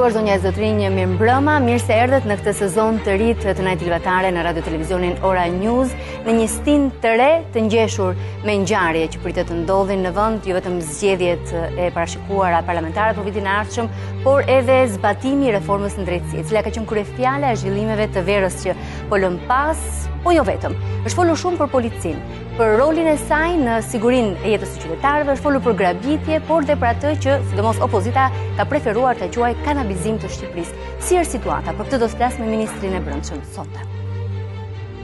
falendruar zonja e zotrin një mirë mbrëma, mirë se erdhët në këtë sezon të rritë të nëjtë ilvatare në radio televizionin Ora News, në një stin të re të njëshur me njëjarje që pritë të ndodhin në vënd, ju jo vetëm zgjedhjet e parashikuar a parlamentarët për po vitin arqëm, por edhe zbatimi reformës në drejtësi, e cila ka qënë kure fjale a zhvillimeve të verës që polën pas, po jo vetëm, është folu shumë për policinë, për rolin e saj në sigurin e jetës të qytetarëve, është folur për grabitje, por dhe për atë që sidomos opozita ka preferuar të quaj kanabizim të Shqipërisë. Si është situata? Për këtë do të flas me ministrin e Brendshëm sot.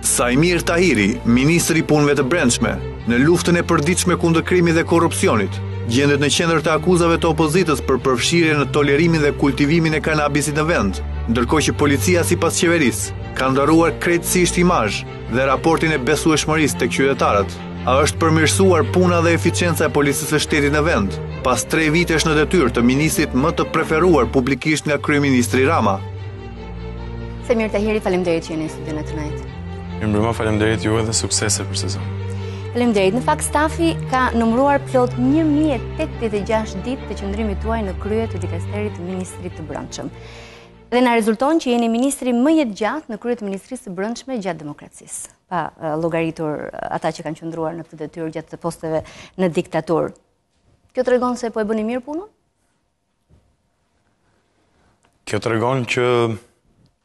Sajmir Tahiri, ministri i punëve të brendshme, në luftën e përditshme kundër krimit dhe korrupsionit, gjendet në qendër të akuzave të opozitës për përfshirje në tolerimin dhe kultivimin e kanabisit në vend, ndërkohë që policia sipas qeverisë ka ndarruar krejtësisht imazhin dhe raportin e shmëris të kjyetarët. A është përmirësuar puna dhe eficienca e policisë e shtetit në vend, pas tre vitesh në detyr të ministrit më të preferuar publikisht nga Kryeministri Rama. Se mirë të heri, falem që jeni studio në të nëjtë. Mirë mërëma, falem dhejt ju edhe suksese për sezon. Falem në fakt, stafi ka numruar plot 1.086 dit të qëndrimi tuaj në Krye të dikasterit të ministrit të branqëm dhe në rezulton që jeni ministri më jetë gjatë në kryet ministrisë brëndshme gjatë demokracisë, pa logaritur ata që kanë qëndruar në të detyrë gjatë të posteve në diktaturë. Kjo të regonë se po e bëni mirë punën? Kjo të regonë që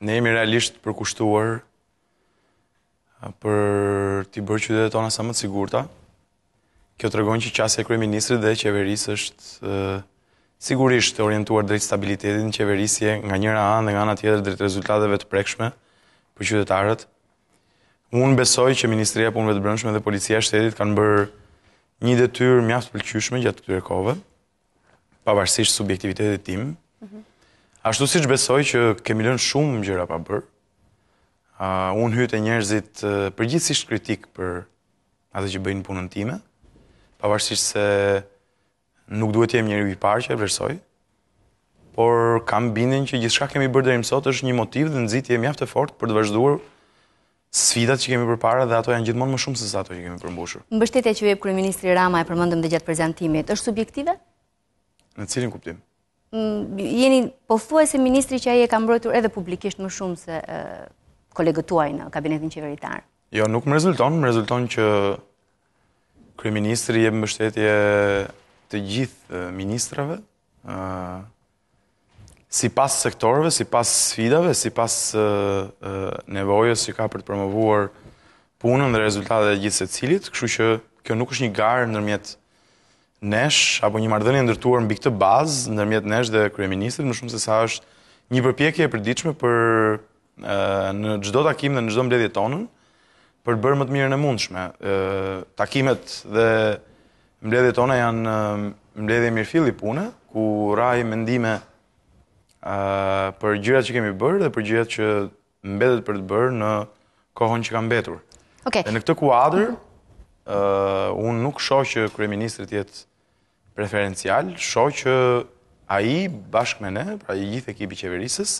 ne jemi realisht përkushtuar për t'i bërë qytetet tona sa më të sigurta. Kjo të regonë që qasja kërë ministri dhe qeverisë është sigurisht të orientuar drejt stabilitetin qeverisje nga njëra anë dhe nga anë tjetër drejt rezultateve të prekshme për qytetarët. Unë besoj që Ministria Punëve të Brëndshme dhe Policia Shtetit kanë bërë një tyrë mjaft pëlqyshme gjatë të tyre kove, pavarësisht subjektivitetit tim. Mhm. Ashtu si që besoj që kemi lënë shumë gjëra pa bërë, unë hytë e njerëzit përgjithsisht kritik për atë që bëjnë punën time, pavarësisht se nuk duhet jemi njëri i parë që e vërsoj, por kam bindjen që gjithçka që kemi bërë deri më sot është një motiv dhe nxitje mjaft e fortë për të vazhduar sfidat që kemi përpara dhe ato janë gjithmonë më shumë se sa ato që kemi përmbushur. Mbështetja që jep kryeministri Rama e përmendëm dhe gjatë prezantimit është subjektive? Në cilin kuptim? Mm, jeni pothuajse ministri që ai e ka mbrojtur edhe publikisht më shumë se kolegët tuaj në kabinetin qeveritar. Jo, nuk më rezulton, më rezulton që kryeministri jep mbështetje të gjithë ministrave, si pas sektorve, si pas sfidave, si pas nevojës që ka për të promovuar punën dhe rezultate dhe gjithë se cilit, këshu që kjo nuk është një garë nërmjet nesh, apo një mardhënje ndërtuar në bikë të bazë, nërmjet nesh dhe kryeministit, më shumë se sa është një përpjekje e përdiqme për në gjdo takim dhe në gjdo mbledhje tonën, për bërë më të mirë në mundshme. Takimet dhe mbledhjet tona janë ehm, mbledhje mirëfilli pune, ku rrai mendime ë për gjërat që kemi bërë dhe për gjërat që mbetet për të bërë në kohën që ka mbetur. Okej. Në këtë kuadër, ë un nuk shoh që kryeministri të jetë preferencial, shoh që ai bashkë me ne, pra i gjithë ekipi qeverisës,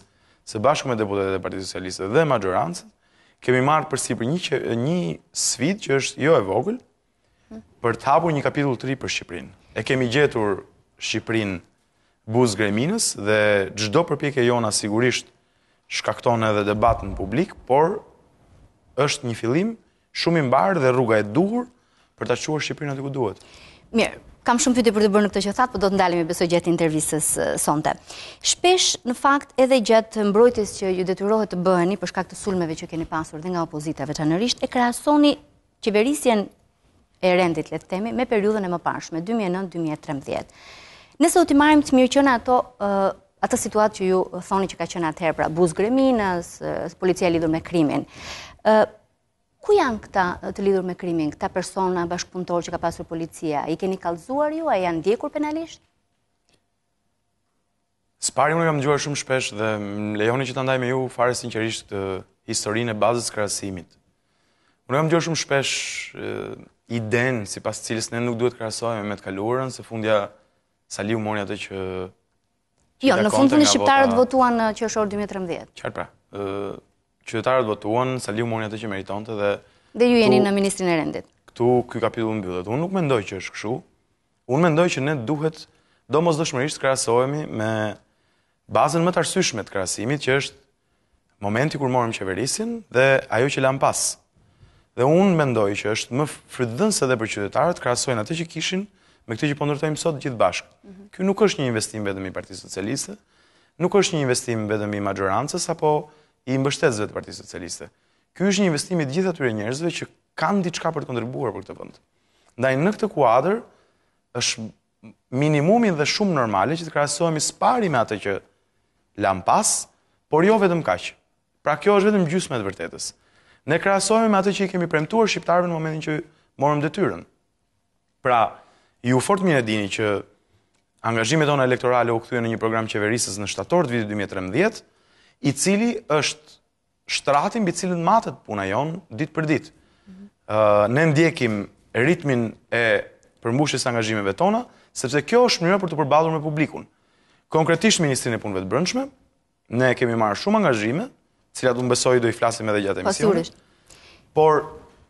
së bashku me deputetët e Partisë Socialiste dhe majorancën, kemi marrë përsipër një një sfit që është jo e vogël, për të hapur një kapitull të ri për Shqiprin. E kemi gjetur Shqiprin buzë greminës dhe gjdo përpjekje jona sigurisht shkakton edhe debat në publik, por është një filim shumë i dhe rruga e duhur për të quar Shqiprin atë ku duhet. Mirë, kam shumë pyte për të bërë në këtë që thatë, për po do të ndalimi beso gjatë intervjisës sonte. Shpesh në fakt edhe gjatë mbrojtis që ju detyrohet të bëheni për shkak të sulmeve që keni pasur dhe nga opozitave të e krasoni qeverisjen e rendit le të themi me periudhën e mëparshme 2009-2013. Nëse u marim të mirë qënë ato atë situatë që ju thoni që ka qenë atëherë pra buz greminës, policia lidhur me krimin. ë Ku janë këta të lidhur me krimin, këta persona bashkëpunëtorë që ka pasur policia? I keni kallëzuar ju, a janë ndjekur penalisht? Spari unë kam dëgjuar shumë shpesh dhe më lejoni që ta ndaj me ju fare sinqerisht historinë e bazës krahasimit. Unë kam dëgjuar shumë shpesh i den, si pas cilës ne nuk duhet krasojme me të kalurën, se fundja Saliu mori atë që... Jo, në fundë e shqiptarët votuan në që është orë 2013. Qarë pra, qytetarët votuan, Saliu mori atë që meritante dhe... Dhe ju jeni në Ministrin e Rendit. Këtu këj kapitullu në Unë nuk me që është këshu, unë me që ne duhet, do mos dëshmërisht të krasojme me bazën më të arsyshme të krasimit, që është momenti kur morëm qeverisin dhe ajo që lam pasë. Dhe unë mendoj që është më frydhën se dhe për qytetarët krasojnë atë që kishin me këtë që po ndërtojmë sot gjithë bashkë. Mhm. Kjo nuk është një investim vetëm i Parti Socialiste, nuk është një investim vetëm i majorancës, apo i mbështetësve të Parti Socialiste. Kjo është një investim i gjithë atyre njerëzve që kanë diçka për të kontribuar për këtë vënd. Ndaj në këtë kuadrë është minimumin dhe shumë normale që të krasojnë i spari me atë që lampas, por jo vetëm kaqë. Pra kjo është vetëm gjusme të vërtetës ne krasojme me atë që i kemi premtuar shqiptarve në momentin që morëm detyrën. Pra, ju fort mirë e dini që angazhimet tona elektorale u kthyen në një program qeverisës në shtator të vitit 2013, i cili është shtrati mbi cilën matet puna jon ditë për ditë. Mhm. ne ndjekim ritmin e përmbushjes angazhimeve tona, sepse kjo është mënyra për të përballur me publikun. Konkretisht Ministrinë e Punëve të Brendshme, ne kemi marrë shumë angazhime, cilat unë besoj do i flasim edhe gjatë emisionit. Pasurisht. Por,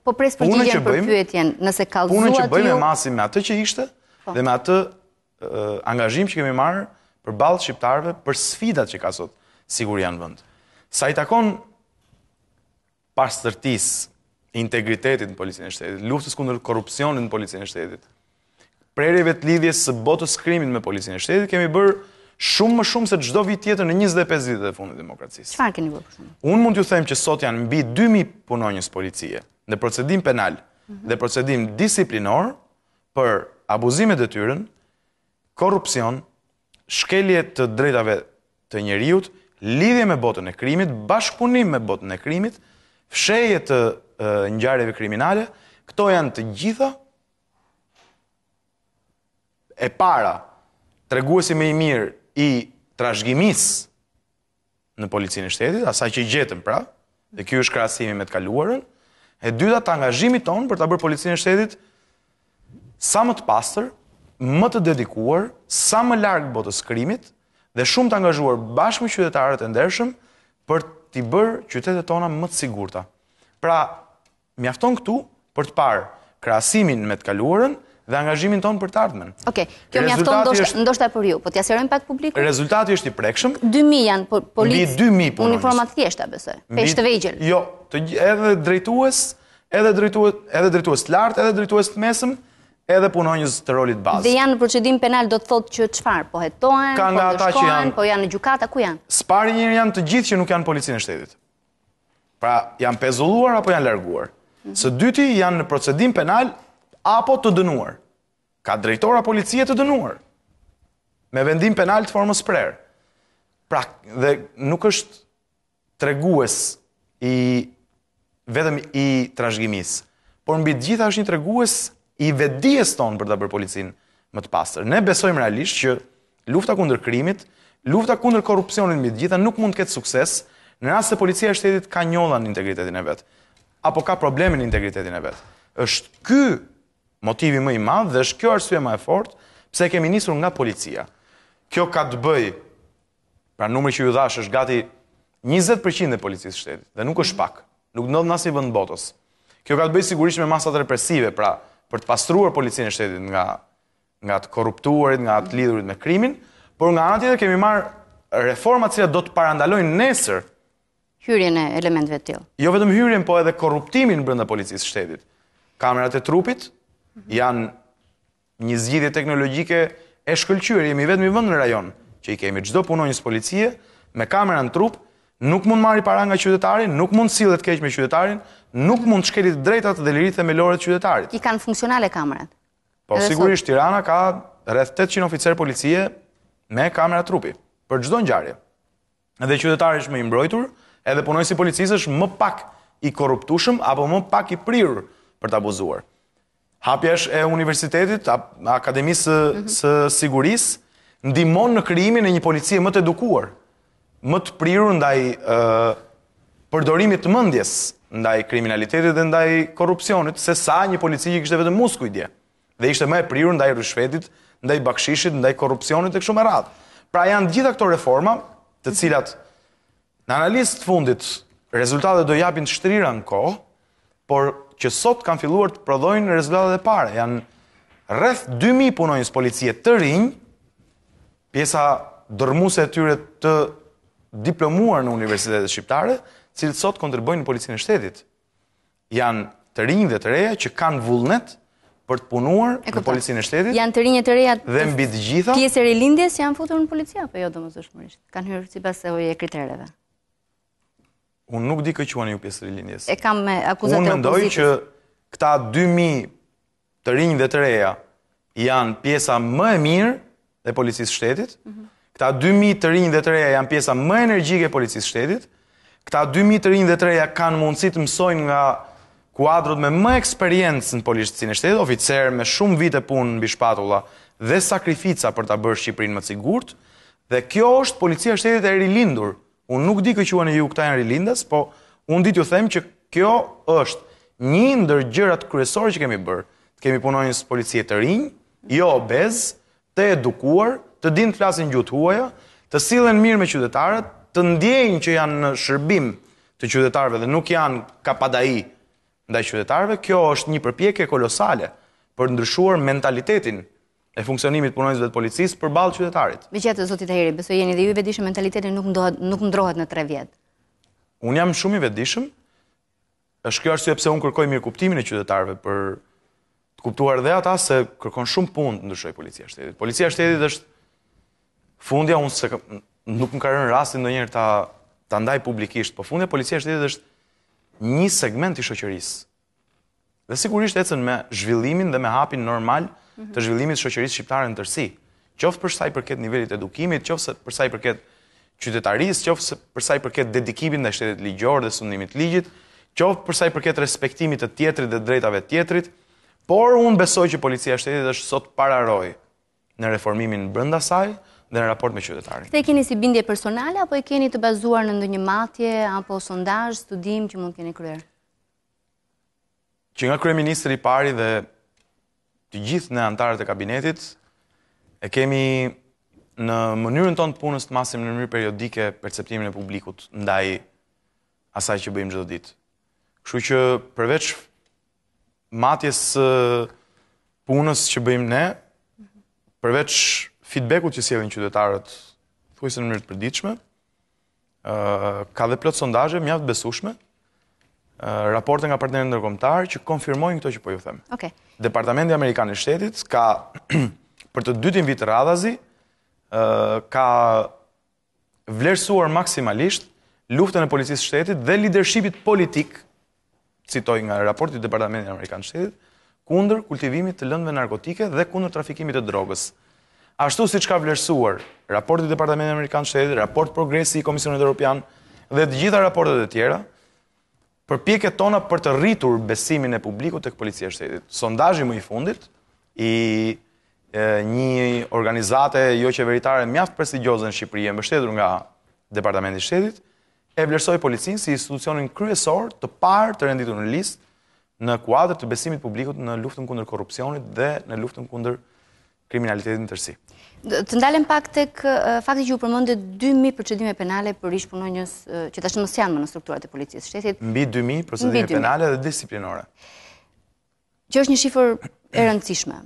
po presë për gjithë për pyetjen, nëse kalzuat ju... Punën që bëjmë e masim me atë që ishte, po. dhe me atë angazhim që kemi marë për balë shqiptarve, për sfidat që ka sot, sigur janë vënd. Sa i takon pas tërtis integritetit në policinë e shtetit, luftës kundër korupcionit në policinë e shtetit, prerjeve të lidhjes së botës krimin me policinë e shtetit, kemi bërë shumë më shumë se çdo vit tjetër në 25 vitet e fundit të demokracisë. Çfarë keni vepruar? Unë mund t'ju them që sot janë mbi 2000 punonjës policie në procedim penal mhm. dhe procedim disiplinor për abuzime dhe detyrën, korrupsion, shkelje të drejtave të njerëut, lidhje me botën e krimit, bashkëpunim me botën e krimit, fshehje të ngjarjeve kriminale. Këto janë të gjitha e para treguesi me i mirë i trashgjimis në policinë e shtetit, asaj që i gjetëm pra, dhe kjo është krasimi me të kaluarën, e dyta të angazhimi tonë për të bërë policinë e shtetit sa më të pasër, më të dedikuar, sa më largë botës krimit, dhe shumë të angazhuar bashkë me qytetarët e ndershëm për të i bërë qytetet tona më të sigurta. Pra, mjafton këtu për të parë krasimin me të kaluarën, dhe angazhimin tonë për të ardhmen. Oke, kjo mi afton ndoshta për ju, po t'ja serojnë pak publiku? Rezultati është i prekshëm. 2.000 janë po- policë, po uniformat thjeshta, besoj, pesh të vejgjel. Jo, edhe drejtues, edhe drejtues të lartë, edhe drejtues të mesëm, edhe punonjës të rolit bazë. Dhe janë në procedim penal do të thotë që qëfar, po hetohen, po ndëshkohen, po janë në gjukata, ku janë? Spari njërë janë të gjithë që nuk janë policinë e shtetit. Pra, janë pezulluar apo janë larguar. Mhm. Së dyti janë në procedim penal apo të dënuar. Ka drejtora policie të dënuar me vendim penal të formës prerë. Pra, dhe nuk është tregues i vetëm i trashëgimisë, por mbi të gjitha është një tregues i vetëdijes tonë për ta bërë policinë më të pastër. Ne besojmë realisht që lufta kundër krimit, lufta kundër korrupsionit mbi të gjitha nuk mund të ketë sukses në rast se policia e shtetit ka njollën integritetin e vet apo ka problemin integritetin e vet. Është ky motivi më i madh dhe është kjo arsye më e fortë pse kemi nisur nga policia. Kjo ka të bëj pra numri që ju dhash është gati 20% e policisë shtetit dhe nuk është pak. Nuk nëdhë nësi asnjë vend botës. Kjo ka të bëj sigurisht me masat represive, pra për të pastruar policinë e shtetit nga nga të korruptuarit, nga të lidhurit me krimin, por nga ana tjetër kemi marr reforma që do të parandalojnë nesër hyrjen e elementëve të tillë. Jo vetëm hyrjen, po edhe korruptimin brenda policisë shtetit. Kamerat e trupit, janë një zgjidhje teknologjike e shkëlqyer. Jemi vetëm i në rajon që i kemi çdo punonjës policie me kamera në trup, nuk mund marri para nga qytetari, nuk mund sillet keq me qytetarin, nuk mund të shkelit drejtat dhe lirit e melore të qytetarit. I kanë funksionale kamerat. Po sigurisht Tirana ka rreth 800 oficer policie me kamera trupi për çdo ngjarje. Dhe qytetari është më i mbrojtur edhe i policisë është më pak i korruptushëm apo më pak i prirë për të abuzuar hapjash e universitetit, akademisë së mhm. sigurisë, ndimon në kryimin e një policie më të edukuar, më të priru ndaj përdorimit të mëndjes, ndaj kriminalitetit dhe ndaj korupcionit, se sa një polici që kishte vetë dje. dhe ishte më e priru ndaj rëshvetit, ndaj bakshishit, ndaj korupcionit e këshumë me radhë. Pra janë gjitha këto reforma, të mhm. cilat, në analistë të fundit, rezultate do japin të shtërira në por që sot kanë filluar të prodhojnë rezultatet e pare. Janë rreth 2000 punonjës policie të rinj, pjesa dërmuese e tyre të diplomuar në universitetet shqiptare, cilët sot kontribuojnë në policinë e shtetit. Janë të rinj dhe të reja që kanë vullnet për të punuar e në policinë e shtetit. Janë të rinj të reja dhe mbi të gjitha. Pjesë e rilindjes janë futur në policia apo jo domosdoshmërisht? Kan hyrë sipas e kritereve. Unë nuk di këquan ju pjesë të rilindjes. E kam me akuzat e opozitës. Unë mendoj që këta 2.000 të rinjë dhe të reja janë pjesa më e mirë dhe policisë shtetit, mhm. këta 2.000 të rinjë dhe të reja janë pjesa më energjike e policisë shtetit, këta 2.000 të rinjë dhe të reja kanë mundësit mësojnë nga kuadrut me më eksperiencë në policisë shtetit, oficer me shumë vite punë në bishpatula dhe sakrifica për të bërë Shqiprinë më cigurt, dhe kjo është policia shtetit e rilindur, Unë nuk di kë quhen ju këta janë rilindës, po unë di ju them që kjo është një ndër gjërat kryesore që kemi bërë. Të kemi punuar një polici të rinj, jo obez, të edukuar, të dinë të flasin gjuhën tuaja, të sillen mirë me qytetarët, të ndjejnë që janë në shërbim të qytetarëve dhe nuk janë kapadai ndaj qytetarëve. Kjo është një përpjekje kolosale për ndryshuar mentalitetin e funksionimit punojnësve të policisë për balë qytetarit. Me qëtë, zotit e heri, beso jeni dhe ju i vedishëm mentalitetin nuk ndrohet në tre vjetë? Unë jam shumë i vedishëm, është kjo është sepse unë kërkoj mirë kuptimin e qytetarve për të kuptuar dhe ata se kërkon shumë punë të ndryshoj policia shtetit. Policia shtetit është fundja, unë nuk më karën rastin në njërë të ndaj publikisht, po fundja policia shtetit është një segment i shoqërisë. Dhe sigurisht e me zhvillimin dhe me hapin normal të zhvillimit shoqërisë shqiptare në tërsi. Qoftë për sa i përket nivelit edukimit, qoftë për sa i përket qytetarisë, qoftë për sa i përket dedikimit ndaj shtetit ligjor dhe sundimit të ligjit, qoftë për sa i përket respektimit të tjetrit dhe drejtave të tjetrit, por unë besoj që policia e shtetit është sot para në reformimin brenda saj dhe në raport me qytetarin. Këtë e keni si bindje personale apo e keni të bazuar në ndonjë matje apo sondazh, studim që mund të keni kryer? Që nga kryeministri i pari dhe të gjithë në antarët e kabinetit, e kemi në mënyrën tonë të punës të masim në mënyrë periodike perceptimin e publikut ndaj asaj që bëjmë gjithë ditë. Kështu që përveç matjes së punës që bëjmë ne, përveç feedbacku që sjellin qytetarët, thuajse në mënyrë të përditshme, ka dhe plot sondazhe mjaft besueshme, Eh, raporte nga partnerët nërkomtarë që konfirmojnë këto që po ju them. Okej. Departamenti Amerikan i Shtetit ka për të dytin vit radhazi ë eh, ka vlerësuar maksimalisht luftën e policisë shtetit dhe leadershipit politik, citoj nga raporti i Departamentit Amerikan i Shtetit, kundër kultivimit të lëndëve narkotike dhe kundër trafikimit të drogës. Ashtu siç ka vlerësuar raporti i Departamentit Amerikan i Shtetit, raport progresi i Komisionit Evropian dhe të gjitha raportet e tjera, për tona për të rritur besimin e publiku të këpolicia shtetit. Sondajë më i fundit, i një organizate jo qeveritare mjaftë në Shqipëri e mbështetur nga Departamenti Shtetit, e vlerësoj policin si institucionin kryesor të parë të renditur në list në kuadrë të besimit publikut në luftën kunder korupcionit dhe në luftën kunder korupcionit kriminalitetin tërsi. Të ndalem pak të faktë që u përmëndet 2.000 përqedime penale për ishë punoj njës që të shëmës janë më në strukturat e policisë shtetit. Mbi 2.000 përqedime penale dhe disiplinore. Që është një shifër e rëndësishme.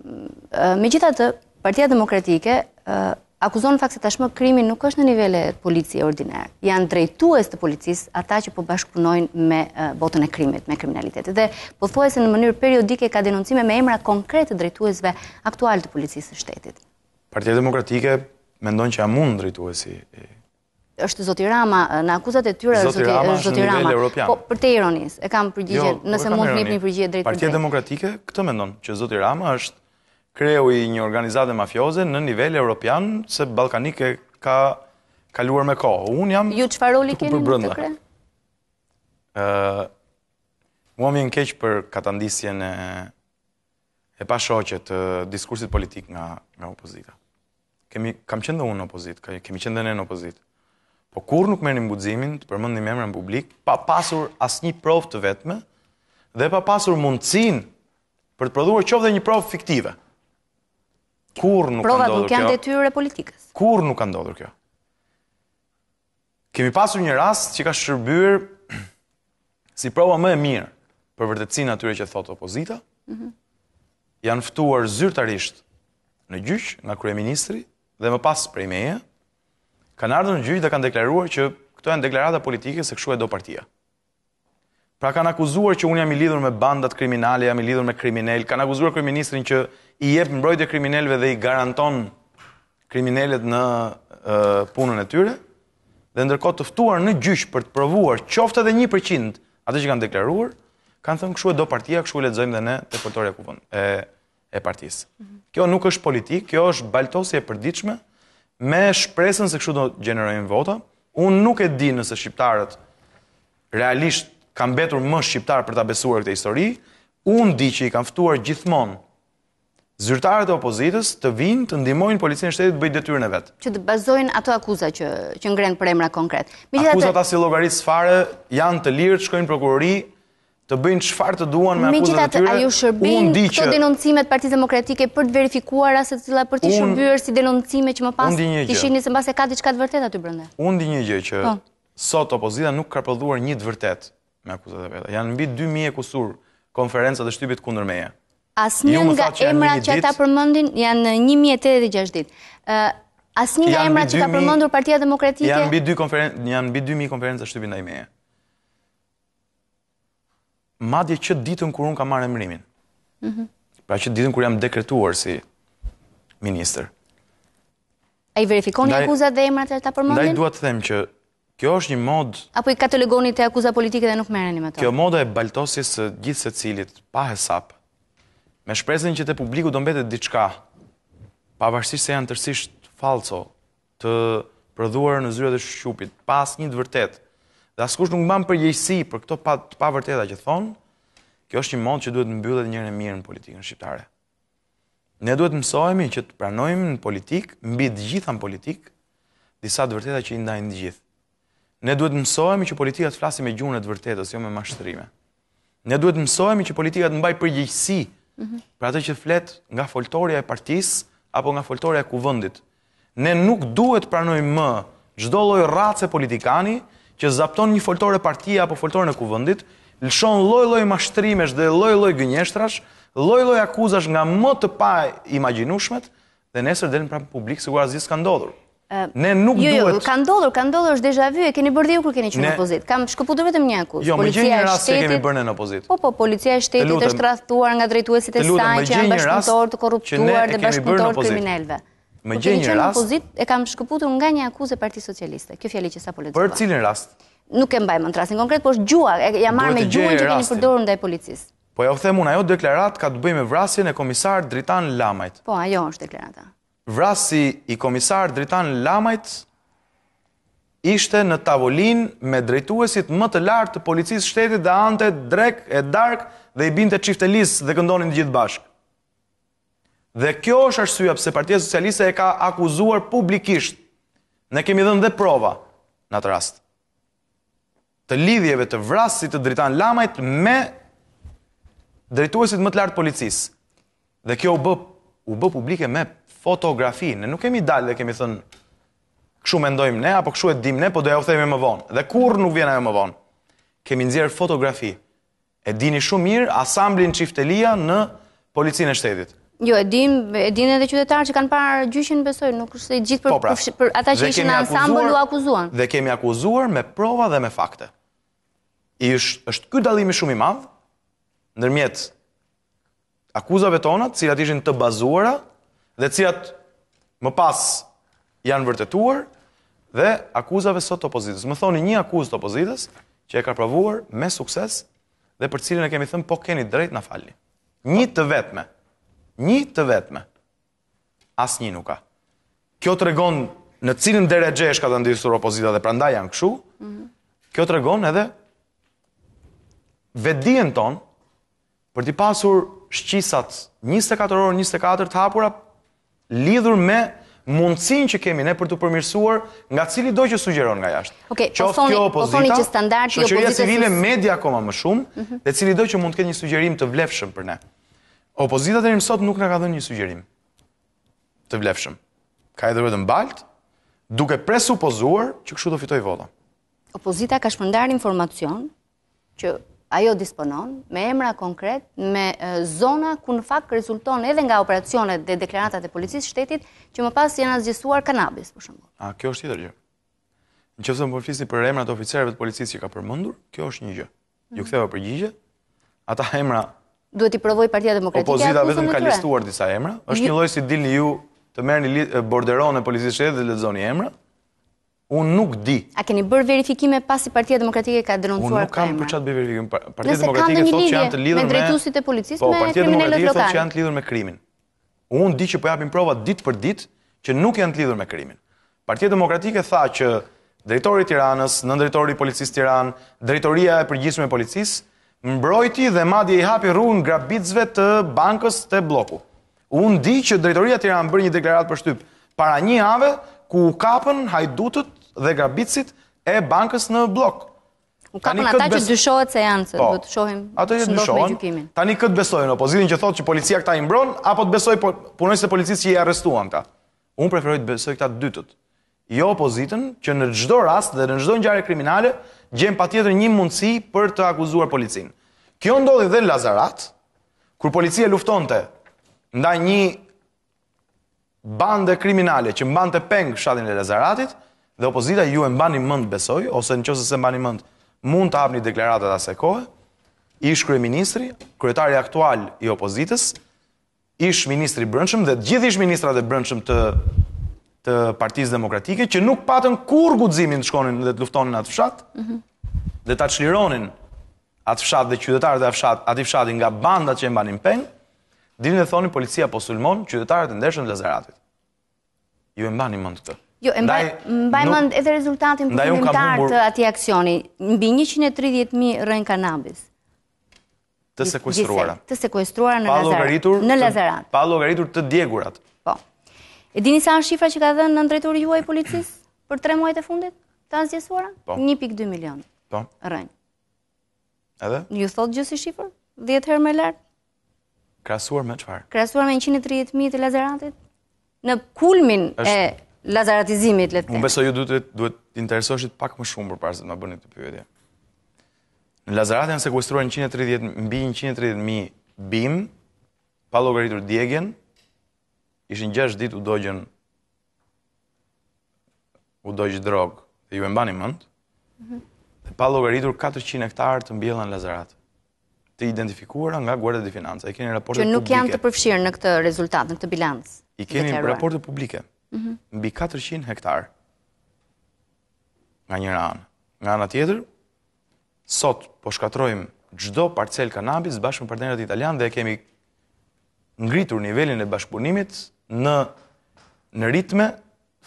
Me gjitha të, Partia Demokratike akuzon fakt se tashmë krimi nuk është në nivele polici e ordinarë. Janë drejtues të policis ata që po bashkëpunojnë me botën e krimit, me kriminalitetit. Dhe po thuaj se në mënyrë periodike ka denoncime me emra konkret të drejtuesve aktual të policisë të shtetit. Partia Demokratike mendon që a mund drejtuesi është Zoti Rama në akuzat e tyre është Zoti Rama është në nivel Po për të ironisë, e kam përgjigjen, jo, po nëse mund të jap një përgjigje drejt. Partia Demokratike këtë mendon që Zoti Rama është kreu i një organizate mafioze në nivel europian, se Balkanike ka kaluar me kohë. Unë jam... Ju që faroli keni në të kre? Mua më jenë keqë për katandisjen e e pa shoqet të diskursit politik nga, nga opozita. Kemi, kam qëndë unë në opozit, kemi qëndë në në opozit. Po kur nuk merë një mbudzimin të përmëndi emra në publik, pa pasur asë një prov të vetme, dhe pa pasur mundësin për të prodhuar qovë dhe një prov fiktive. Kur nuk ka ndodhur kjo? nuk janë detyre politikës. Kur nuk ka ndodhur kjo? Kemi pasur një rast që ka shërbyr si prova më e mirë për vërtetësinë atyre që thotë opozita. Mm -hmm. Janë ftuar zyrtarisht në gjyq nga kryeministri dhe më pas prej meje kanë ardhur në gjyq dhe kanë deklaruar që këto janë deklarata politike se kshu e do partia. Pra kanë akuzuar që unë jam i lidhur me bandat kriminale, jam i lidhur me kriminal, kanë akuzuar kryeministrin që i jep mbrojtje kriminalëve dhe i garanton kriminalët në uh, punën e tyre. Dhe ndërkohë të ftuar në gjyq për të provuar qoftë edhe 1% atë që kanë deklaruar, kanë thënë kshu e do partia, kshu e lexojmë dhe ne te portoria ku vën e e partisë. Mhm. Kjo nuk është politik, kjo është baltosje e përditshme me shpresën se kshu do gjenerojnë vota. Unë nuk e di nëse shqiptarët realisht kam betur më shqiptar për ta besuar këtë histori, unë di që i kanë ftuar gjithmonë zyrtarët e opozitës të vinë të ndihmojnë policinë e shtetit të bëjë detyrën e vet. Që të bazojnë ato akuza që që ngren për emra konkret. Megjithatë, akuzat as i llogaritës fare janë të lirë të shkojnë prokurori, të bëjnë çfarë të duan me akuzat e tyre. Megjithatë, ajo shërbejnë këto denoncimet Partisë Demokratike për të verifikuar rase e cila për të shërbyer si denoncime që më pas shihni se mbase ka diçka të vërtetë aty brenda. Unë di një gjë që po. sot opozita nuk ka prodhuar një të vërtetë me akuzat e veta. Janë mbi 2000 e kusur konferenca të shtypit kundër meje. Asnjë nga emrat që ata përmendin janë 1086 ditë. ë Asnjë nga emrat që ka përmendur Partia Demokratike janë mbi 2 konferencë, janë mbi 2000 konferenca shtypi ndaj meje. Madje që ditën kur un ka marrë emrimin. Ëh. Mm -hmm. Pra që ditën kur jam dekretuar si ministër. Ai verifikoni akuzat dhe emrat që ata përmendin? Ndaj dua të them që Kjo është një mod... Apo i katalogoni të akuza politike dhe nuk mereni me to? Kjo moda e baltosjes gjithë se cilit, pa hesap, me shpresin që të publiku do mbetet diçka, pavarësisht se janë tërsisht falco, të prodhuar në zyre dhe shqupit, pas një të vërtet, dhe askush nuk mban për për këto pa, vërteta që thonë, kjo është një mod që duhet në bëllet njërën e mirë në politikën shqiptare. Ne duhet mësojemi që të pranojmë në politikë, mbi të gjithan politikë, disa të vërteta që i ndajnë të gjithë. Ne duhet mësohemi që politika të me e e vërtetës, jo me mashtërime. Ne duhet mësohemi që politika të mbaj përgjithsi për atë që flet nga foltoria e partis apo nga foltoria e kuvëndit. Ne nuk duhet pranoj më gjdo loj ratë politikani që zapton një foltore partia apo foltore në kuvëndit, lëshon loj loj mashtërimesh dhe loj loj gënjeshtrash, loj loj akuzash nga më të pa imaginushmet dhe nesër delin pra publik së guazis s'ka ndodhur. Ne nuk jo, jo, duhet. Jo, ka ndodhur, ka ndodhur është deja vu, e keni bërë diu kur keni qenë në opozit. Kam shkëputur vetëm një akuzë. Jo, më gjenjë një rast që se kemi bërë në opozit. Po, po, policia e shtetit është tradhtuar nga drejtuesit e saj që janë bashkëpunëtor të korruptuar dhe bashkëpunëtor kriminalëve. Më gjenjë një rast. Në opozit e kam shkëputur nga një akuzë e Partisë Socialiste. Kjo fjalë që sa po lexova. Për cilin rast? Nuk e mbajmë në rastin konkret, por është gjua, e jam marrë me që keni përdorur ndaj policisë. Po ja u them unë, ajo deklaratë ka të bëjë me vrasjen e Dritan Lamajt. Po, ajo është deklarata vrasi i komisar Dritan Lamajt ishte në tavolin me drejtuesit më të lartë të policisë shtetit dhe ante drek e dark dhe i binte qiftelis dhe këndonin gjithë bashk. Dhe kjo është arsye pse Partia Socialiste e ka akuzuar publikisht. Ne kemi dhënë dhe prova në atë rast. Të lidhjeve të vrasit të Dritan Lamajt me drejtuesit më të lartë policisë. Dhe kjo u bë u bë publike me fotografi. Ne nuk kemi dalë dhe kemi thënë këshu me ndojmë ne, apo këshu e dim ne, po doja u thejmë e më vonë. Dhe kur nuk vjena e më vonë? Kemi nëzirë fotografi. E dini shumë mirë asamblin qiftelia në policinë e shtetit. Jo, e din, e din edhe qytetarë që kanë parë gjyqin, besoj, nuk është gjithë për, po pra, për, ata që ishin në ansambull u akuzuan. Dhe kemi akuzuar me prova dhe me fakte. I është, është ky dallimi shumë i madh ndërmjet akuzave tona, të cilat ishin të bazuara dhe cijat më pas janë vërtetuar dhe akuzave sot të opozitës. Më thoni një akuz të opozitës që e ka pravuar me sukses dhe për cilin e kemi thëmë po keni drejt në falli. Një të vetme, një të vetme, asë një nuk ka. Kjo të regon në cilin dhe regjesh ka të ndihësur opozita dhe pranda janë këshu, mhm. kjo të regon edhe vedien ton për t'i pasur shqisat 24 orë, 24 të hapura, lidhur me mundësin që kemi ne për të përmirësuar nga cili do që sugjeron nga jashtë. Okej, okay, po thoni, standardi, opozita, po thoni që standardi i civile media akoma më shumë, mhm. dhe cili do që mund të ketë një sugjerim të vlefshëm për ne. Opozita deri më sot nuk na ka dhënë një sugjerim të vlefshëm. Ka edhe vetëm balt, duke presupozuar që kështu do fitoj vota. Opozita ka shpërndar informacion që ajo disponon me emra konkret, me zona ku në fakt rezulton edhe nga operacionet dhe deklaratat e policisë shtetit që më pas janë asgjësuar kanabis, për shumë. A, kjo është tjetër gjë. Në që fëzëm përflisni për emrat oficereve të policisë që ka përmëndur, kjo është një gjë. Ju këtheva për gjigje, ata emra... Duhet i provoj partia demokratike, opozita vetëm ka listuar disa emra, është një lojë si dilni ju të merë një borderon e policisë shtetit dhe lezoni emrat, Unë nuk di. A keni bërë verifikime pasi Partia Demokratike ka denoncuar Unë nuk kam për çfarë bëj verifikim. Partia Nëse Demokratike thotë që janë të lidhur me drejtuesit e policisë po, me kriminalët lokale. Po Partia Demokratike janë të lidhur me krimin. Unë di që po japin prova ditë për ditë që nuk janë të lidhur me krimin. Partia Demokratike tha që drejtori Tiranës, në drejtori policisë Tiranë, drejtoria e përgjithshme e policisë mbrojti dhe madje i hapi rrugën grabitësve të bankës të bloku. di që drejtoria e Tiranës bën një deklaratë para një ku kapën hajdutët dhe grabicit e bankës në blok. U kapën ata që dyshohet se janë, se po, dhëtë shohim ato me gjukimin. Tani këtë besojnë opozitin që thotë që policia këta imbron, apo të besoj po- punojnës të policisë që i arrestuan ta. Unë preferoj të besoj këta dytët. Jo opozitin që në gjdo rast dhe në gjdo ngjarje kriminale, gjenë pa tjetër një mundësi për të akuzuar policin. Kjo ndodhi dhe në Lazarat, kur policia luftonte nda një bande kriminale që mbante peng shadin e Lazaratit, dhe opozita ju e mbani mend besoj ose në nëse se mbani mend mund të hapni deklaratat asaj kohe ish kryeministri kryetari aktual i opozitës ish ministri i dhe gjithë ish ministrat e brëndshëm të të Partisë Demokratike që nuk patën kur guximin të shkonin dhe të luftonin atë fshat mm -hmm. dhe ta çlironin atë fshat dhe qytetarët e fshat atë fshati nga banda që e mbanin pen dinë dhe thonin policia po sulmon qytetarët e ndeshën të Lazaratit ju e mbani mend këtë Jo, e mbaj mënd edhe rezultatin përfimimtar të ati aksioni. Mbi 130.000 rënë kanabis. Të sekuestruara. Të sekuestruara në Lazarat. Në Lazarat. Pa logaritur të djegurat. Po. E dini sa në shifra që ka dhe në ndretur juaj policis për tre muajt e fundit të azjesuara? Po. 1.2 milion po. rënë. Edhe? ju thot gjësi shifër? Djetë herë me lartë? Krasuar me qëfar? Krasuar me 130.000 të Lazaratit. Në kulmin e lazaratizimit, letë të të. Më beso ju duhet të interesoshit pak më shumë për parës të më bërë të këtë pyetje. Në lazarat janë sekuestruar në 130, mbi 130.000 bim, pa logaritur djegjen, ishin 6 dit u dojgjën u dojgjë drogë, dhe ju e mbani mëndë, dhe pa logaritur 400 hektarë të mbjela në lazarat, të identifikuara nga guardet dhe financa. Që nuk janë të përfshirë në këtë rezultat, në këtë bilans? I keni raportet publike. Mhm. mbi 400 hektar nga njëra anë. Nga anë atjetër, sot po shkatrojmë gjdo parcel kanabis bashkë më partnerët italian dhe kemi ngritur nivelin e bashkëpunimit në në ritme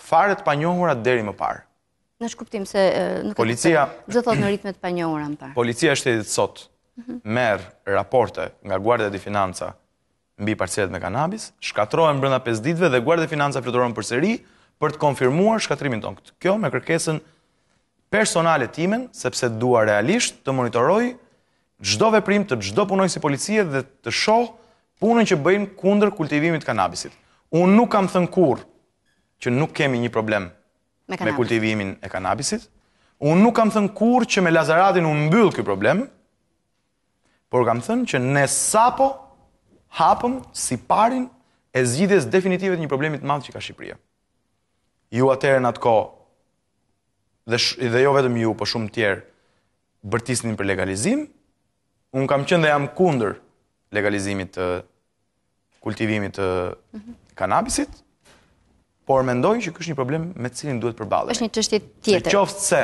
fare të panjohura deri më parë. Në shkuptim se nuk e policia do thot në ritme të panjohura më parë. Policia shtetit sot mhm. merr raporte nga Guardia di Financa, mbi parcelat me kanabis, shkatrohen brenda 5 ditëve dhe Guardia e Financave fluturon përsëri për të konfirmuar shkatrimin tonë. Kjo me kërkesën personale timen sepse dua realisht të monitoroj çdo veprim të çdo punojësi policie dhe të shoh punën që bëjmë kundër kultivimit të kanabisit. Unë nuk kam thën kurrë që nuk kemi një problem me, me kultivimin e kanabisit. Unë nuk kam thën kurrë që me Lazaratin u mbyll ky problem, por kam thën që ne sapo hapëm si parin e zgjidhjes definitive të një problemi të madh që ka Shqipëria. Ju atëherë në atë kohë dhe sh, dhe jo vetëm ju, por shumë të tjerë bërtisnin për legalizim. Un kam qenë dhe jam kundër legalizimit të kultivimit të mhm. kanabisit, por mendoj që ky është një problem me të cilin duhet të përballesh. Është një çështje tjetër. Nëse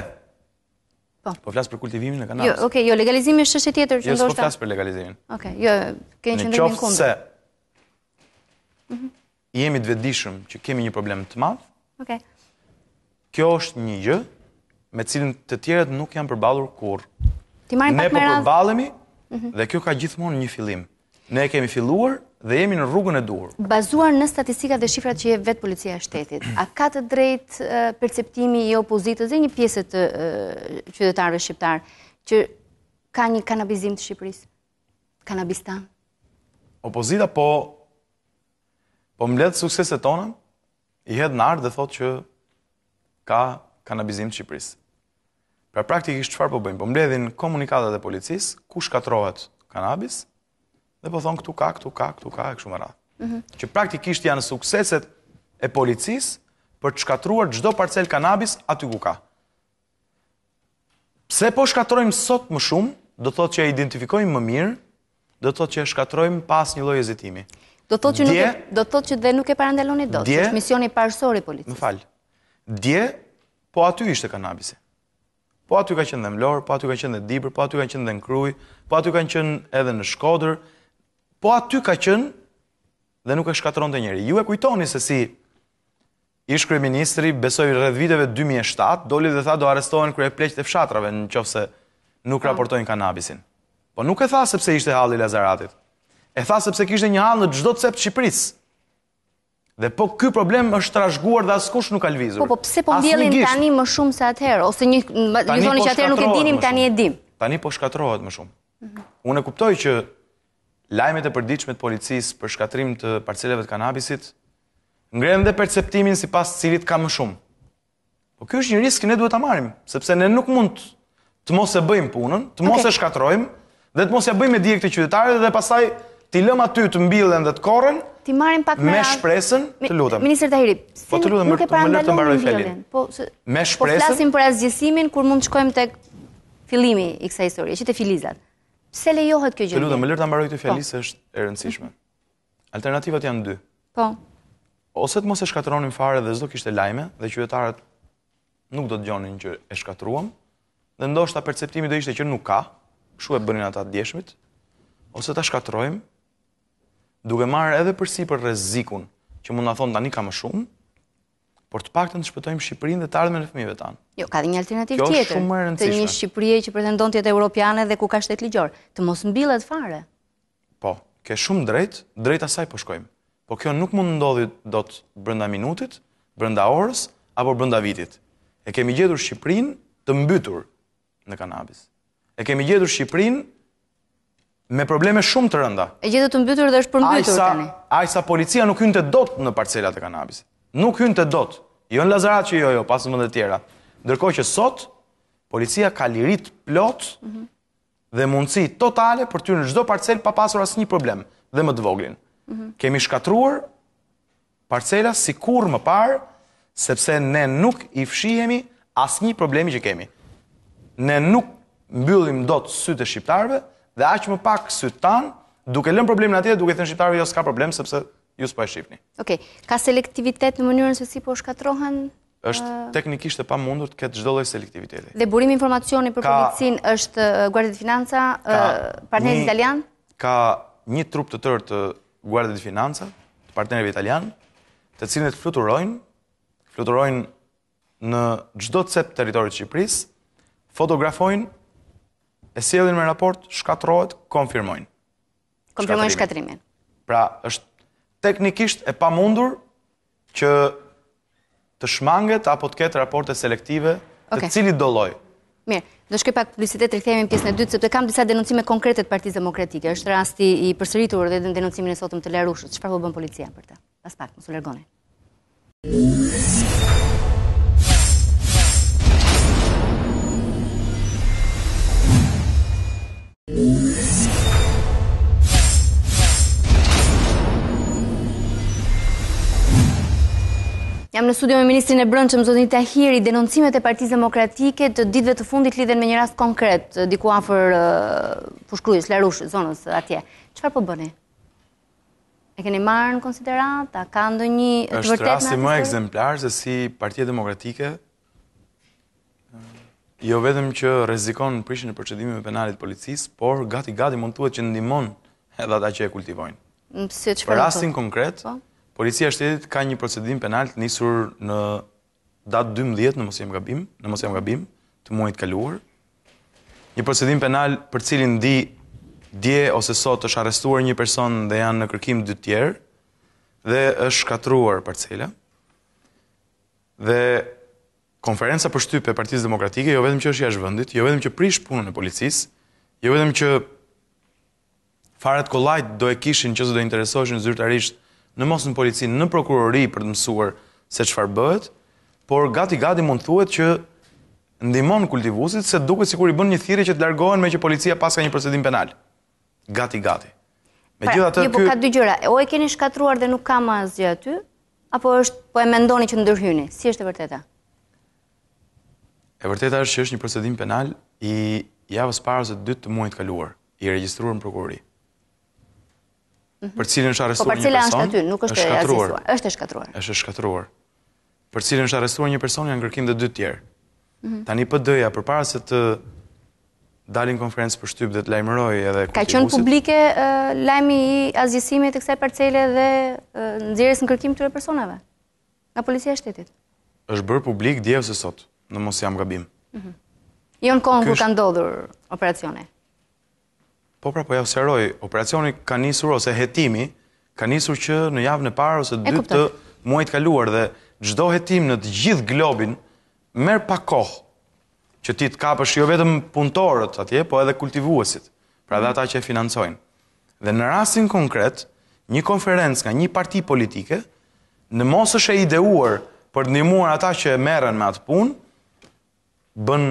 Po, po flasë për kultivimin e kanabës. Jo, oke, jo, legalizimi është është tjetër që ndoshta... Jo, s'po flasë për legalizimin. Oke, jo, kënë që ndërin kumë. Në qoftë se, mhm. jemi të vedishëm që kemi një problem të madhë, kjo është një gjë me cilin të tjeret nuk janë përbalur kur. Ti pak Ne po përbalemi mhm. dhe kjo ka gjithmonë një filim. Ne kemi filuar dhe jemi në rrugën e duhur. Bazuar në statistikat dhe shifrat që je vetë policia shtetit, a ka të drejtë perceptimi i opozitës dhe një pjesët qytetarve shqiptarë, që ka një kanabizim të Shqipëris, kanabistan? Opozita po, po mbledhë sukseset tonën, i hedë në ardhë dhe thotë që ka kanabizim të Shqipëris. Pra praktikisht qëfar po bëjmë? Po mbledhin komunikatat e policisë, ku shkatrohet kanabisë, dhe po thonë këtu ka, këtu ka, këtu ka, e këshu më ratë. Mhm. Që praktikisht janë sukseset e policis për të shkatruar gjdo parcel kanabis aty ku ka. Pse po shkatrojmë sot më shumë, do të thotë që e identifikojmë më mirë, do të thotë që e shkatrojmë pas një lojë e zitimi. Do të thotë që dhe nuk e parandeloni do, që është misioni parësori policis. Më falë, dje, po aty ishte kanabisi. Po aty ka qenë dhe mlorë, po aty ka qenë dhe dibër, po aty ka qenë dhe në kruj, po aty ka qenë edhe në shkodër, po aty ka qenë dhe nuk e shkatronte njeri. Ju e kujtoni se si ish kryeministri, besoi rreth viteve 2007, doli dhe tha do arrestohen kur e pleqte fshatrave nëse nuk po. raportojnë kanabisin. Po nuk e tha sepse ishte halli i Lazaratit. E tha sepse kishte një hall në çdo cep të Shqipërisë. Dhe po ky problem është trashëguar dhe askush nuk ka lvizur. Po po pse po mbjellin tani më shumë se atëherë ose një ju thoni po që atëherë nuk e dinim tani e dim. Tani po shkatrohet më shumë. Mhm. Unë e kuptoj që lajmet e përdiqme të policis për shkatrim të parceleve të kanabisit, ngrenë dhe perceptimin si pas cilit ka më shumë. Po kjo është një risk ne duhet të marim, sepse ne nuk mund të mos e bëjmë punën, të mos okay. e shkatrojmë, dhe të mos e bëjmë e dijek të qytetarët dhe pasaj ti lëmë aty të mbilën dhe të korën, Ti marrim pak me, me shpresën, të lutem. Ministër Tahiri, po të lutem, nuk e pra të mbaroj fjalën. Po me po shpresën. Po flasim për asgjësimin kur mund të shkojmë tek fillimi i kësaj historie, që te filizat. Se lejohet kjo gjithë? Të lutë, më lërë të ambaroj të po. fjallisë është e rëndësishme. Alternativat janë dy. Po. Ose të mos e shkatronin fare dhe zdo kishtë e lajme, dhe qyvetarët nuk do të gjonin që e shkatruam, dhe ndoshta perceptimi do ishte që nuk ka, shu e bënin atat djeshmit, ose të shkatrojmë, duke marrë edhe përsi për rezikun, që mund në thonë të një ka më shumë, por të pak të në shpëtojmë Shqipërinë dhe të ardhme në fëmive tanë. Jo, ka dhe një alternativ tjetër. Kjo shumë më rëndësishme. Të një Shqipërije që pretendon tjetë europiane dhe ku ka shtetë ligjor, të mos mbilet fare. Po, ke shumë drejt, drejt asaj po shkojmë. Po kjo nuk mund ndodhi do të brënda minutit, brënda orës, apo brënda vitit. E kemi gjedur Shqipërinë të mbytur në kanabis. E kemi gjedur Shqipërinë me probleme shumë të rënda. E gjithë të mbytur dhe është përmbytur tani. Ajsa policia nuk ynte dot në parcelat e kanabisit nuk hynë të dot, jo në lazarat që jo, jo, pasë më dhe tjera. Ndërkoj që sot, policia ka lirit plot mm -hmm. dhe mundësi totale për ty në gjdo parcel pa pasur asë një problem dhe më të voglin. Mm -hmm. Kemi shkatruar parcela si kur më parë, sepse ne nuk i fshihemi asë një problemi që kemi. Ne nuk mbyllim do të sytë e shqiptarve dhe aqë më pak sytë tanë, Duke lënë problemin atje, duke thënë shqiptarëve jo s'ka problem sepse ju s'pa e ka selektivitet në mënyrën se si po shkatrohen? është teknikisht e pa mundur të ketë gjdolloj selektiviteti. Dhe burimi informacioni për policin është Guardit Financa, partnerit italian? Ka një trup të tërë të Guardit Financa, të partnerit italian, të cilën e të fluturojnë, fluturojnë në gjdo të cep teritorit Qipris, fotografojnë, e sielin me raport, shkatrohet, konfirmojnë. Konfirmojnë shkatrimin. Pra, është teknikisht e pamundur që të shmanget apo të ketë raporte selektive të cilit do lloj. Mirë, do shkoj pak publicitet të rikthehemi në pjesën e dytë sepse kam disa denoncime konkrete të Partisë Demokratike. Është rasti i përsëritur dhe denoncimin e sotëm të Larushit. Çfarë po bënë policia për të? Pas pak, mos u largoni. Jam në studio me Ministrin e Brëndë që më zotin të ahiri denoncimet e partiz demokratike të ditve të fundit lidhen me një rast konkret, diku afer uh, përshkrujës, lërushë, zonës, atje. Qëfar po bëni? E keni marë në konsiderat? A ka ndë një të vërtet në atësër? Êshtë rasti më ekzemplarë se si partijet demokratike uh, jo vedhëm që rezikon në prishin e përqedimi me penalit policis, por gati-gati mund të që ndimon edhe ata që e kultivojnë. Për rastin konkret, po. Policia shtetit ka një procedim penal të njësur në datë 12 në mosim gabim, në mosim gabim të muajt kaluar. Një procedim penal për cilin di dje ose sot është arrestuar një person dhe janë në kërkim dy tjerë dhe është shkatruar parcela. Dhe konferenca për shtype e Partisë Demokratike jo vetëm që është jashtë vendit, jo vetëm që prish punën e policisë, jo vetëm që faret kolajt do e kishin që do interesoshin zyrtarisht në mos në polici, në prokurori për të mësuar se farë bëhet, por gati-gati mund thuet që ndimon kultivusit se duke si kur i bën një thiri që të largohen me që policia paska ka një procedim penal. Gati-gati. Me gjitha të Një po ka dy gjëra, o e keni shkatruar dhe nuk ka ma zgjë aty, apo është po e mendoni që ndërhyni? Si është e vërteta? E vërteta është që është një procedim penal i javës parës e dytë të muajt kaluar, i registruar në prokurori. Mhm. për cilën është po, arrestuar një person, është aty, nuk është e është e shkatruar. Është e shkatruar. Për cilën është arrestuar një person janë kërkim dhe dy tjerë. Mm -hmm. Tani PD-ja përpara se të dalin konferencë për shtyp dhe të lajmëroj edhe Ka qenë publike lajmi i azgjësimit të kësaj parcele dhe uh, nxjerrjes në kërkim të këtyre personave nga policia e shtetit. Është bërë publik dje se sot, në mos jam gabim. Mhm. Jo në kohën ku ka ndodhur operacioni. Po pra, po ja seroj, operacioni ka njësur ose jetimi, ka njësur që në javë në parë ose dy të muajt kaluar dhe gjdo jetim në të gjithë globin, merë pa kohë që ti të kapësh jo vetëm punëtorët atje, po edhe kultivuesit, pra dhe ata që e financojnë. Dhe në rasin konkret, një konferencë nga një parti politike, në mos është e ideuar për një muar ata që e merën me atë punë, bën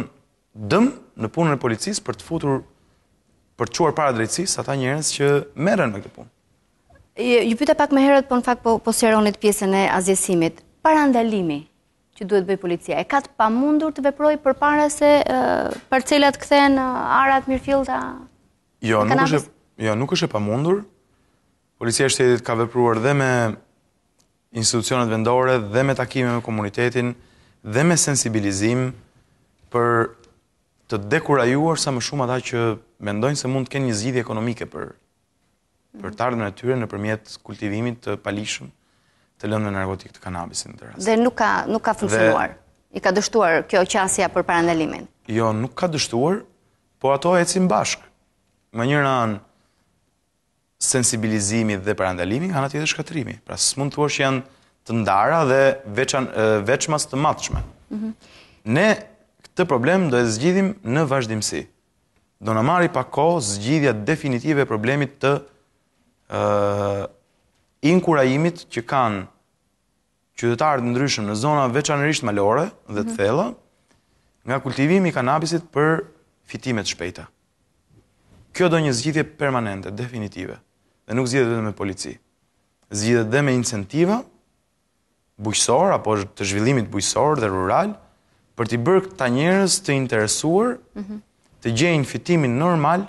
dëm në punën e policisë për të futur për quar para drejtësis, ata njërës që meren me këtë punë. Ju pyta pak me herët, po në fakt po, po seronit pjesën e azjesimit, para ndalimi që duhet bëjë policia, e katë pa mundur të veproj për para se, për cilat këthen, arat, mirfilta, jo, kanabis? Jo, nuk është pa mundur. Policia shtetit ka vepruar dhe me institucionet vendore, dhe me takime me komunitetin, dhe me sensibilizim për, të dekurajuar sa më shumë ata që mendojnë se mund të kenë një zgjidhje ekonomike për për mhm. të ardhmen e tyre nëpërmjet kultivimit të palishëm të lëndëve narkotike të kanabisit në rast. Dhe nuk ka nuk ka funksionuar. Dhe, i ka dështuar kjo qasja për parandalimin. Jo, nuk ka dështuar, po ato e cim bashk. Më njëra anë sensibilizimi dhe parandalimi, ana tjetër dhe shkatrimi. Pra së mund të që janë të ndara dhe veçan, veçmas të matëshme. Mm -hmm. Ne Të problem do e zgjidhim në vazhdimësi. Do në marri pa ko zgjidhja definitive e problemit të uh, inkurajimit që kanë qytetarët ndryshëm në zona veçanërisht malore dhe të mhm. thella nga kultivimi i kanabisit për fitime të shpejta. Kjo do një zgjidhje permanente, definitive. Dhe nuk zgjidhet vetëm me polici. Zgjidhet dhe me incentiva bujqësor apo të zhvillimit bujqësor dhe rural, për t'i bërë këta njërës të interesuar mm -hmm. të gjenjë fitimin normal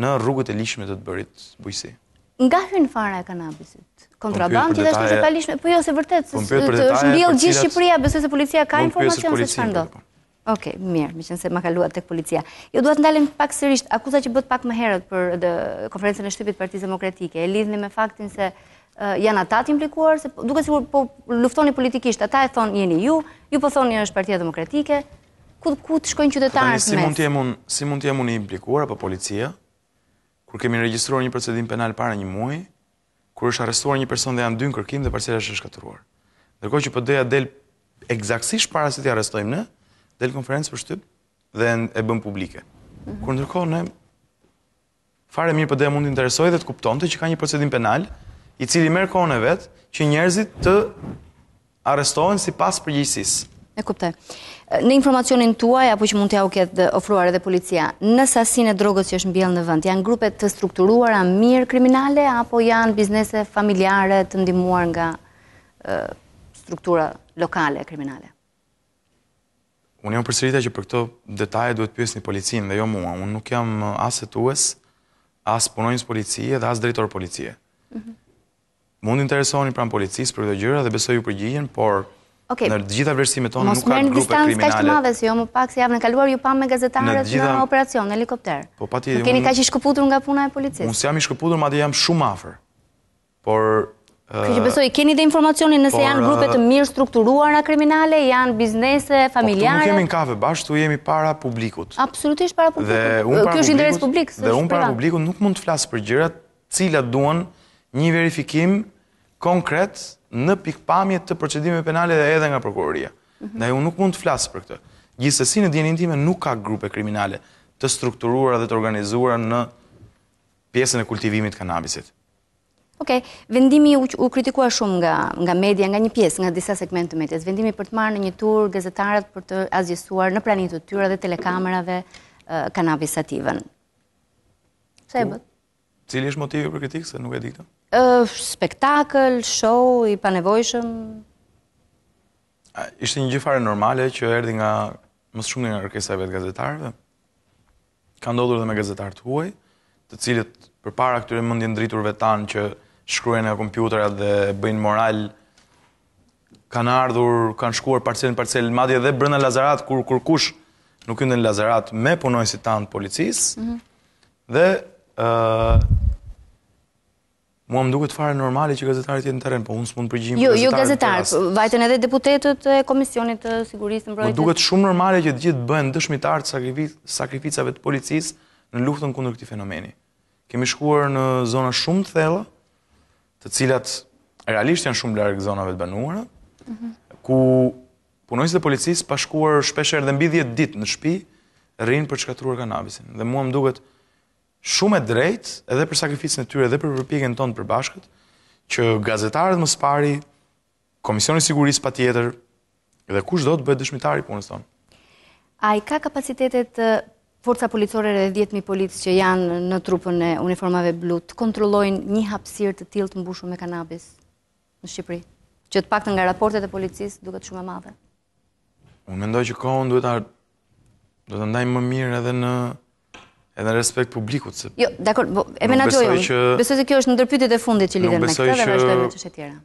në rrugët e lishme të të bërit bujësi. Nga hynë fara e kanabisit? Kontraband, që dhe shme se lishme? Po jo, se vërtet, se të shmbjell gjithë Shqipëria, bëse se policia ka informacion se shka ndo. Ok, mirë, mi qënë se ma kaluat të policia. Jo duhet ndalim pak sërisht, akuzat që bët pak më herët për konferencën e shtypit Parti demokratike, e lidhni me faktin se janë ata të implikuar, po, duke sigur po luftoni politikisht, ata e thonë jeni ju, ju po thonë një është partia demokratike, ku të shkojnë qytetarës mes? Si mund të jemë unë implikuar apo policia, kur kemi registruar një procedim penal para një muaj, kur është arrestuar një person dhe janë dy në kërkim dhe parcela është shkatruar. Ndërkohë që për dheja del egzaksish para se të arrestojmë në, del konferencë për shtyp dhe e bëm publike. Kur ndërko në fare mirë për dheja mund të interesoj dhe të kuptonte që ka një procedim penal, i cili merë kone vetë, që njerëzit të arestohen si pas E kuptoj. Në informacionin tuaj, apo që mund të ja u ofruar edhe policia, në sasin e drogës që është mbjell në vënd, janë grupet të strukturuara mirë kriminale, apo janë biznese familjare të ndimuar nga struktura lokale kriminale? Unë jam përsërita që për këto detaje duhet pjesë një policinë dhe jo mua. Unë nuk jam asë të ues, asë punojnës policie dhe asë drejtorë policie. Mhm mund të interesoni pranë policisë për këtë gjëra dhe besoj ju përgjigjen, por në të gjitha versionet tonë nuk ka grupe kriminale. Mos më distancoj të madhe si jo më pak se javën e kaluar ju pam me gazetarët gjitha... në operacion në helikopter. Po patjetër. Nuk keni kaq i shkëputur nga puna e policisë. Unë sjam i shkëputur, madje jam shumë afër. Por Kjo që eh, besoj, keni dhe informacionin nëse janë grupe të eh, mirë strukturuar nga kriminale, janë biznese, po, familjare... Po, të nuk jemi në kafe bashkë, të jemi para publikut. Absolutisht para publikut. Kjo është interes publikës. Dhe unë para publikut nuk mund të flasë për gjërat cilat duan një verifikim konkret në pikpamje të procedime penale dhe edhe nga prokuroria. Mhm. Dhe ju nuk mund të flasë për këtë. Gjithsesi në djenin time nuk ka grupe kriminale të strukturuar dhe të organizuar në pjesën e kultivimit kanabisit. Oke, vendimi u kritikua shumë nga media, nga një pjesë, nga disa segmente të medias. Vendimi për të marë në një tur, gazetarët për të azjesuar në praninë të tyra dhe telekamerave kanabisativen. Se e bët? Cili është motivi për kritikë, se nuk e këtë? Spektakl, show, i panevojshëm? Ishte një gjifare normale që erdi nga më shumë nga rëkesa e vetë gazetarëve. Ka ndodur dhe me gazetarët huaj, të cilët për para këture mëndjen driturve tanë që shkruen e kompjutera dhe bëjnë moral, kanë ardhur, kanë shkuar parcelin parcelin madhje dhe brënda lazarat, kur kur kush nuk yndin lazarat me punojnë si tanë policisë, mhm. dhe Mua më duket fare normale që gazetarët jenë në teren, po unë s'mund përgjigjem përgjimë gazetarët. Jo, jo gazetarët, po vajtën edhe deputetët e komisionit të sigurisë mbrojtjes. Mua duket shumë normale që të gjithë bëhen dëshmitar të sakrificave të policisë në luftën kundër këtij fenomeni. Kemi shkuar në zona shumë të thella, të cilat realisht janë shumë larg zonave të banuara, ku punonjësit e policisë pashkuar shkuar dhe mbi 10 ditë në shtëpi, rrinë për të kanabisin. Dhe mua më duket shumë e drejt edhe për sakrificën e tyre edhe për përpjekjen tonë për bashkët që gazetarët më spari komisioni sigurisë patjetër edhe kush do të bëjt dëshmitari punës tonë A i ka kapacitetet forca policore dhe 10.000 policë që janë në trupën e uniformave blu të kontrollojnë një hapësirë të tillë të mbushur me kanabis në Shqipëri që të paktën nga raportet e policisë duket shumë e madhe Unë mendoj që kohën duhet ta do të ndajmë më mirë edhe në e në respekt publikut. Jo, dakor, e menatoj, besoj se kjo është në dërpytit e fundit që lidhen me këta dhe vazhdojnë me qështë e tjera.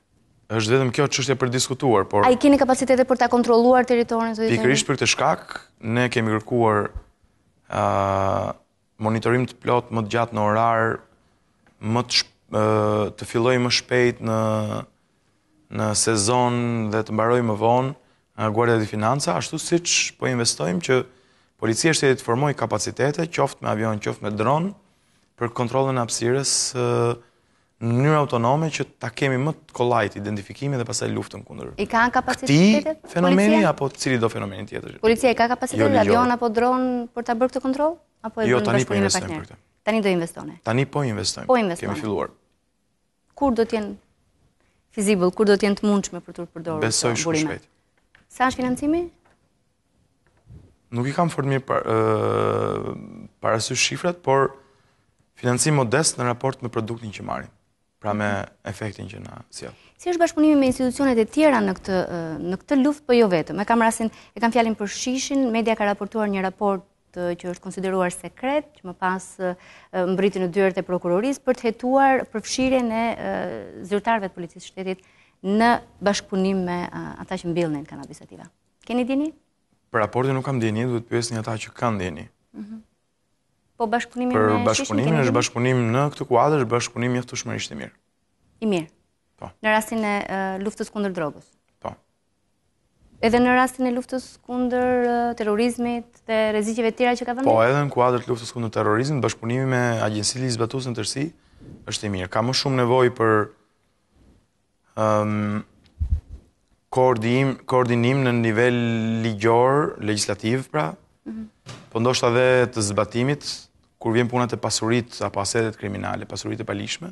është vetëm kjo qështë e përdiskutuar, por... A i keni kapacitete për ta kontroluar teritorin? Pikërish për të shkak, ne kemi kërkuar monitorim të plot më të gjatë në orar, më të filloj më shpejt në në sezon dhe të mbaroj më vonë në guardia di financa, ashtu si që po investojmë që Policia është të formoj kapacitete, qoftë me avion, qoftë me dron, për kontrolën e në mënyrë autonome që ta kemi më të kolajt identifikimin dhe pastaj luftën kundër. I kanë kapacitetet policia? Fenomeni apo cili do fenomeni tjetër? Policia i ka kapacitetin jo, jo. avion apo dron për ta bërë këtë kontroll apo e jo, bën po për një Tani do investone. Tani po investojmë. Po investojmë. Kemë filluar. Kur do të jenë feasible, kur do të jenë të mundshme për të përdorur Besoj shumë shpejt. Sa është financimi? nuk i kam fort mirë par, parasysh shifrat, por financim modest në raport me produktin që marrim, pra me efektin që na sjell. Si është bashkëpunimi me institucionet e tjera në këtë në këtë luftë, po jo vetëm. E kam rastin, e kam fjalën për Shishin, media ka raportuar një raport që është konsideruar sekret, që më pas mbriti në dyert e prokurorisë për të hetuar përfshirjen e zyrtarëve të policisë së shtetit në bashkëpunim me ata që mbillnin kanabisativa. Keni dini? për raportin nuk kam djeni, duhet pjesë një ata që kanë djeni. Mhm. Po bashkëpunimin me Shishin? Për bashkëpunimin është bashkëpunim në këtë kuadrë, është bashkëpunim një të shmërisht i mirë. I mirë? Po. Në rastin e luftës kundër drogës? Po. Edhe në rastin e luftës kundër terrorizmit dhe rezikjeve tira që ka vëndin? Po, edhe në kuadrë të luftës kundër terrorizmit, bashkëpunimi me agjensili Lisbatus tërsi është i mirë. Ka më shumë nevoj për koordinim, koordinim në nivel ligjor, legislativ pra, mhm. po ndoshta dhe të zbatimit, kur vjen punat e pasurit apo asetet kriminale, pasurit e palishme,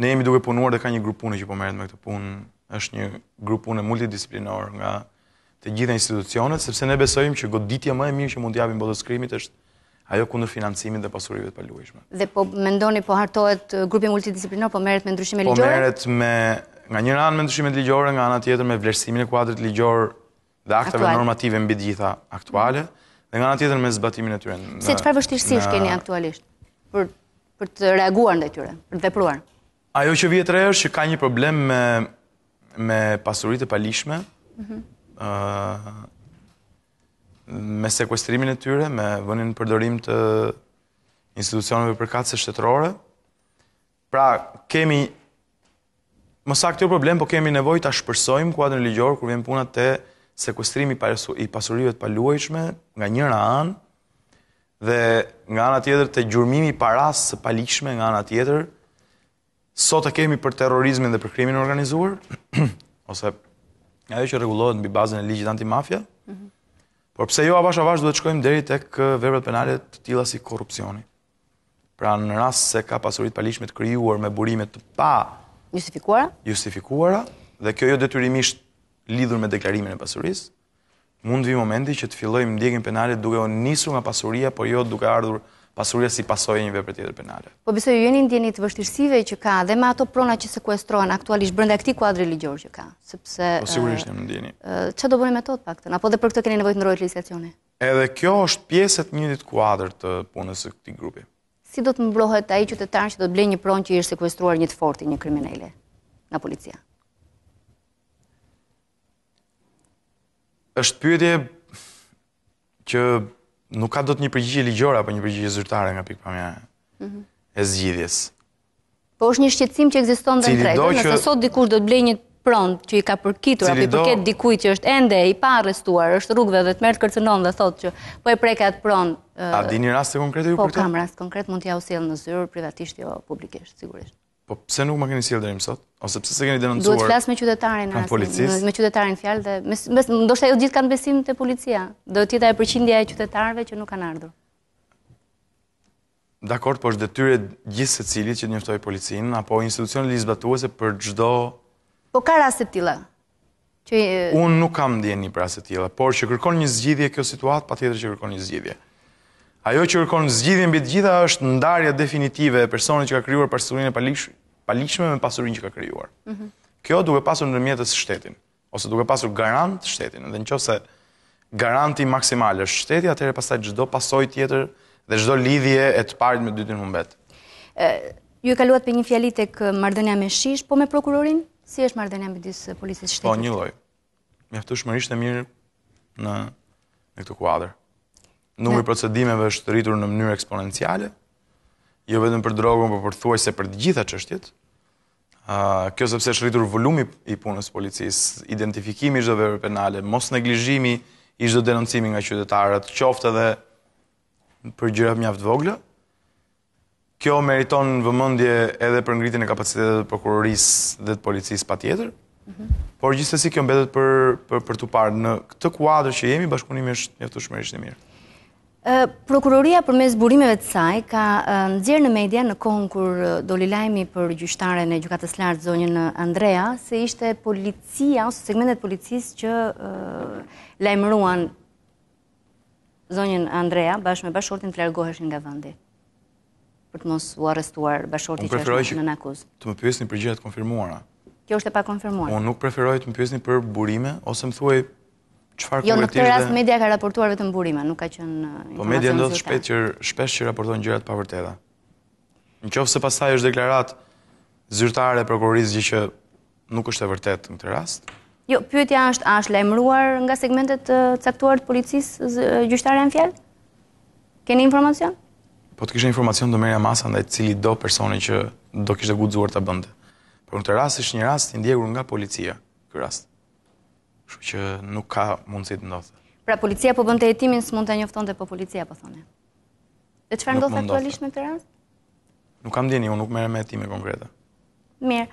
ne jemi duke punuar dhe ka një grupune që po merët me këtë punë, është një grupune multidisciplinor nga të gjitha institucionet, sepse ne besojmë që goditja më e mirë që mund të japim botës krimit është ajo kundër financimit dhe pasurive të paluajshme. Dhe po mendoni po hartohet grupi multidisciplinor, po merret me ndryshime po ligjore? Po merret me nga njëra anë me ndryshimet ligjore, nga ana tjetër me vlerësimin e kuadrit ligjor dhe akteve normative mbi të gjitha aktuale, dhe nga ana tjetër me zbatimin e tyre. Si çfarë vështirësish keni aktualisht për për të reaguar ndaj tyre, për të vepruar? Ajo që vjet re është që ka një problem me me pasuritë e palishme. Mhm. Ëh. me sekuestrimin e tyre, me vënin përdorim të institucionove përkatëse shtetërore. Pra, kemi Më sa problem, po kemi nevoj të ashpërsojmë kuadrën ligjorë kërë vjen punat të sekwestrimi i pasurive të paluajshme nga njëra anë dhe nga anë tjetër të gjurmimi parasë së palishme nga anë tjetër. Sot të kemi për terrorizmin dhe për krimin organizuar, ose ajo që regulohet në bazën e ligjit antimafja, mhm. por pse jo avash avash duhet të shkojmë deri të kë penale penalet të tila si korupcioni. Pra në rast se ka pasurit palishme të kryuar me burimet të pa Justifikuara? Justifikuara, dhe kjo jo detyrimisht lidhur me deklarimin e pasurisë, mund të vi momenti që të fillojmë ndjekin penale duke o nisur nga pasuria, por jo duke ardhur pasuria si pasojë një vepre tjetër penale. Po besoj ju jeni ndjeni të vështirësive që ka dhe me ato prona që sekuestrohen aktualisht brenda këtij kuadri ligjor që ka, sepse Po sigurisht jam ndjeni. Ço do bëni me to të paktën? Apo dhe për këtë keni nevojë të ndrojë legislacionin? Edhe kjo është pjesë e të njëjtit të punës së këtij grupi si do të mbrohet a i qytetar që do të blenjë një pronë që i është sekwestruar një të forti, një kriminele, nga policia? është pyetje që nuk ka do të një përgjigje ligjore apo një përgjigje zyrtare nga pikëpamja mhm. e zgjidhjes. Po është një shqecim që egziston dhe në tretë, nëse sot dikur do të blenjë një prond që i ka përkitur, apo i përket dikuj që është ende i pa arrestuar, është rrugëve dhe të mertë kërcënon dhe thotë që po e preket atë prond. A di një rast të konkret e ju përkët? Po, kam rast konkret, mund t'ja usilë në zyrë privatisht jo publikisht, sigurisht. Po, pse nuk më keni silë dhe imësot? Ose pse se keni denoncuar? Duhet flasë me qytetarin, me qytetarin fjallë dhe do shta gjithë kanë besim të policia. Do tjeta e e që nuk kanë ardhur. Dakor, po është detyre gjithë se cilit që njëftoj policinë, apo institucionë lisbatuese për gjdo Po ka rastet tila? Unë nuk kam djeni për rastet tila, por që kërkon një zgjidhje kjo situatë, pa tjetër që kërkon një zgjidhje. Ajo që kërkon zgjidhje mbi të gjitha është ndarja definitive e personit që ka kryuar pasurin e palishme me pasurin që ka kryuar. Mhm. Kjo duke pasur në mjetës shtetin, ose duke pasur garant shtetin, dhe në që se garanti maksimale është shteti, atëre pasaj gjdo pasoj tjetër dhe gjdo lidhje e të parit me dytin mëmbet. Ju e kaluat për një fjalit e kë mardënja me shish, po me prokurorin? Si është marrëdhënia midis disë eh, së shtetit? Po një aftu Mjaftueshmërisht e mirë në në këtë kuadër. Numri i procedimeve është rritur në mënyrë eksponenciale, jo vetëm për drogën, por për se për të gjitha çështjet. Uh, kjo sepse është rritur volumi i punës së policisë, identifikimi i çdo penale, mos neglizhimi i çdo denoncimi nga qytetarët, qoftë edhe për gjëra mjaft vogla, Kjo meriton vëmëndje edhe për ngritin e kapacitetet të prokurorisë dhe të policis pa tjetër, mhm. por gjithës të si kjo mbedet për, për, të parë në këtë kuadrë që jemi, bashkëpunimi është një të shmërisht një mirë. Prokuroria për mes burimeve të saj ka nëzirë në media në kohën kur doli lajmi për gjyshtare në gjukatës lartë zonjën Andrea, se ishte policia ose segmentet policis që lajmëruan zonjën Andrea bashkë me bashkë orëtin të largoheshin nga vëndit për të mos u arrestuar bashorti që është në akuzë. Të më pyesni për gjërat konfirmuara. Kjo është e pa konfirmuar. Unë nuk preferoj të më pyesni për burime ose më thuaj çfarë konkretisht. Jo, në këtë rast media ka raportuar vetëm burime, nuk ka qenë eh, informacion. Po media ndodh shpesh që shpesh që raportojnë gjëra të pavërteta. Nëse pasaj është deklarat zyrtare prokurorisë që nuk është e vërtetë në këtë rast. Jo, pyetja është a është lajmëruar nga segmentet e eh, caktuar të policisë gjyqtare në fjalë? Keni informacion? po të kishe informacion do merja masa ndaj cili do personi që do kishte guxuar ta bënte. Por në këtë rast është një rast i ndjekur nga policia, ky rast. Kështu që nuk ka mundësi të ndodhë. Pra policia po bënte hetimin, s'mund ta njoftonte po policia po thonë. E çfarë ndodh aktualisht me këtë rast? Nuk kam djeni, unë nuk merrem me hetime konkrete. Mirë.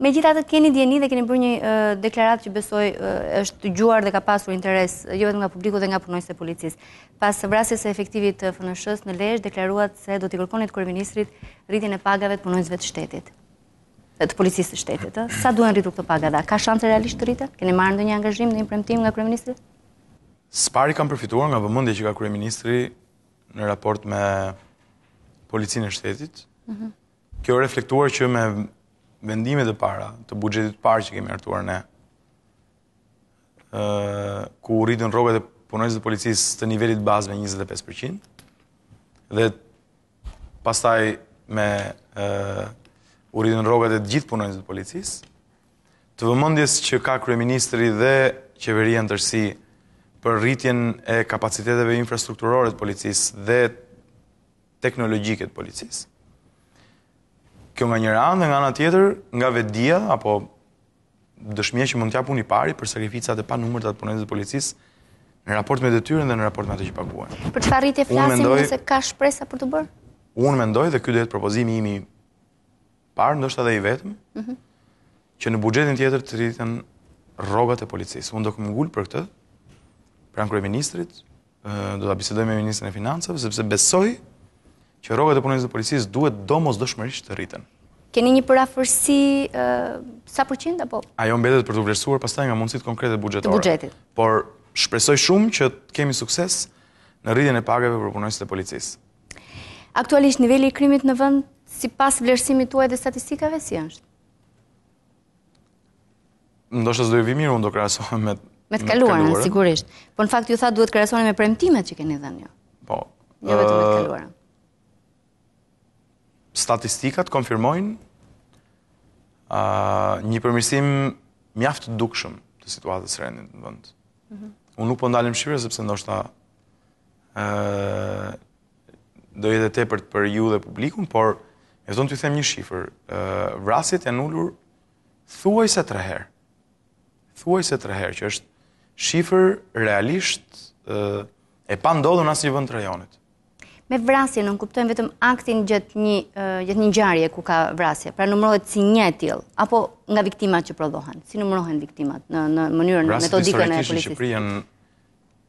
Me gjitha të keni djeni dhe keni bërë një deklarat që besoj është gjuar dhe ka pasur interes jo vetë nga publiku dhe nga punojës e policis. Pas vrasjes e efektivit të fënëshës në lejsh, deklaruat se do t'i kërkonit kërëministrit rritin e pagave të punojësve të shtetit, të policis të shtetit. Sa duen rritur këtë pagada? Ka shantë realisht të rritë? Keni marrë ndë një angazhim dhe një premtim nga kërëministrit? Spari kam përfituar nga vëmëndje që ka kërëministri në raport me policinë e shtetit. Mhm. Kjo reflektuar që me vendimet e para, të buxhetit të parë që kemi hartuar ne. ë ku u rritën rrogat e punonjës të policisë të nivelit bazë me 25%, dhe pastaj me ë u rritën rrogat e të gjithë punonjës të policisë, të vëmendjes që ka kryeministri dhe qeveria ndërsi për rritjen e kapaciteteve infrastrukturore të policisë dhe teknologjike të policisë kjo nga njëra anë dhe nga ana tjetër, nga vetdia apo dëshmia që mund t'ja puni pari për sakrificat e panumërt të punonjësve të policisë në raport me detyrën dhe në raport me atë që paguhen. Për çfarë rritje flasim nëse ka shpresë për të bërë? Unë mendoj dhe ky dohet propozimi imi parë ndoshta edhe i vetëm. Mhm. që në buxhetin tjetër të rriten rrogat e policisë. Unë do të ngul për këtë pranë kryeministrit, do ta bisedoj me ministrin e financave sepse besoj që rogët e punonjës dhe policisë duhet do mos dëshmërisht të rritën. Keni një përafërsi sa përqinda, po? Ajo mbetet për të vlerësuar pastaj nga mundësit konkrete bugjetore. Të bugjetit. Por shpresoj shumë që kemi sukses në rritën e pagëve për punonjës dhe policisë. Aktualisht nivelli i krimit në vënd si pas vlerësimi tuaj dhe statistikave, si është? do të zdojëvi mirë, unë do krasohë me... Me të kaluarën, sigurisht. Po në fakt ju tha duhet krasohën me premtimet që keni dhenjo. Po. Një vetë me të kaluarën statistikat konfirmojnë një përmirësim mjaftë dukshëm të situatës rrendit në vënd. Mhm. Unë nuk po ndalim shqipërë, sepse ndoshta uh, do jetë e tepërt për ju dhe publikun, por e zonë të them një shqipër, vrasit e nullur thuaj se të reherë, thuaj se të reherë, që është shqipër realisht e pa ndodhën asë një vënd të rajonit me vrasje nuk kuptojnë vetëm aktin gjithë një, një gjarje ku ka vrasje, pra numrohet si një tjil, apo nga viktimat që prodohen, si numrohen viktimat në, mënyrën, në metodikën e policisë. Vrasje në Shqipëri janë...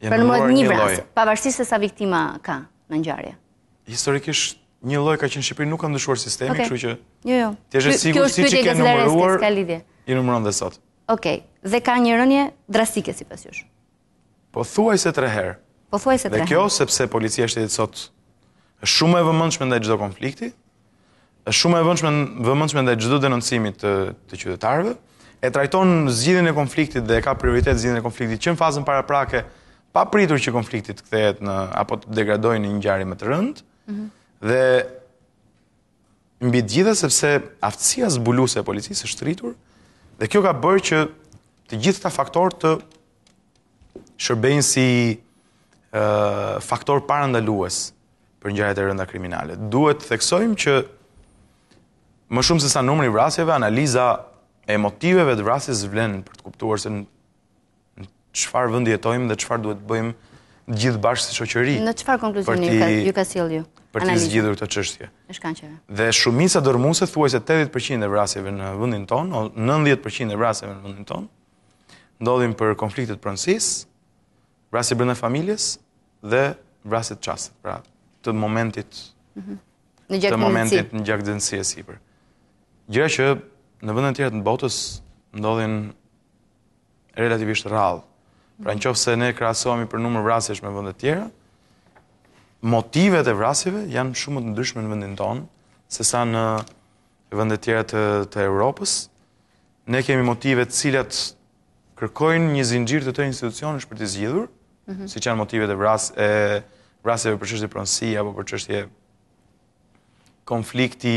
Pra numrohet një, një vrasje, pavarësisht se sa viktima ka në gjarje. Historikisht një loj ka që në Shqipëri nuk ka ndëshuar sistemi, okay. që që jo, jo. sigur si që ke numëruar, i numëron dhe sot. Okej, dhe ka një rënje drastike si pas jush. herë. Po thuaj se tre herë. Po dhe kjo, sepse policia shtetit sot është shumë e vëmendshme ndaj çdo konflikti, është shumë e vëmendshme vëmendshme ndaj çdo denoncimi të të qytetarëve, e trajton zgjidhjen e konfliktit dhe ka prioritet zgjidhjen e konfliktit që në fazën paraprake pa pritur që konflikti të kthehet në apo të degradojë në një ngjarje më të rëndë. Mm -hmm. Dhe mbi të gjitha sepse aftësia zbuluese e policisë është rritur dhe kjo ka bërë që të gjithë këta faktorë të shërbejnë si ë uh, faktor parandalues për njëjarët e rënda kriminalet. Duhet të theksojmë që më shumë se sa numëri vrasjeve, analiza e motiveve dhe vrasjeve zvlenë për të kuptuar se në qëfar vëndjetojmë dhe qëfar duhet bëjmë gjithë bashkë si qoqëri. Në qëfar konkluzioni ju ka silju? për të zgjidhur të qështje. Dhe shumisa dërmuse, se thuaj se 80% e vrasjeve në vëndin ton, o 90% e vrasjeve në vëndin ton, ndodhin për konfliktet prënsis, vrasje brënda familjes, dhe vrasje të qasët. Pra, të momentit mhm. të momentit në gjakë e siper. Gjera që në vëndën tjera në botës ndodhin relativisht rralë. Pra në qofë se ne krasohemi për numër vrasesh me vëndët tjera, motive të vrasive janë shumë të ndryshme në vëndin tonë, se sa në vëndët tjera të Europës, ne kemi motive të cilat kërkojnë një zingjirë të të institucionës për të zgjidhur, mhm. si që janë motive të vrasë e Vraset për çështje pronësi apo për çështje konflikti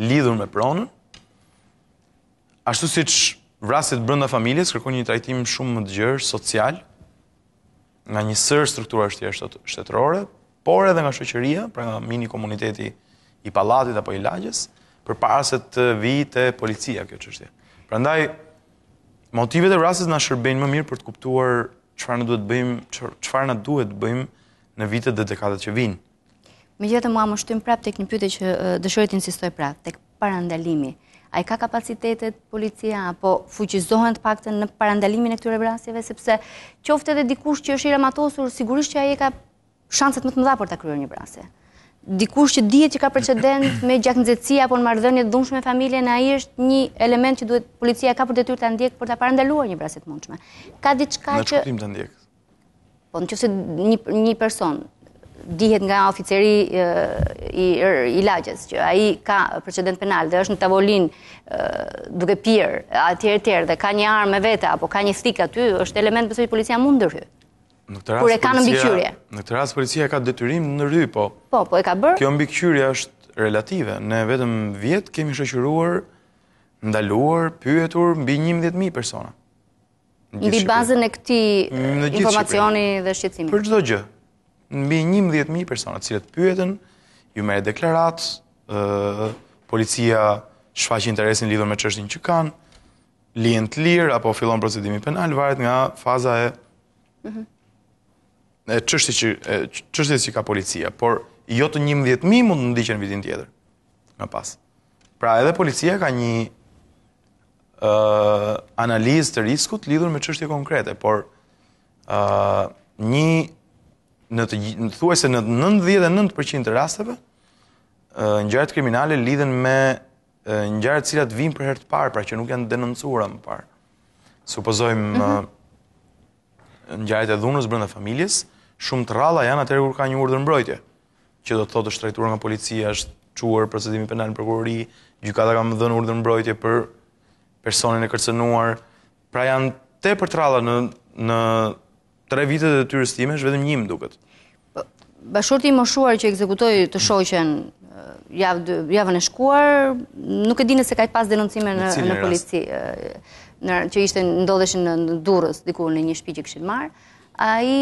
lidhur me pronën, ashtu siç vrasit brenda familjes kërkon një trajtim shumë më të gjerë social, nga një sër struktura shtetërore, por edhe nga shoqëria, pra nga mini komuniteti i pallatit apo i lagjes, përpara se të vijë te policia kjo çështje. Prandaj motivet e vrasjes na shërbejnë më mirë për të kuptuar çfarë duhet bëjmë çfarë na duhet të bëjmë në vitet dhe dekadat që vinë. Me gjithë të mua më shtymë prap të një pyte që dëshërët insistoj prap, të parandalimi. A i ka kapacitetet policia, apo fuqizohen të pakten në parandalimin e këtyre brasjeve, sepse qofte dhe dikush që është i ramatosur, sigurisht që a i ka shanset më të mëdha për të kryur një brasje. Dikush që dhjet që ka precedent me gjakë apo në të dhunshme e familje, në a i është një element që duhet policia ka për detyur të ndjekë për të parandaluar një brasje të mundshme. Ka diçka që... Në të ndjekë? Po në që se një person dihet nga oficeri er, i lagjes, që aji ka precedent penal dhe është në tavolin duke pyrë, atjerë tjerë, dhe ka një armë e veta, apo ka një stika ty, është element përse që policia mund dërhy. e ka në bikqyria. Në këtë rrasë policia ka detyrim në rry, po. Po, po e ka bërë. Kjo në bikqyria është relative. Ne vetëm vjetë kemi shëqyruar, ndaluar, pyetur, mbi 11.000 persona mbi bazën e këti informacioni dhe shqecimi? Për gjithë dhe gjë, mbi njim dhjetë mi personat cilët pyetën, ju mere deklaratë policia shfaqë interesin lidhën me qështin që kanë, lijen të lirë, apo fillon procedimi penal, varet nga faza e qështit mhm. që ka policia, por jo të njim dhjetë mi mund në ndiqen vitin tjetër, në pas. Pra edhe policia ka një analizë të riskut lidhur me çështje konkrete, por ë uh, një në të thuajse në 99% të rasteve ë uh, ngjarjet kriminale lidhen me uh, ngjarje të cilat vijnë për herë të parë, pra që nuk janë denoncuara më parë. Supozojmë mm -hmm. uh, ngjarjet e dhunës brenda familjes, shumë të rralla janë atëherë kur ka një urdhër mbrojtje, që do të thotë të shtrëtuar nga policia është çuar procedimi penal prokurori, gjykata ka më dhënë urdhër mbrojtje për personin e kërcenuar. Pra janë te për tralla në, në tre vitet e tyrës time, është vedim njim duket. Po, Bashurti i moshuar që ekzekutoj të shoqen javën e shkuar, nuk e dinë se ka i pas denoncime në, në polici, në, që ishte ndodheshin në, në durës, dikur në një shpi që këshin marë, a i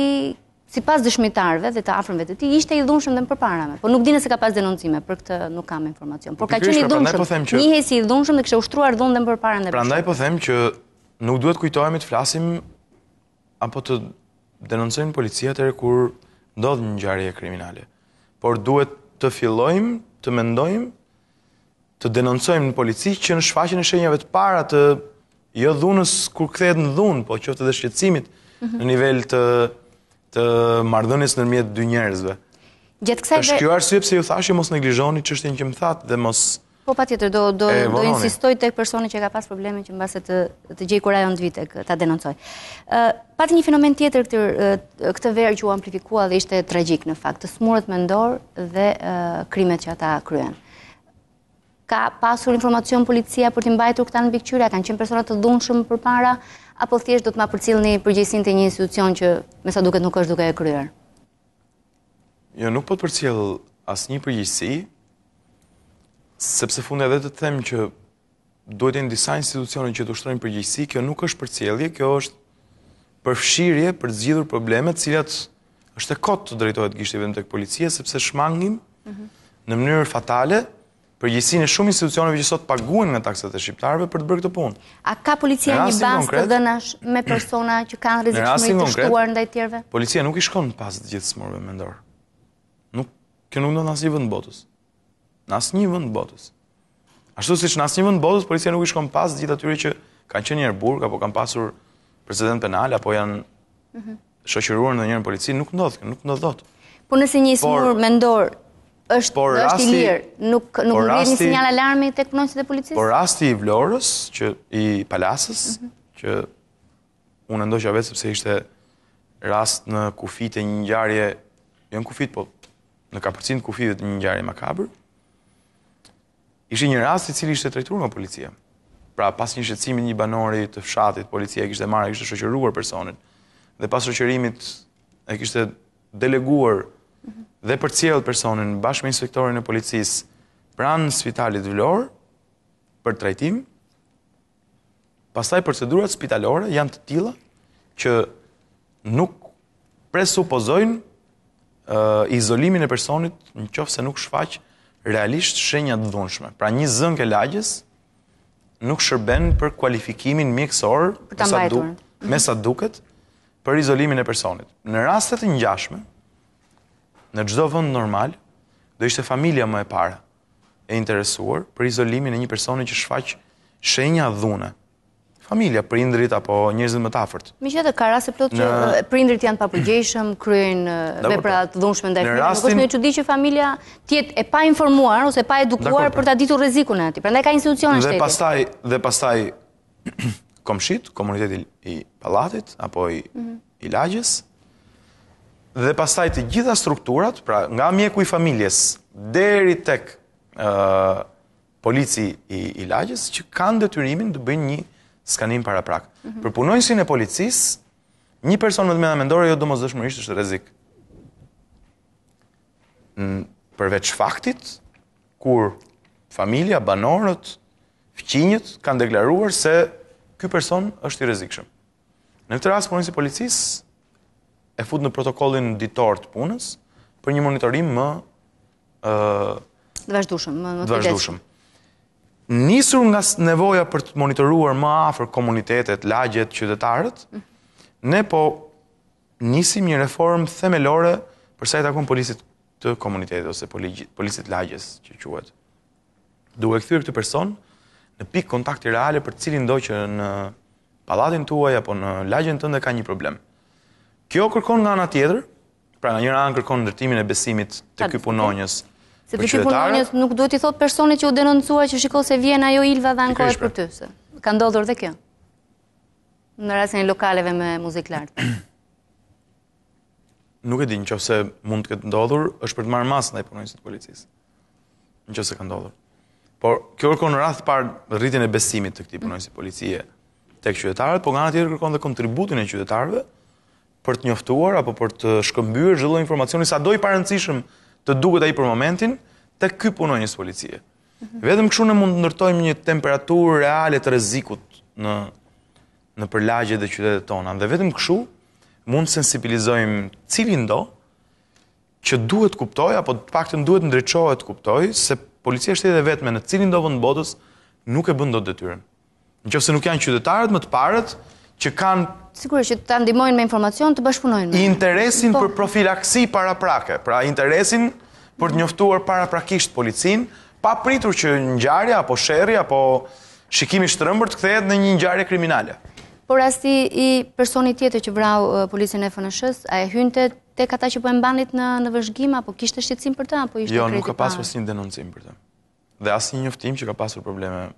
si pas dëshmitarve dhe të afrëmve të ti, ishte i dhunshëm dhe më përparame. Po nuk dine se ka pas denoncime, për këtë nuk kam informacion. Por ka qënë i dhunshëm, po njëhe si i dhunshëm dhe kështë ushtruar dhunë dhe më përparame dhe përshëm. Prandaj po them që nuk duhet kujtojme të flasim apo të denoncojnë policia tërë kur ndodhë një njarje kriminale. Por duhet të fillojmë, të mendojmë, të denoncojmë në polici që në shfaqin e shenjave të para të jo dhunës kur këthejt në dhunë, po qoftë të dhe shqecimit mhm. në nivel të të mardhënis mjetë dy njerëzve. Gjetë kësaj dhe... është kjo arsye pse ju thashë mos neglizhoni çështjen që më thatë dhe mos Po patjetër do do insistoj do insistoj tek personi që ka pas probleme që mbase të të gjej kur ajo ndvite ta denoncoj. Ë pati një fenomen tjetër këtë këtë verë që u amplifikua dhe ishte tragjik në fakt, të smurët me ndorë dhe krimet që ata kryen. Ka pasur informacion policia për të mbajtur këta në bikqyra, kanë qenë persona të dhunshëm përpara, apo thjesht do të ma përcil një përgjësin të një institucion që me sa duket nuk është duke e kryer? Jo, nuk po të përcil asë një përgjësi, sepse funde edhe të them që duhet e në disa institucionin që të ushtërojnë përgjësi, kjo nuk është përcilje, kjo është përfshirje për zgjidhur problemet cilat është e kotë të drejtojt gjishtive në tek policia, sepse shmangim mhm. në mënyrë fatale, përgjësin e shumë institucionëve që sot paguen nga taksat e shqiptarve për të bërë këtë punë. A ka policia një bastë të dënash me persona që kanë rizikshmëri të shkuar ndaj tjerve? Policia nuk i shkon në pasë të gjithë smurve mendorë. Kjo nuk në nësë një vënd botës. Nësë një vënd botës. Ashtu si që nësë një vënd botës, policia nuk i shkon pasë të gjithë atyri që kanë qenë njerë burg, apo kanë pasur president penal, apo janë mhm. shoqëruar në Po nëse një smurë mendorë është i lirë, nuk vjen një sinjal alarmi të ekonomisë e policisë? Por rasti i Vlorës, i Palasës, mhm. që unë ndoj që a vetë sepse ishte rast në kufit e një njarje, jo në kufit, po në kapërcin të kufit e një njarje makabër, ishte një rast i cili ishte trejtur nga policia. Pra pas një shetsimin një banori të fshatit, policia e kishte marrë, e kishte shëqëruar personin, dhe pas shëqërimit e kishte deleguar dhe për cilë personin bashkë me inspektorin e policis pranë në spitalit vëllor për trajtim, pasaj procedurat spitalore janë të tila që nuk presupozojnë izolimin e personit në qofë se nuk shfaqë realisht shenjat dhunshme. Pra një zëngë e lagjes nuk shërben për kualifikimin mjekësor me sa duket për izolimin e personit. Në rastet njashme, në gjdo vënd normal, do ishte familja më e para e interesuar për izolimin e një personi që shfaq shenja dhune. Familja, prindrit apo njërzit më tafërt. Mi që edhe ka rase plot që prindrit janë papërgjeshëm, kryen eh, veprat dhunshme ndaj familja. Në kështë në që di që familja tjetë e pa informuar ose pa edukuar po. për ta ditu rezikun e ati. Përndaj ka institucionën shtetit. Dhe pastaj komshit, komuniteti i palatit apo i mhm. lagjes, dhe pastaj të gjitha strukturat, pra nga mjeku i familjes deri tek ë polici i, lagjes që kanë detyrimin të bëjnë një skanim para prak. Mm Për punonjësin e policisë, një person me dëmendje mendore jo domosdoshmërisht është rrezik. Përveç faktit kur familja, banorët, fqinjët kanë deklaruar se ky person është i rrezikshëm. Në këtë rast punonjësi i policisë e fut në protokollin ditor të punës për një monitorim më ë të vazhdueshëm. Nisur nga nevoja për të monitoruar më afër komunitetet, lagjet, qytetarët, mhm. ne po nisim një reformë themelore për sa i takon policisë të komunitetit ose policisë të lagjes që quhet. Duhet kythyer këtë person në pikë kontakti reale për cilin do që në pallatin tuaj apo në lagjen tënde ka një problem. Kjo kërkon nga ana tjetër, pra nga njëra anë kërkon ndërtimin e besimit të ky punonjës. Sepse ky punonjës nuk duhet i thot personit që u denoncuar që shikoi se vjen ajo Ilva dhe ankohet për ty. Ka ndodhur edhe kjo. Në rastin e lokaleve me muzikë lart. Nuk e di nëse mund të ketë ndodhur, është për të marrë masë ndaj punonjës të policisë. Nëse ka ndodhur. Por kjo kërkon radh par rritjen e besimit të këtij punonjës policie tek qytetarët, por nga ana tjetër kërkon dhe kontributin e qytetarëve për të njoftuar apo për të shkëmbyer çdo lloj informacioni sado i parancishëm të duket ai për momentin te ky punonjës policie. Mm -hmm. Vetëm kështu ne mund të ndërtojmë një temperaturë reale të rrezikut në në përlagjet e qytetit tonë, dhe vetëm kështu mund të sensibilizojmë cilin do që duhet kuptoj apo të paktën duhet ndriçohet të kuptoj se policia është e vetme në cilin do vend botës nuk e bën dot detyrën. Nëse nuk janë qytetarët më të parët, që kanë sigurisht që ta ndihmojnë me informacion të bashkëpunojnë interesin po. për profilaksi paraprake, pra interesin për të njoftuar paraprakisht policin, pa pritur që një apo shërja, apo shikimi i të kthehet në një ngjarje kriminale. Por rasti i personit tjetër që vrau policin e FNS-s, e hynte tek ata që po e mbanit në në vëzhgim apo kishte shqetësim për ta apo ishte kritik. Jo, nuk ka pasur asnjë denoncim për ta. Dhe asnjë njoftim që ka pasur probleme.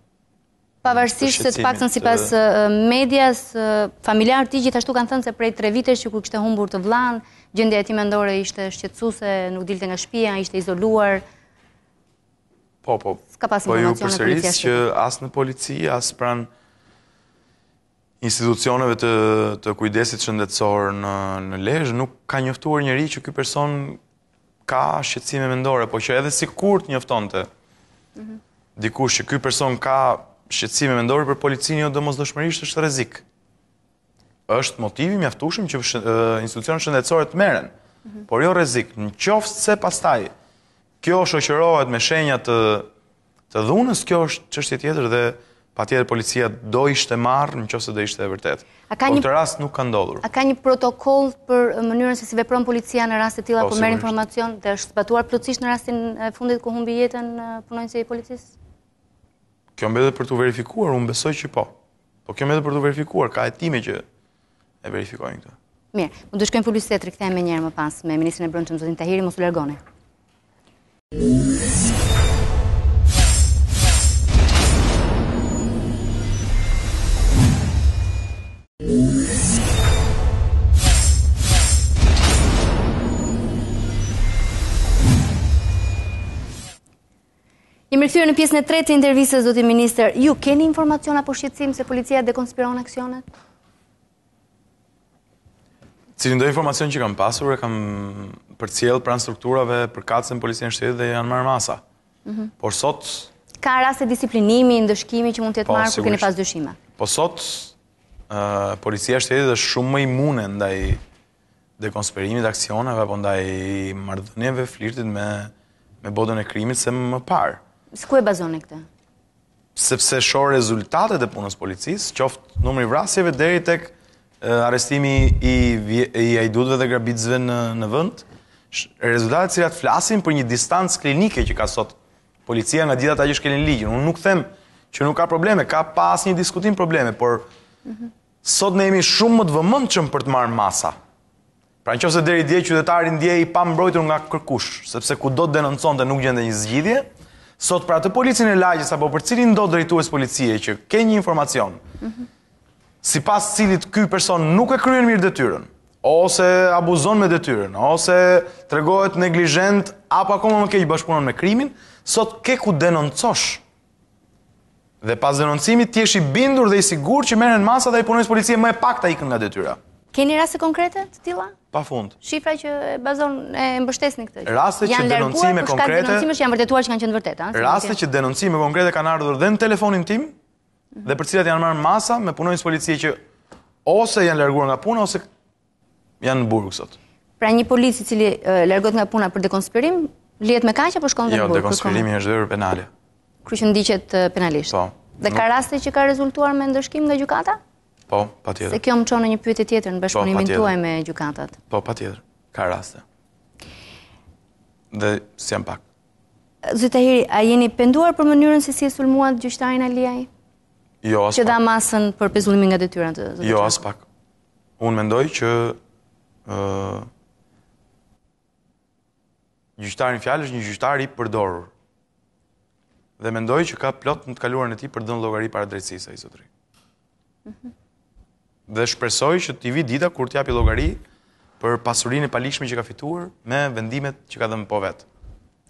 Pavarësisht se të paktën sipas pas medias, familjarët e gjithashtu kanë thënë se prej 3 vitesh që kur kishte humbur të vllahën, gjendja e tij mendore ishte shqetësuese, nuk dilte nga shtëpia, ishte izoluar. Po, po. Ka po ju përsëris që as në polici, as pranë institucioneve të të kujdesit shëndetësor në në Lezhë nuk ka njoftuar njëri që ky person ka shqetësime mendore, po që edhe sikur të njoftonte. të mhm. dikush që ky person ka me ndorë për policinë jo dëmosdoshmërisht është rrezik. Êshtë motivi mjaftueshëm që institucionet shëndetësore të merren, mhm. por jo rrezik. Nëse pastaj kjo shoqërohet me shenja të dhunës, kjo është çështje tjetër dhe patjetër policia do ishte marrë nëse do ishte e vërtetë. A ka një rast nuk ka ndodhur. ka një protokoll për mënyrën se si vepron policia në raste të tilla po, po merr informacion dhe është zbatuar plotësisht në rastin e fundit ku humbi jetën punonjësi i policisë? Kjo më edhe për të verifikuar, unë besoj që po. Po kjo më edhe për të verifikuar, ka hetime që e verifikojnë këtë. Mirë, do të shkojmë publicitet të kthejmë një herë më pas me ministrin e Brendshëm Zotin Tahiri, mos u largoni. mirëkthyer në pjesën e tretë të intervistës zoti ministër. Ju keni informacion apo shqetësim se policia dekonspiron aksionet? Cilin do informacion që kam pasur e kam përcjell pranë strukturave për kacën policisë së dhe janë marrë masa. Mhm. Por sot ka raste disiplinimi, ndëshkimi që mund të jetë po, marrë kur keni pas dyshime. Po sot ë policia e shtetit është shumë më imune ndaj dekonspirimit aksionave, apo ndaj marrëdhënieve flirtit me me botën e krimit se më parë. Së ku e bazoni këte? Sepse shorë rezultatet e punës policisë, qoftë numri vrasjeve deri tek arestimi i ajdutve dhe grabitzve në vënd, rezultatet atë flasin për një distancë klinike që ka sot policia nga didat a gjithë shkelin ligjën. Unë nuk them që nuk ka probleme, ka pas një diskutim probleme, por sot ne jemi shumë më të vëmënd më për të marë masa. Pra në qëse deri dje qytetarin dje i pa nga kërkush, sepse ku do të denonconte nuk gjende një zgjidhje, Sot pra të policin e lagjës apo për cilin do drejtues policie që ke një informacion, si pas cilit ky person nuk e kryen mirë detyren, ose abuzon me detyren, ose të regohet neglijent, apo akoma më kej bashkëpunon me krimin, sot ke ku denoncosh. Dhe pas denoncimit, t'jesh i bindur dhe i sigur që meren masa dhe i punojnës policie më e pak ta ikën nga detyra. Keni raste konkrete të tilla? Pa fund. Shifra që bazon e mbështesni këtë. Raste që denoncime konkrete. Janë denoncime që janë vërtetuar që kanë qenë vërteta. Raste që denoncime konkrete kanë ardhur dhe në telefonin tim, dhe për cilat janë marrë masa me punojnës policie që ose janë larguar nga puna ose janë në burg sot. Pra një polic i cili largohet nga puna për dekonspirim, lihet me kaq apo shkon vetë jo, në burg? Jo, dekonspirimi është dhënë penale. që ndiqet penalisht. Po. Dhe ka raste që ka rezultuar me ndëshkim nga gjykata? Po, pa tjetër. Se kjo më qonë një pyetje tjetër në po, bashkëpunimin të tuaj me gjukatat. Po, pa tjetër. Ka raste. Dhe si jam pak. Zytahiri, a jeni penduar për mënyrën se si e sulmuat gjyqtarin Aliaj? Jo, as pak. Që da masën për pezullimin nga detyrat? Të, jo, as pak. Unë mendoj që ë uh, në fjalë është një gjyqtar i përdorur. Dhe mendoj që ka plot në të kaluarën në ti për dhënë llogari para drejtësisë ai zotri. Mhm dhe shpresoj që t'i vi dita kur t'japi llogari për pasurinë e palishmi që ka fituar me vendimet që ka dhënë po vet.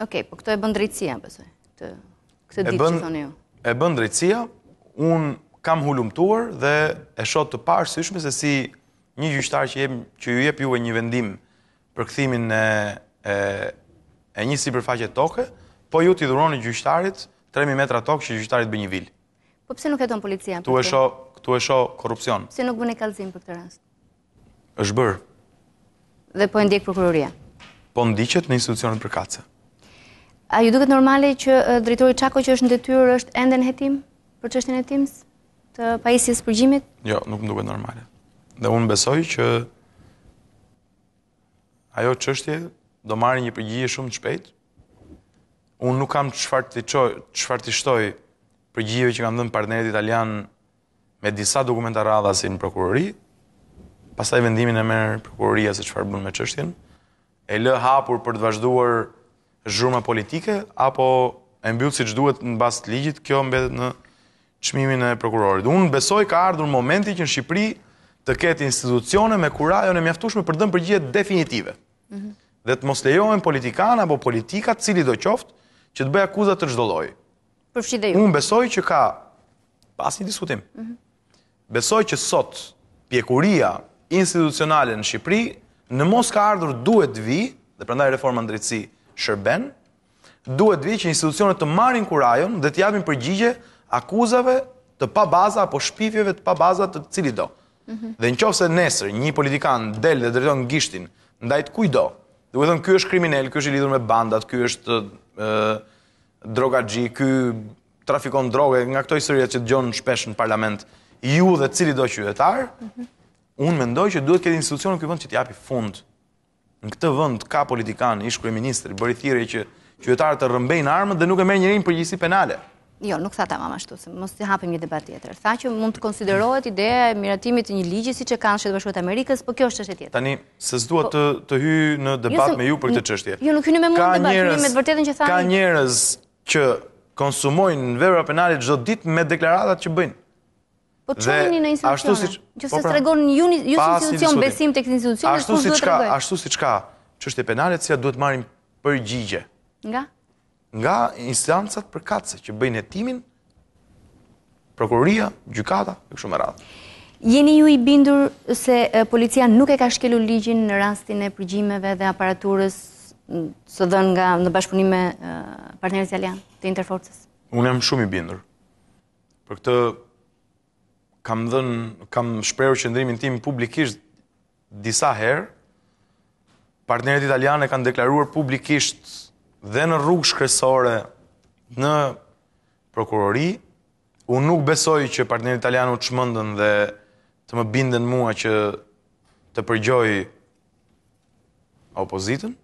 Okej, okay, po këto e bën drejtësia, besoj. Këtë këtë ditë thoni ju. E bën drejtësia. Un kam hulumtuar dhe e shoh të parësisht se si një gjyqtar që jem, që ju jep juve një vendim për kthimin e e e një sipërfaqe toke, po ju ti dhuroni gjyqtarit 3000 metra tokë që gjyqtarit bëjë një vilë. Po pse nuk e don policia? Tu e shoh këtu e sho korupcion. Si nuk bëne kalzim për këtë rast? është bërë. Dhe po e ndjekë prokuroria? Po ndiqet në institucionet për kace. A ju duket normali që drejtori Qako që është në detyrë është ende në hetim për qështën e tims të pajisjes përgjimit? Jo, nuk më duket normali. Dhe unë besoj që ajo qështje do marrë një përgjigje shumë të shpejt. Unë nuk kam qëfar të shtoj përgjive që kam dhënë partnerit italian me disa dokumenta radha si në prokurori, pasta vendimin e merë prokuroria se që farë bunë me qështjen, e lë hapur për të vazhduar zhurma politike, apo e mbyllë si që duhet në bastë ligjit, kjo mbetet në qmimin e prokurorit. Unë besoj ka ardhur momenti që në Shqipëri të ketë institucione me kurajon e mjaftushme për dëmë përgjit definitive. Mhm. Dhe të mos lejojnë politikan apo politikat cili do qoftë që të bëja kuzat të gjdoloj. Unë besoj që ka pas një diskutim, mhm besoj që sot pjekuria institucionale në Shqipëri në mos ka ardhur duhet vi, dhe prandaj reforma drejtësi shërben, duhet vi që institucionet të marrin kurajon dhe të japin përgjigje akuzave të pa baza apo shpifjeve të pa baza të cili do. Mm -hmm. Dhe në qofë se nesër një politikan del dhe drejton në gishtin, ndajt kuj do, dhe u thënë kjo është kriminel, kjo është i lidhur me bandat, kjo është e, droga gji, kjo trafikon droge, nga këtoj sërjet që të gjonë shpesh në parlament, mm ju dhe cili do qytetar, unë mendoj që duhet këtë institucionë në këtë vënd që t'japi fund. Në këtë vënd ka politikan, ishkri ministri, bëri thire që qytetarë të rëmbejnë armët dhe nuk e merë njërin për gjithësi penale. Jo, nuk tha ta mama shtusë, mos të hapim një debat tjetër. Tha që mund të konsiderohet ideja e miratimit një ligjë si që kanë shetë bashkët Amerikës, po kjo është është tjetër. Tani, se zdua po- të hy në jo, debat me ju për këtë qështje. Jo, nuk hy në me mund debat, hy në me të vërtetën që tha... Ka njërës që konsumojnë në verëra penalit gjithë dit me deklaratat që bëjnë. Po që po pra, një në institucionet? Që se regonë një institucion besim të këtë institucionet, ashtu si ka, ashtu si qka, që është e penalet, si duhet marim përgjigje. Nga? Nga instancat për katëse, që bëjnë timin, prokuroria, gjykata, e këshu më radhë. Jeni ju i bindur se policia nuk e ka shkelu ligjin në rastin e përgjimeve dhe aparaturës së dhën nga në bashkëpunime me e jalian të interforces? Unë jam shumë i bindur. Për këtë kam dhën kam shprehur qëndrimin tim publikisht disa herë. Partnerët italianë kanë deklaruar publikisht dhe në rrugë shkresore në prokurori. Unë nuk besoj që partnerët italianë u çmendën dhe të më bindën mua që të përgjoj opozitën.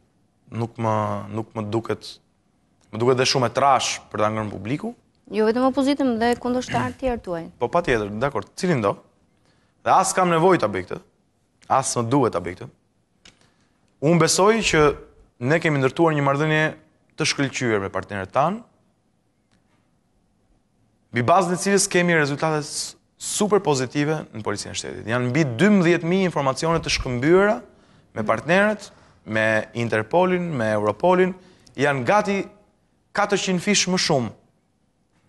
Nuk më nuk më duket më duket dhe shumë e trash për ta ngrënë publiku. Jo vetëm opozitëm dhe kundështarë tjerë të uajnë. Po pa tjetër, dakor, cilin do, dhe asë kam nevoj të abiktët, asë më duhet të abiktët, unë besoj që ne kemi ndërtuar një mardhënje të shkëllqyër me partnerët tanë, bi bazë në cilës kemi rezultatet super pozitive në policinë e shtetit. Janë bi 12.000 informacionet të shkëmbyra me partnerët, me Interpolin, me Europolin, janë gati 400 fish më shumë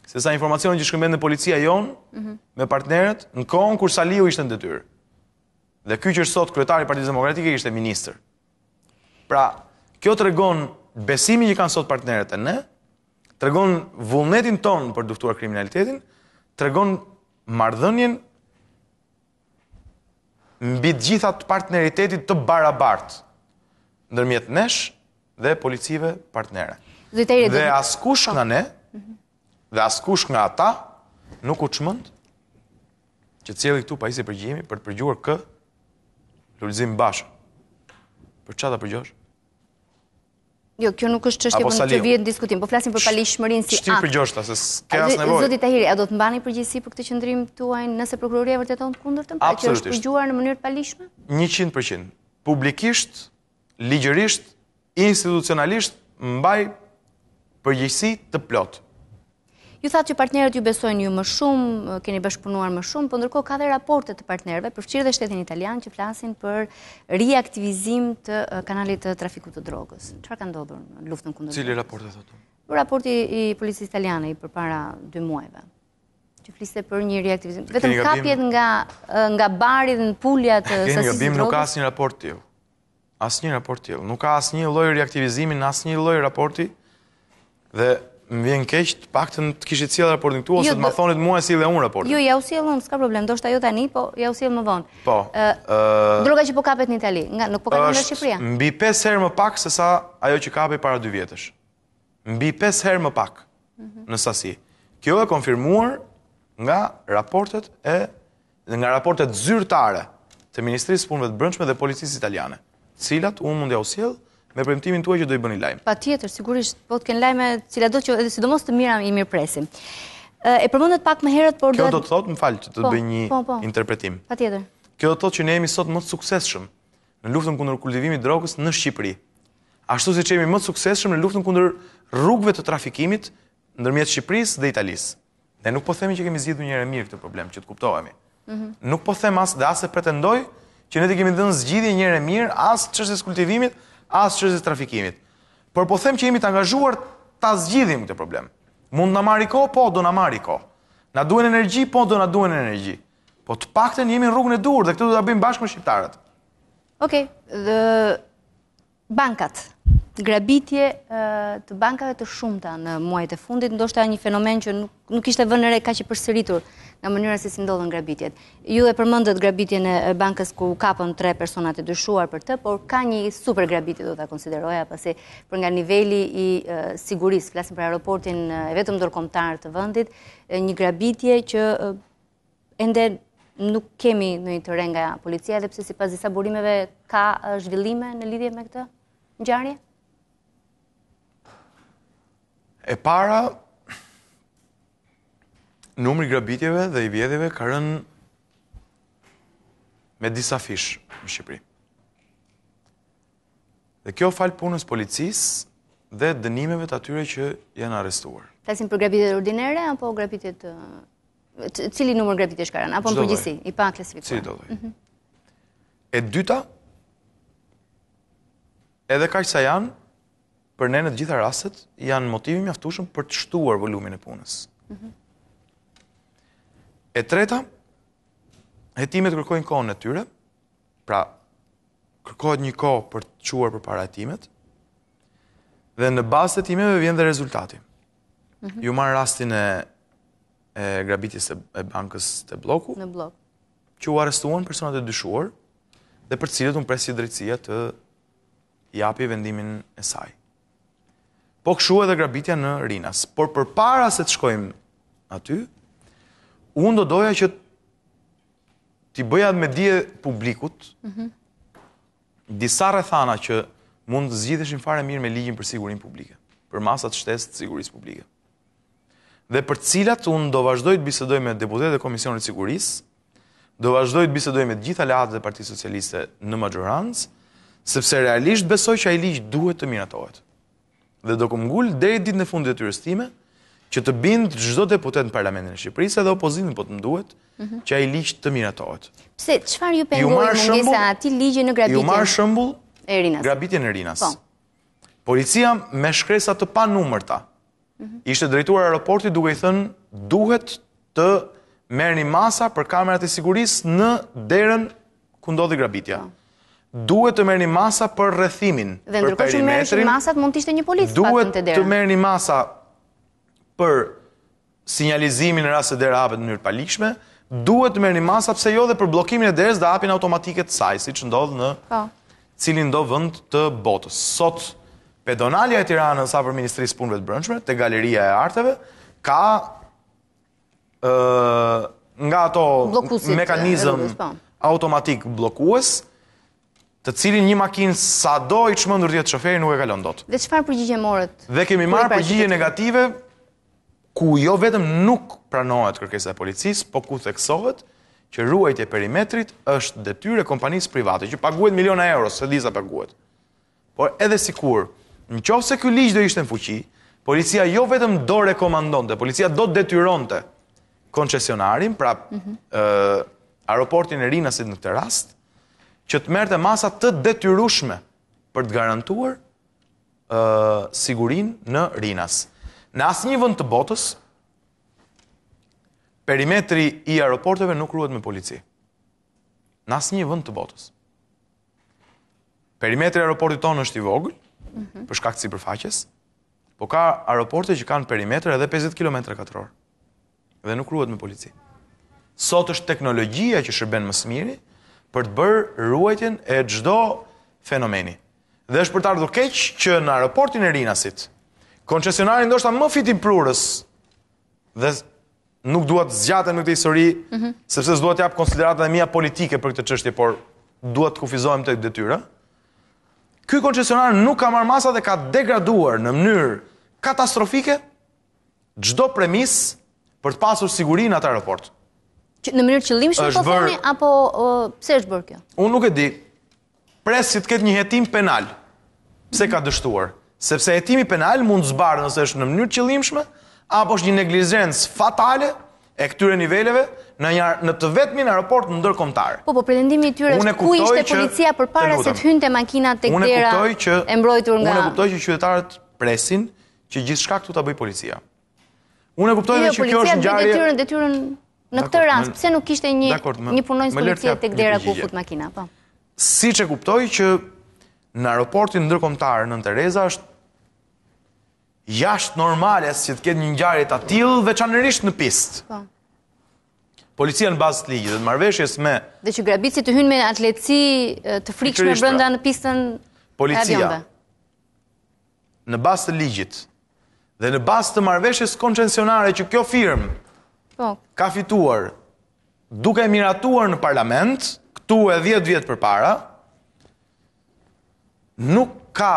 se sa informacion që shkëmbet në policia jonë, me partneret, në kohën kur Saliu ishte në detyrë. Dhe ky që është sot kryetari i Partisë Demokratike ishte ministër. Pra, kjo tregon besimin që kanë sot partneret e ne, tregon vullnetin ton për duftuar kriminalitetin, tregon marrëdhënien mbi të gjitha të partneritetit të barabartë ndërmjet nesh dhe policive partnere. dhe askush nga ne, mhm dhe askush nga ata nuk u çmend që të cieli këtu pa isë përgjigjemi për të përgjuar kë lulzim bash. Për çfarë ta përgjosh? Jo, kjo nuk është çështje punë që në diskutim, po flasim për paligjshmërinë si. Çfarë përgjosh ta se ke as nevojë. Zotit Tahiri, a do të mbani përgjegjësi për këtë qëndrim tuaj nëse prokuroria vërteton kundërtën pa që është përgjuar në mënyrë paligjshme? 100%. Publikisht, ligjërisht, institucionalisht mbaj përgjegjësi të plotë. Ju thatë që partnerët ju besojnë ju më shumë, keni bashkëpunuar më shumë, për po ndërko ka dhe raportet të partnerëve, përfqirë dhe shtetin italian që flasin për reaktivizim të kanalit të trafiku të drogës. Qërë ka ndodhur në luftën kundër? Cili raportet të të Raporti i policisë italiane i për para dy muajve. Që fliste për një reaktivizim. Vetëm ka pjet nga bari dhe në pulja të sësisë të drogës? Nuk ka asë një raporti. Asë raporti më vjen keq, të paktën të kishit sjell raportin tuaj ose jo, të më thonit mua si dhe unë raportin. Jo, ja u sjell unë, s'ka problem, do jo tani, po ja u sjell më vonë. Po. Ëh, droga që po kapet në Itali, nga nuk po kapet në Shqipëri. Mbi 5 herë më pak se sa ajo që kapet para 2 vjetësh. Mbi 5 herë më pak. Ëh. Mhm. Në sasi. Kjo është konfirmuar nga raportet e nga raportet zyrtare të Ministrisë së Punëve të Brendshme dhe Policisë Italiane, cilat unë mund ja u sjell me premtimin tuaj që do i bëni lajmë. Pa tjetër, sigurisht, po të kënë lajmë, cila do që edhe sidomos të mira i mirë presim. E përmëndet pak më herët, por... Kjo do të thotë, më falë, që të po, bëj një po, po. interpretim. Pa tjetër. Kjo do të thotë që ne jemi sot më të sukseshëm në luftën kundër kultivimit drogës në Shqipëri. Ashtu si që jemi më të sukseshëm në luftën kundër rrugve të trafikimit ndërmjet Shqipëris dhe Italis. Ne nuk po themi që kemi zhidhu njëre mirë këtë problem, që të kuptohemi. Mhm. Nuk po them asë dhe asë e pretendoj që ne të kemi dhënë zgjidhje njëre mirë asë qështës kultivimit asë qërëzit trafikimit. Por po them që jemi të angazhuar ta zgjidhim këtë problem. Mund në marri ko, po do na marri ko. Na duhen energji, po do na duhen energji. Po të paktën jemi në rrugën e dur, dhe këtë do ta bëjmë bashkë me shqiptarët. Okej, dhe bankat grabitje të bankave të shumta në muajt e fundit, ndoshta një fenomen që nuk nuk ishte vënë re kaq e përsëritur nga mënyra se si ndodhen grabitjet. Ju e përmendët grabitjen e bankës ku kapën tre persona të dyshuar për të, por ka një super grabitje do ta konsideroja pasi për nga niveli i sigurisë, flasim për aeroportin e vetëm ndërkombëtar të vendit, një grabitje që ende nuk kemi në një të nga policia, dhe pse si pas disa burimeve ka zhvillime në lidhje me këtë në gjarje? E para, numri grabitjeve dhe i vjedhjeve ka rënë me disa fish në Shqipëri. Dhe kjo falë punës policisë dhe dënimeve të atyre që janë arrestuar. Tasim për grabitjet ordinere, apo grabitjet... Cili numër grabitje shkaran? Apo në përgjisi, I pa klasifikuar. Cili do dhe? Mhm. E dyta, edhe ka që sa janë, për ne në gjitha rastet, janë motivi mjaftushëm për të shtuar volumin e punës. Mhm. E treta, hetimet kërkojnë kohën e tyre, pra kërkojnë një kohë për të quar për para hetimet, dhe në basë të hetimeve vjen dhe rezultati. Mhm. Ju marë rastin e grabitis e bankës të bloku, që u arestuan personat e dyshuar, dhe për cilët unë presi drejtësia të japi vendimin e saj. Po këshu edhe grabitja në rinas, por për para se të shkojmë aty, unë do doja që ti bëja me dje publikut mhm. disa rethana që mund të zgjidheshin fare mirë me ligjin për sigurin publike, për masat shtesë të siguris publike. Dhe për cilat unë do vazhdoj të bisedoj me deputet dhe komisionit siguris, do vazhdoj të bisedoj me gjitha leatët dhe parti socialiste në majorans, sepse realisht besoj që a i ligjë duhet të miratohet. Dhe do këmgull dhe i ditë në fundit e të rëstime, që të bindë gjithdo deputet në parlamentin e Shqipërisë edhe opozitin për po të mduhet mhm. që a i liqë të miratohet. Pse, qëfar ju pengojë mungesa ati liqë në grabitin? Ju marë shëmbull grabitin e rinas. Po. Policia me shkresa të pa numër ta. Mhm. Ishte drejtuar aeroporti duke i thënë duhet të merë një masa për kamerat e siguris në derën këndodhi grabitja. Po. Duhet të merë një masa për rëthimin, për perimetrin. Dhe në merë një masat mund të ishte një polit Duhet të merë një masa për sinjalizimin në rast se dera hapet në mënyrë palikshme, duhet të merrni masa pse jo dhe për bllokimin e derës dhe hapin automatike të saj, siç ndodh në pa. Po. Cili do vend të botës. Sot pedonalja e Tiranës sa për Ministrisë Punëve të Brendshme te Galeria e Arteve ka ë nga ato Blokusit, mekanizëm po. automatik bllokues të cilin një makinë sa do i qmëndur tjetë shoferi nuk e kalon do të. Dhe që farë përgjigje morët? Dhe kemi marë përgjigje negative, ku jo vetëm nuk pranohet kërkesa e policisë, po ku theksohet që ruajtja e perimetrit është detyrë e kompanisë private që paguhet miliona euro, se disa paguhet. Por edhe sikur, në se ky ligj do ishte në fuqi, policia jo vetëm do rekomandonte, policia do detyronte koncesionarin, pra mm -hmm. aeroportin e Rinasit në këtë rast, që të merrte masa të detyrueshme për të garantuar ë sigurinë në Rinas. Në asë një vënd të botës, perimetri i aeroporteve nuk ruhet me polici. Në asë një vënd të botës. Perimetri aeroportit tonë është i vogël, mhm. për shkakt si përfaqes, po ka aeroporte që kanë perimetri edhe 50 km katëror, dhe nuk ruhet me polici. Sot është teknologjia që shërben më smiri për të bërë ruajtjen e gjdo fenomeni. Dhe është për të ardhur keqë që në aeroportin e rinasit, Koncesionari ndoshta më fitim prurës dhe nuk dua të zgjatem në këtë histori, mm -hmm. sepse s'dua të jap konsiderata e mia politike për këtë çështje, por dua të kufizohem tek detyra. Ky koncesionar nuk ka marr masa dhe ka degraduar në mënyrë katastrofike çdo premis për të pasur siguri në atë aeroport. Që në mënyrë qëllimshme po bër... thoni apo o, pse është bërë kjo? Unë nuk e di. Presi të ketë një hetim penal. Pse mm -hmm. ka dështuar? Sepse hetimi penal mund të zbardhë nëse është në mënyrë qëllimshme apo është një neglizrencë fatale e këtyre niveleve në një në të vetmin aeroport ndërkombëtar. Po po pretendimi i tyre është ku ishte policia përpara se të hynte makinat tek dera. E mbrojtur nga Unë kuptoj që qytetarët presin që gjithçka këtu ta bëj policia. Unë kuptoj jo, që kjo është ngjarje. Jo, policia detyrën në këtë rast, pse nuk kishte një një punonjës policia tek dera ku fut makina, po. Siç e kuptoj që në aeroportin ndërkombëtar në Tereza është jashtë normale si të ketë një ngjarje të tillë veçanërisht në pistë. Po. Policia në bazë të ligjit dhe marveshjes me Dhe që grabicit të hynë me atletësi të frikshme brenda në pistën Policia. në bazë të ligjit dhe në bazë të marrëveshjes koncensionare që kjo firmë po. ka fituar duke miratuar në parlament këtu e 10 vjet para nuk ka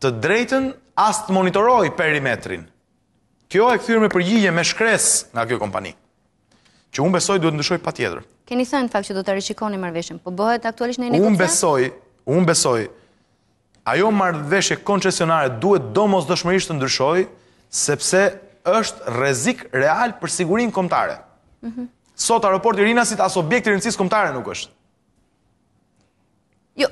të drejten as të monitoroj perimetrin. Kjo e këthyrë me përgjigje me shkres nga kjo kompani, që unë besoj duhet ndryshoj pa tjetër. Keni thënë në fakt që do të rishikoni marveshën, po bëhet aktualisht në i negocia? Unë besoj, unë besoj, ajo marveshje koncesionare duhet do mos dëshmërisht të ndryshoj, sepse është rezik real për sigurin komtare. Mhm. Sot i rinasit as objekti rinësis komtare nuk është. Jo,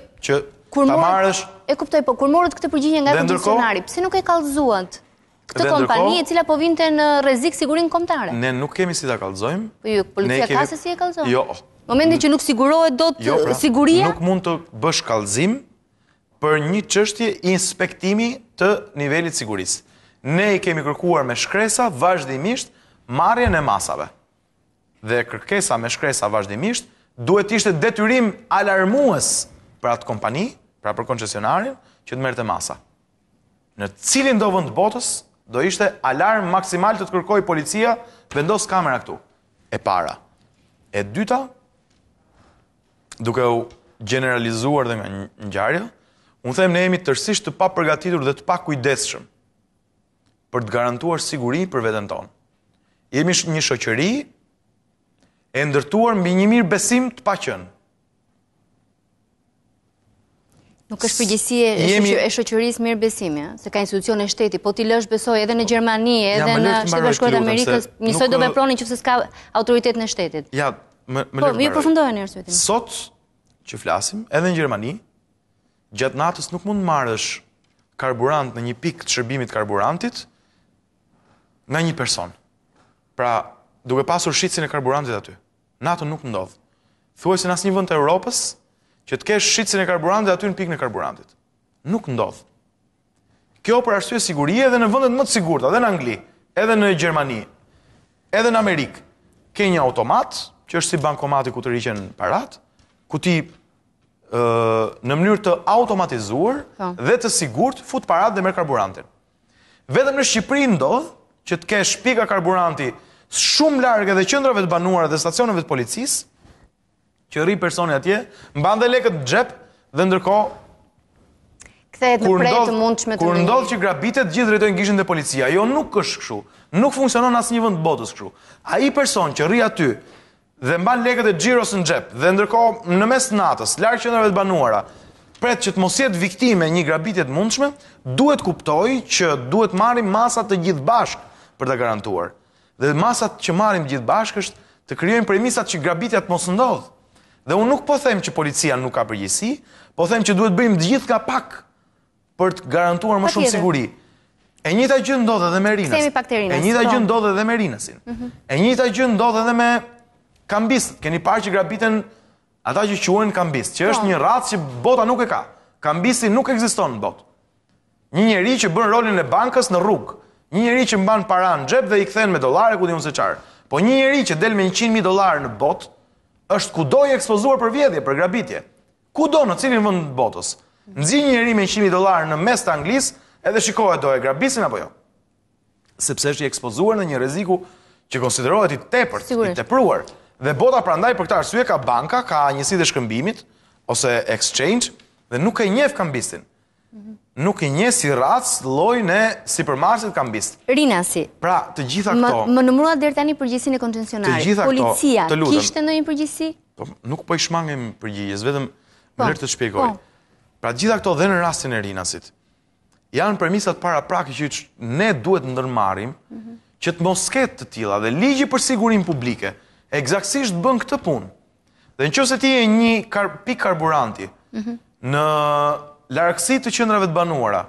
kur morën... E kuptoj, po kur morët këtë përgjigje nga komisionari, pse nuk e kallëzuat? Këtë kompani e cila po vinte në rrezik sigurinë kombëtare. Ne nuk kemi si ta kallëzojmë. Po ju policia ka se si e kallëzon? Jo. Momentin që nuk sigurohet dot jo, pra, siguria? Nuk mund të bësh kallëzim për një çështje inspektimi të nivelit sigurisë. Ne i kemi kërkuar me shkresa vazhdimisht marrjen e masave. Dhe kërkesa me shkresa vazhdimisht duhet ishte detyrim alarmues për atë kompani, pra për koncesionarin, që të merte masa. Në cilin do vënd botës, do ishte alarm maksimal të të kërkoj policia, vendos kamera këtu. E para. E dyta, duke u generalizuar dhe nga një gjarja, unë them ne jemi tërsisht të pa përgatitur dhe të pa kujdeshëm për të garantuar siguri për veten tonë. Jemi një shoqëri e ndërtuar mbi një mirë besim të paqen. Nuk është përgjësi e jemi... shoqërisë mirë besimi, se ka institucion e shteti, po ti lësh besoj edhe në Gjermani, edhe ja, në Shqipë Shkojtë Amerikës, njësoj nuk... do veproni që se s'ka autoritet në shtetit. Ja, më, më lërë mërë. Po, përfundojë një rësvetim. Sot, që flasim, edhe në Gjermani, gjatë natës nuk mund marrësh karburant në një pik të shërbimit karburantit nga një person. Pra, duke pasur shqitsin e karburantit aty. Natën nuk ndodhë. Thuaj në asë një të Europës, që të kesh shitësin e karburantit aty në pikën e karburantit. Nuk ndodh. Kjo për arsye sigurie edhe në vendet më të sigurta, edhe në Angli, edhe në Gjermani, edhe në Amerikë, ke një automat që është si bankomati ku të rriqen parat, ku ti ë në mënyrë të automatizuar po. dhe të sigurt fut parat dhe merr karburantin. Vetëm në Shqipëri ndodh që të kesh pika karburanti shumë larg edhe qendrave të banuara dhe stacioneve të policisë, që rri personi atje, mban dhe lekët në xhep dhe ndërkohë kthehet në prej të mundshme të. Kur ndodh që grabitet gjithë drejtojnë gishtin te policia. Jo nuk është kështu. Nuk funksionon asnjë vend botës kështu. Ai person që rri aty dhe mban lekët e xhiros në xhep dhe ndërkohë në mes natës larg qendrave të banuara pret që të mos jetë viktimë një grabitje të mundshme, duhet kuptoj që duhet marrim masa të gjithë bashk për ta garantuar. Dhe masat që marrim të gjithë bashk është të krijojmë premisat që grabitja të mos ndodhë. Dhe unë nuk po them që policia nuk ka përgjësi, po them që duhet bëjmë gjithë ka pak për të garantuar më shumë siguri. E njëta gjë ndodhe dhe me rinës. Kësemi pak të rinës. E njëta po. mhm. gjë ndodhe dhe me rinësin. E njëta gjë ndodhe dhe me kambistët. Keni parë që grabiten ata që quen kambist, që po. është një ratë që bota nuk e ka. Kambisi nuk eksiston në botë. Një njeri që bën rolin e bankës në rrugë. Një njeri që mban para në gjep dhe i kthen me dolare ku di unë se qarë. Po një njeri që del me 100.000 dolare në botë, është ku do i ekspozuar për vjedhje, për grabitje. Ku do në cilin vënd të botës? Në një njëri me 100.000 dolar në mes të Anglis, edhe shikohet do e grabisin apo jo? Sepse është i ekspozuar në një reziku që konsiderohet i tepër, i tepruar. Dhe bota prandaj për këta arsye ka banka, ka njësi dhe shkëmbimit, ose exchange, dhe nuk e njef kambistin nuk i nje si rats llojin e përmarsit kambist. Rina si. Pra, të gjitha këto. Më numëruat deri tani përgjigjen e koncesionarit. Të gjitha këto. Policia kishte ndonjë përgjigje? Po, nuk po i shmangem përgjigjes, vetëm po, më lërë të shpjegoj. Po. Pra, të gjitha këto dhe në rastin e Rinasit. Janë premisat para prakë që ne duhet ndërmarrim që të mos ketë të tilla dhe ligji për sigurinë publike eksaktësisht bën këtë punë. Dhe nëse ti je një pikë karburanti, ëh, mhm. në largësi të qendrave të banuara.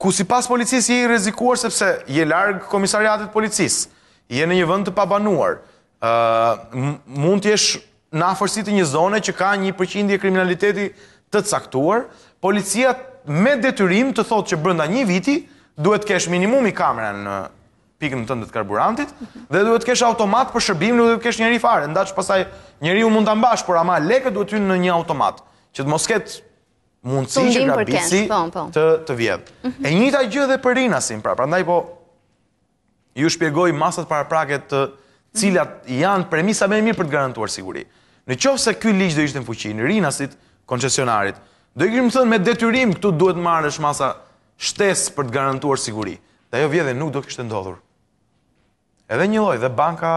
Ku sipas policisë je i rrezikuar sepse je larg komisariatit të policisë, je në një vend të pabanuar. Uh, mund të jesh në afërsi të një zone që ka një përqindje kriminaliteti të caktuar, policia me detyrim të thotë që brenda një viti duhet të kesh minimum i kamera në pikën tënde të karburantit dhe duhet të kesh automat për shërbim, nuk duhet të kesh njëri fare, ndaj pastaj njeriu mund ta mbash, por ama lekët duhet të në një automat, që të mos ketë mundësi që grabisi të po, po. vjedhë. Mhm. E njëta gjë dhe për rinasin, pra, pra ndaj po, ju shpjegoj masat para praket të mhm. cilat janë premisa me mirë për të garantuar siguri. Në qovë se këj liqë dhe ishtë në fuqin, rinasit, koncesionarit, do i këmë thënë me detyrim këtu duhet marrë është masa shtes për të garantuar siguri. Dhe jo vjedhe nuk do kështë ndodhur. Edhe një loj, dhe banka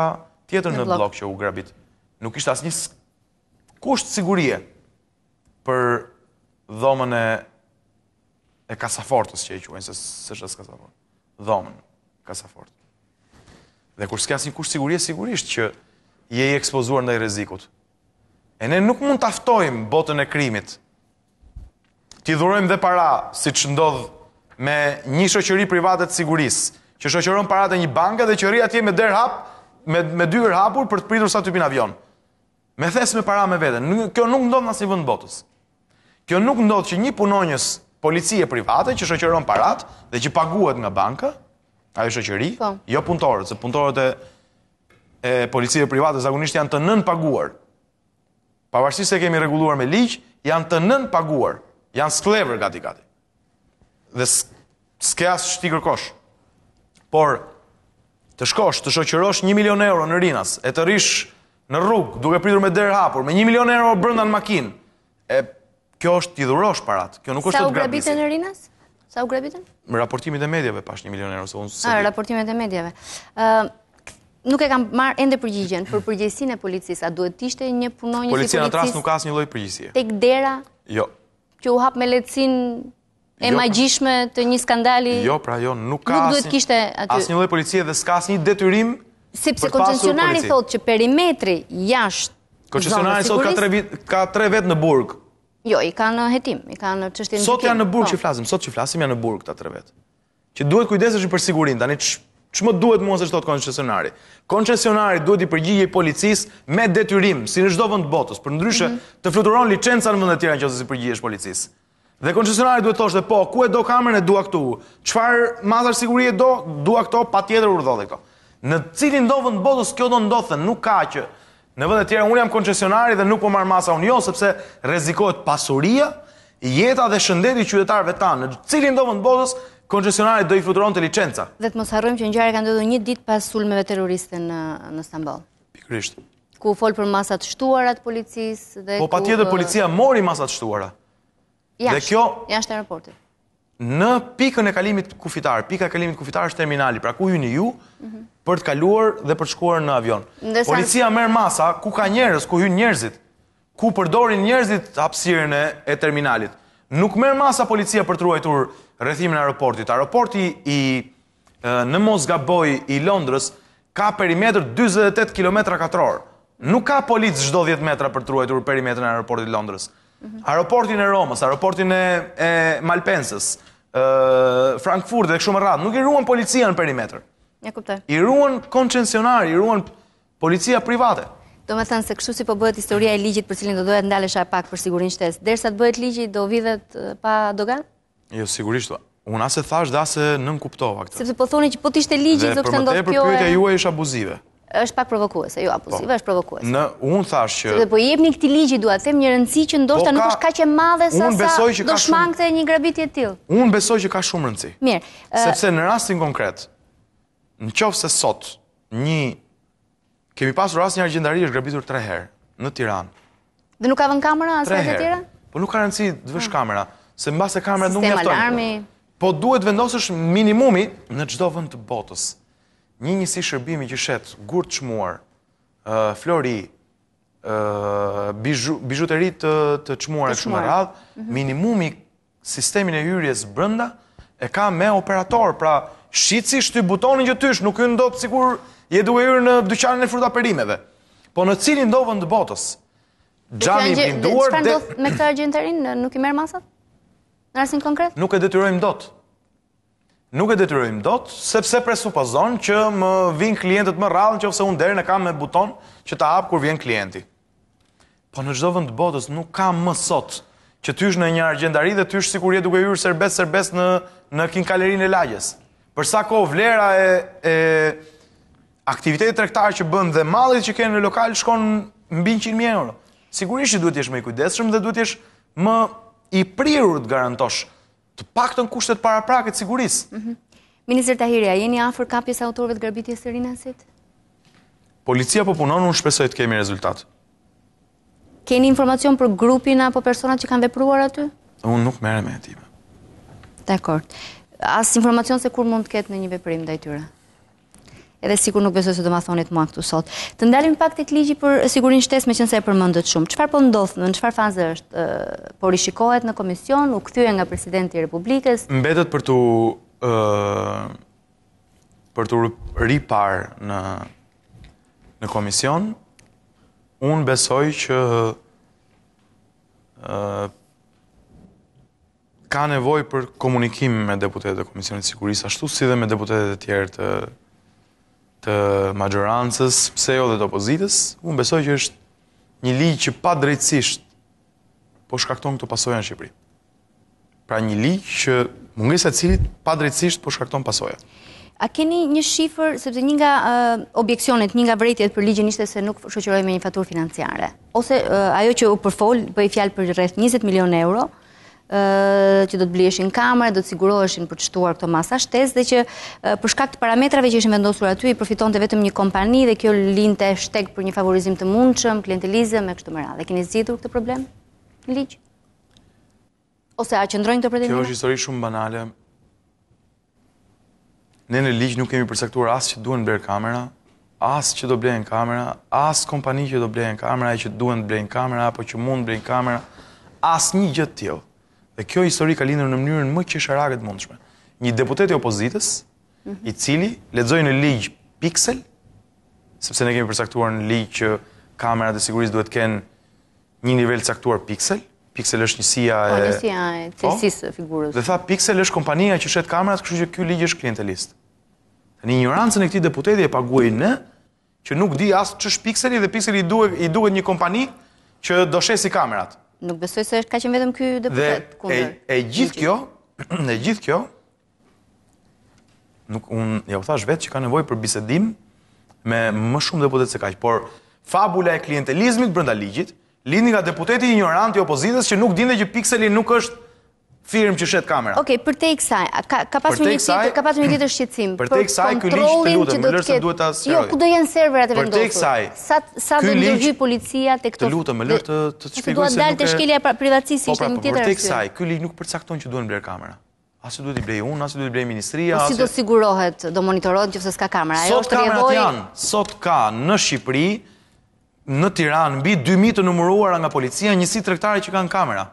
tjetër në blok që u grabit, nuk ishtë asë një kusht sigurie për dhomën e e kasafortës që e quajnë, se së shëtë kasafortë. Dhomën, kasafortë. Dhe kur s'ka asnjë kush sigurie, sigurisht që je i ekspozuar ndaj rezikut. E ne nuk mund ftojmë botën e krimit. Ti dhurojmë dhe para, si që ndodhë me një shoqëri private të sigurisë, që shoqëron parat e një banka dhe rri atje me der hap, me, me dyrë hapur për të pritur sa të pin avion. Me thes me para me veten. Kjo nuk ndodhë nësi botës. Kjo nuk ndodhë që një punonjës policie private që shëqëron parat dhe që paguat nga banka, ajo shëqëri, po. jo punëtorët, se punëtorët e policie private zagunisht janë të nën paguar. Pavarësi se kemi reguluar me liqë, janë të nën paguar, janë sklever gati-gati. Dhe s'ke asë shtikër kërkosh. Por, të shkosh, të shëqërosh një milion euro në rinas, e të rishë në rrugë, duke pritur me derë hapur, me një milion euro brëndan makinë, e kjo është t'i dhurosh parat. Kjo nuk është të grabitin. Sa u grabitin rinës? Sa u grabitin? Më raportimit e medjave pash një milion euro. A, ah, raportimit e medjave. Nuk e kam marrë ende përgjigjen për përgjësin e policis. A duhet t'ishte një punonjës i policis? Policia në tras nuk asë një loj përgjësie. Tek dera? Jo. Që u hap me lecin e jo. magjishme të një skandali? Jo, pra jo, nuk ka asë një loj policie dhe s'ka asë një detyrim për pasur policie. Sepse koncensionari thot që perimetri jashtë Koncesionari sot ka tre vetë në burgë. Jo, i kanë në hetim, i kanë në qështin në Sot janë në burg po. që flasim, sot që flasim janë në burg këta të vetë. Që duhet kujdesesh për sigurin, tani që më duhet mua se shtot koncesionari? Koncesionari duhet i përgjigje i policis me detyrim, si në shdo vënd botës, për ndryshë mhm. të fluturon licenca në vëndet tjera në që se si përgjigje është policis. Dhe koncesionari duhet thoshtë dhe po, ku e do kamerën e dua këtu, qëfar mazar sigurie do, dua këto, pa tjetër urdo dhe këto. Në cilin do vënd botës kjo do ndothën, nuk ka që Në vëndet tjera, unë jam koncesionari dhe nuk po marrë masa unë jo, sepse rezikohet pasuria, jeta dhe shëndeti qytetarve ta në cilin do të botës, koncesionari do i fluturon të licenca. Dhe të mos harrojmë që njëjarë ka ndodhë një dit pas sulmeve terroriste në Stambol. Pikrisht. Ku folë për masat shtuarat policis dhe... Po pa tjetër policia mori masat shtuarat. Jashtë, jashtë aeroportit në pikën e kalimit kufitar, pika e kalimit kufitar është terminali, pra ku hyni ju, për të kaluar dhe për të shkuar në avion. Policia merë masa, ku ka njerës, ku hynë njerëzit, ku përdorin njerëzit hapsiren e, terminalit. Nuk merë masa policia për të ruajtur rëthimin aeroportit. Aeroporti i, në Mosgaboj i Londrës ka perimetr 28 km katror. Nuk ka policë gjdo 10 metra për të ruajtur perimetrën e aeroportit Londrës aeroportin e Romës, aeroportin e, Malpensës, Frankfurt dhe këshumë rratë, nuk i ruan policia në perimetër. Ja, kupte. I ruan koncensionari, i ruan policia private. Do me thënë se kështu si po bëhet historia e ligjit për cilin do dojët ndalesha pak për sigurin shtesë. Dersa të bëhet ligjit, do vidhet pa dogan? Jo, sigurisht do. Unë asë thash dhe asë nën kuptova këtë. Sepse po thoni që po tishte ligjit, do kështë ndodhë kjo Dhe për më të e për pyrit e ju e abuzive është pak provokuese, jo, apo po. është provokuese. Në, unë thash që... Dhe po i ebni këti ligji, duat, them një rëndësi që ndoshta po nuk është ka që madhe sa sa do shmangë të një grabitje t'il. Unë besoj që ka shumë rëndësi. Mirë. Sepse në rastin konkret, në qofë se sot, një... Kemi pasur rast një argjendari është grabitur tre herë, në Tiran. Dhe nuk ka vën kamera, asë vëndë tira? Po nuk ka rëndësi dëvësh ah. kamera, se mbas e kamera nuk një Po duhet vendosësh minimumi në gjdo vënd të botës një njësi shërbimi që shetë gurë të flori, uh, bijuteri të, të e shumë radhë, mhm. minimumi sistemin e hyrjes brënda e ka me operator, pra shqici shtu butonin që tysh, nuk ju ndotë sikur je duhe hyrë në dyqanin e fruta perimeve. Po në cilin do vëndë botës, gjami i binduar... Dhe që pa ndodhë me këta agjenterin, nuk i merë masat? Në rrasin konkret? Nuk e detyrojmë dotë nuk e detyrojmë dot, sepse presupozon që më vinë klientët më rrallë nëse unë derën e kam me buton që ta hap kur vjen klienti. Po në çdo vend të botës nuk ka më sot që ty në një argjendari dhe ty sikur je duke hyrë serbes serbes në në kinkalerin e lagjes. Për sa kohë vlera e e aktivitetit tregtar që bën dhe mallit që kanë në lokal shkon mbi 100000 euro. Sigurisht që duhet të jesh më i kujdesshëm dhe duhet të jesh më i prirur të garantosh të pak të në kushtet para të siguris. Mhm. Minister Tahiri, a jeni afer kapjes autorve të grabitjes të rinasit? Policia po punon, unë shpesoj të kemi rezultat. Keni informacion për grupin apo personat që kanë vepruar aty? Unë nuk mere me e tima. Dekord. Asë informacion se kur mund të ketë në një veprim dhe i tyre? edhe sikur nuk besoj se do ma thonit mua këtu sot. Të ndalim pak të ligji për sigurin shtes me qënëse e përmëndët shumë. Çfarë po ndodh në çfarë qëfar fazë është, por i shikohet në komision, u këthyre nga Presidenti Republikës? Mbetet për të për të ripar në në komision, unë besoj që ka nevoj për komunikim me deputetet e Komisionit Sigurisë, ashtu si dhe me deputetet e tjerë të të majorancës, pse jo dhe të opozitës, unë besoj që është një ligj që pa drejtësisht po shkakton këto pasoja në Shqipëri. Pra një ligj që mungesa e cilit pa drejtësisht po shkakton pasoja. A keni një shifër, sepse një nga objekcionet, një nga vërejtjet për ligjën ishte se nuk me një faturë financiare? Ose ajo që u përfol, bëj fjalë për rreth 20 milion euro, që do të blieshin kamerë, do të siguroheshin për të shtuar këto masa shtes, dhe që për shkak të parametrave që ishin vendosur aty, i profiton të vetëm një kompani dhe kjo linë të shtek për një favorizim të mundëshëm, klientelizem e kështu mëra. Dhe keni zidur këtë problem? Ligjë? Ose a qëndrojnë të përdenime? Kjo është histori shumë banale. Ne në ligjë nuk kemi përsektuar asë që duen bërë kamera, asë që do blenë kamera, asë kompani që do blenë kamera, e që duen të blenë kamera, apo që mund të blenë kamera, asë një gjëtë tjilë. Dhe kjo histori ka lindur në mënyrën më qesharake të mundshme. Një deputet i opozitës, mm -hmm. i cili lexoi në ligj piksel, sepse ne kemi përcaktuar në ligj që kamerat e sigurisë duhet të kenë një nivel caktuar piksel, Pixel është njësia e... Po, njësia e cilësisë po, e figurës. Dhe tha, Pixel është kompania që shetë kamerat, kështu që kjo ligjë është klientelist. Dhe një e këti deputeti e paguaj në, që nuk di asë që Pixeli dhe Pixeli i duhet, i duhet një kompani që do shesi kamerat. Nuk besoj se ka qenë vetëm ky deputet Dhe E gjithë kjo, e gjithë kjo nuk un ja u thash vetë që ka nevojë për bisedim me më shumë deputet se kaq, por fabula e klientelizmit brenda ligjit lindi nga deputeti ignorant i opozitës që nuk dinte që pikseli nuk është firmë që shetë kamera. Okej, për te i kësaj, ka, një ka pasur një tjetër shqetsim. Për te i kësaj, këj liqë të lutëm, më lërë se duhet të asëroj. Jo, ku do janë serverat e vendosur? Për te i kësaj, sa ndërgjy policia të këto... Të lutëm, më lërë të të shpikoj se nuk e... Se duhet dalë të shkelja pra privacisë, po, ishte pra, një po, tjetër asëroj. për te i kësaj, këj nuk përcakton që duhet në kamera. Asë duhet i blej unë, asë duhet i blej ministria. Po si do sigurohet, do monitorohet që s'ka kamera? Sot kamerat janë, sot ka në Shqipëri, në Tiranë, mbi 2.000 të numëruara nga policia, njësi trektare që kanë kamera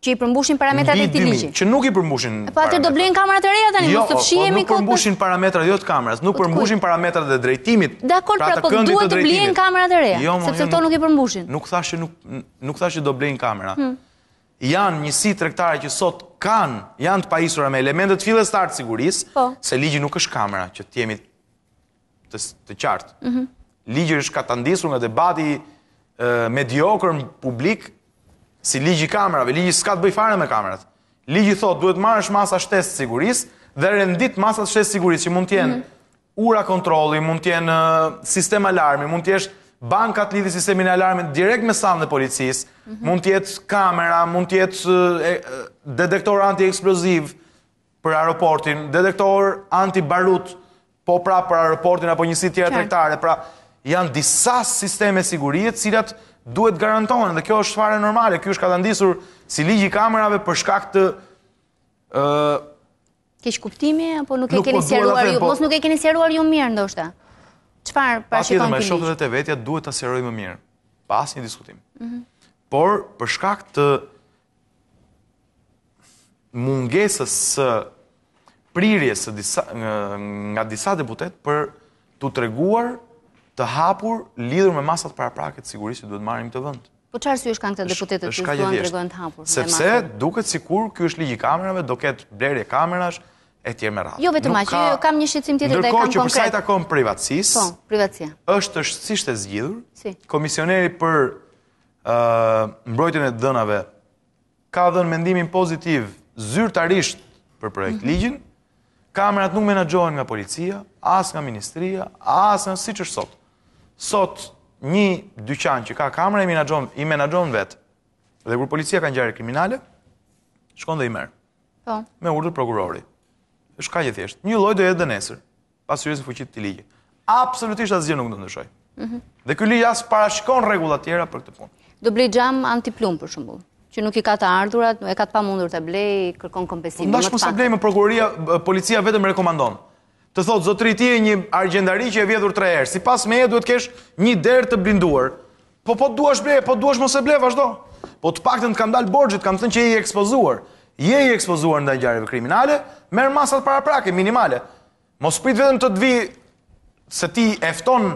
që i përmbushin parametrat e këtij ligji. Që nuk i përmbushin. Po atë do blejnë kamerat e reja tani, jo, mos të fshihemi këtu. Jo, nuk përmbushin parametrat jo të kamerës, nuk përmbushin parametrat e drejtimit. Dakor, pra po duhet të blejnë kamerat e reja, jo, sepse ato nuk i përmbushin. Nuk thashë nuk nuk thashë do blejnë kamera. Hmm. Janë njësi tregtare që sot kanë, janë të pajisura me elemente të fillës të sigurisë, po. se ligji nuk është kamera që të jemi të të qartë. Mhm. Ligji është katandisur nga debati mediokër publik si ligji kamerave, ligji s'ka të bëj fare me kamerat. Ligji thot duhet marrësh masa shtesë sigurisë dhe rendit masat shtesë sigurisë që mund të jenë mm -hmm. ura kontrolli, mund të jenë uh, sistem alarmi, mund të jesh banka të lidhë sistemin e alarmit direkt me sanë e policisë, mm -hmm. mund të jetë kamera, mund të jetë uh, uh, detektor anti-eksploziv për aeroportin, detektor anti-barut, po pra për aeroportin apo njësi tjera tregtare, pra janë disa sisteme sigurie cilat duhet garantohen dhe kjo është fare normale, kjo është ka të ndisur si ligji kamerave për shkak të... Kesh kuptimi, apo nuk e po keni seruar ju, po mos nuk e keni seruar ju mirë ndoshta. Qëfar për shikon të ligjë? Pa të me të vetja duhet të seruar ju më mirë, pa asë një diskutim. Mhm. Por për shkak të mungesës së prirjes nga disa deputet për të treguar të hapur lidhur me masat paraprake të sigurisë që duhet marrim të vend. Po çfarë është kanë këta deputetët që tregojnë të hapur? Sepse duket sikur ky është ligji kamerave, do ketë blerje kamerash e tjerë me radhë. Jo vetëm aq, ka... kam një shqetësim tjetër dhe kam konkret. Ndërkohë që përsa i takon privatësisë, po, privatësia. Është është si shte zgjidhur. Komisioneri për ë mbrojtjen e dënave ka dhënë mendimin pozitiv zyrtarisht për projekt mhm. ligjin. Kamerat nuk menaxhohen nga policia, as nga ministria, as nga siç është sot sot një dyqan që ka kamera i menagjon vetë, dhe kur policia ka njëre kriminale, shkon dhe i merë. Po. Me urdur prokurori. Shka që thjesht. Një loj do jetë dhe nesër, pas syrës në fuqit të ligje. Absolutisht asë gjë nuk në ndëshoj. Mhm. Dhe këllë i asë parashkon regullat tjera për këtë punë. Do blej gjam antiplum për shumë që nuk i ka të ardhurat, e ka të pa mundur të blej, kërkon kompensimin më Ndash mu se blej me prokuroria, policia vetëm rekomandonë të thotë zotri ti e një argjendari që e vjedhur tre herë, si pas me e duhet kesh një derë të blinduar, po po të duash ble, po të duash mos e ble, vazhdo. Po të pak të në të kam dalë borgjit, kam thënë që je i ekspozuar, je i ekspozuar në dajgjareve kriminale, merë masat para prake, minimale. Mos prit vetëm të dvi se ti efton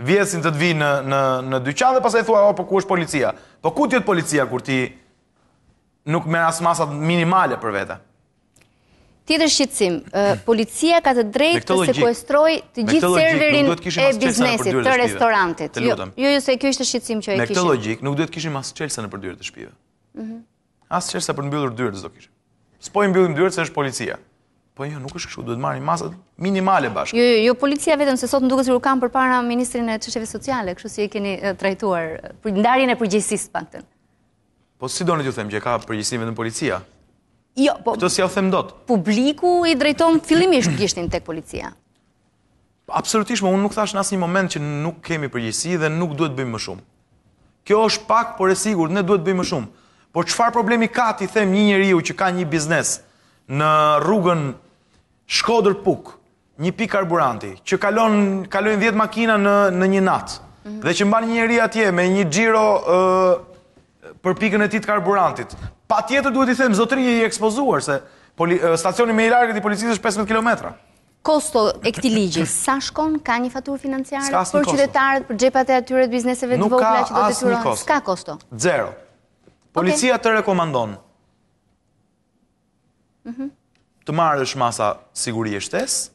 vjesin të dvi në, në, në dyqan dhe pasaj thua, o, po ku është policia? Po ku tjetë policia kur ti nuk merë as masat minimale për vete? Tjetër shqitsim, policia ka të drejtë të sekuestroj të gjithë serverin e biznesit, të restorantit. Jo, jo, jo, se kjo ishte shqitsim që e kishim. Me këtë logik, nuk duhet kishim asë qelsa në mhm. për dyrët e shpive. Asë qelsa për në bjullur dyrët, zdo kishim. Së i në bjullim dyrët, se është policia. Po jo, nuk është këshu, duhet marim masët minimale bashkë. Jo, jo, jo, policia vetëm, se sot në duke si rukam për para Ministrin e Qesheve Sociale, kështu si e keni trajtuar, ndarjen e përgjësistë pak të. Po si do në të ju them, që ka përgjësime vetëm policia, Jo, po... Këtës ja u them dot. Publiku i drejton fillimisht gishtin tek policia. Absolutisht, unë nuk thash në asë një moment që nuk kemi përgjësi dhe nuk duhet bëjmë më shumë. Kjo është pak, por e sigur, ne duhet bëjmë më shumë. Por qëfar problemi ka, ti them një njëri u që ka një biznes në rrugën Shkodër Puk, një pi karburanti, që kalon, kalon 10 makina në, në një natë, mhm. dhe që mban një njëri atje me një gjiro për pikën e ti të karburantit, Pa tjetër duhet i thëmë zotëri i ekspozuar, se stacioni me i largët i policisë është 15 km. Kosto e këti ligjë, sa shkon, ka një fatur financiarë, për qytetarët, për gjepat e atyret, bizneseve të vogla, që do të të turon, s'ka kosto? Zero. Policia të rekomandon mhm. të marrë dhe shmasa sigurje shtesë,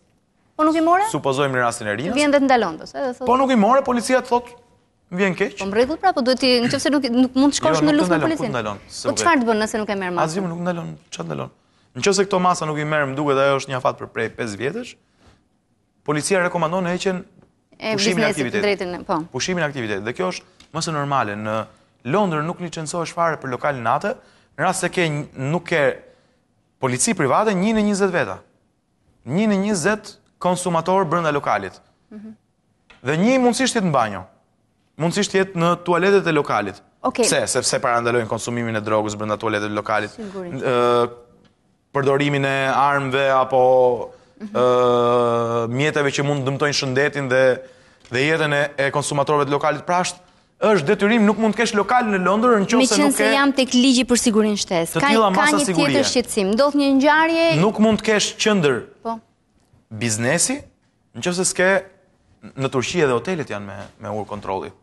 Po nuk i more? Supozojmë në rastin e rinës. Vjen dhe të ndalon, dhe se? Po nuk i more, policia të thotë, Më vjen keq? Po mrekull pra, po duhet ti, nëse nuk nuk mund të shkosh jo, në lufën e policisë. Po ndalon. Po çfarë të bën nëse nuk e merr masën? Asgjë nuk ndalon, çfarë Në Nëse këto masa nuk i më duket ajo është një afat për prej 5 vjetësh. Policia rekomandon heqjen e pushimin e aktivitetit. po. Pushimin e Dhe kjo është më së normale në Londër nuk licencohesh fare për lokal atë, në rast se ke nuk ke private 1 në 20 veta. 1 në 20 konsumator brenda lokalit. Mhm. Dhe një mundësisht të mbanjo mundësisht jetë në tualetet e lokalit. Okay. Se, sepse parandalojnë konsumimin e drogës brenda tualetet e lokalit. Sigurisht. Përdorimin e armëve apo mm mjeteve që mund dëmtojnë shëndetin dhe, dhe jetën e, e konsumatorve të lokalit prashtë, është detyrim nuk mund të kesh lokal në Londër në qoftë se nuk ke. Meqense jam tek ligji për sigurinë shtes. Ka ka një tjetër tjetër shqetësim. Ndodh një ngjarje. Nuk mund të kesh qendër. Po. Biznesi në qoftë në Turqi edhe hotelet janë me me ur kontrolli.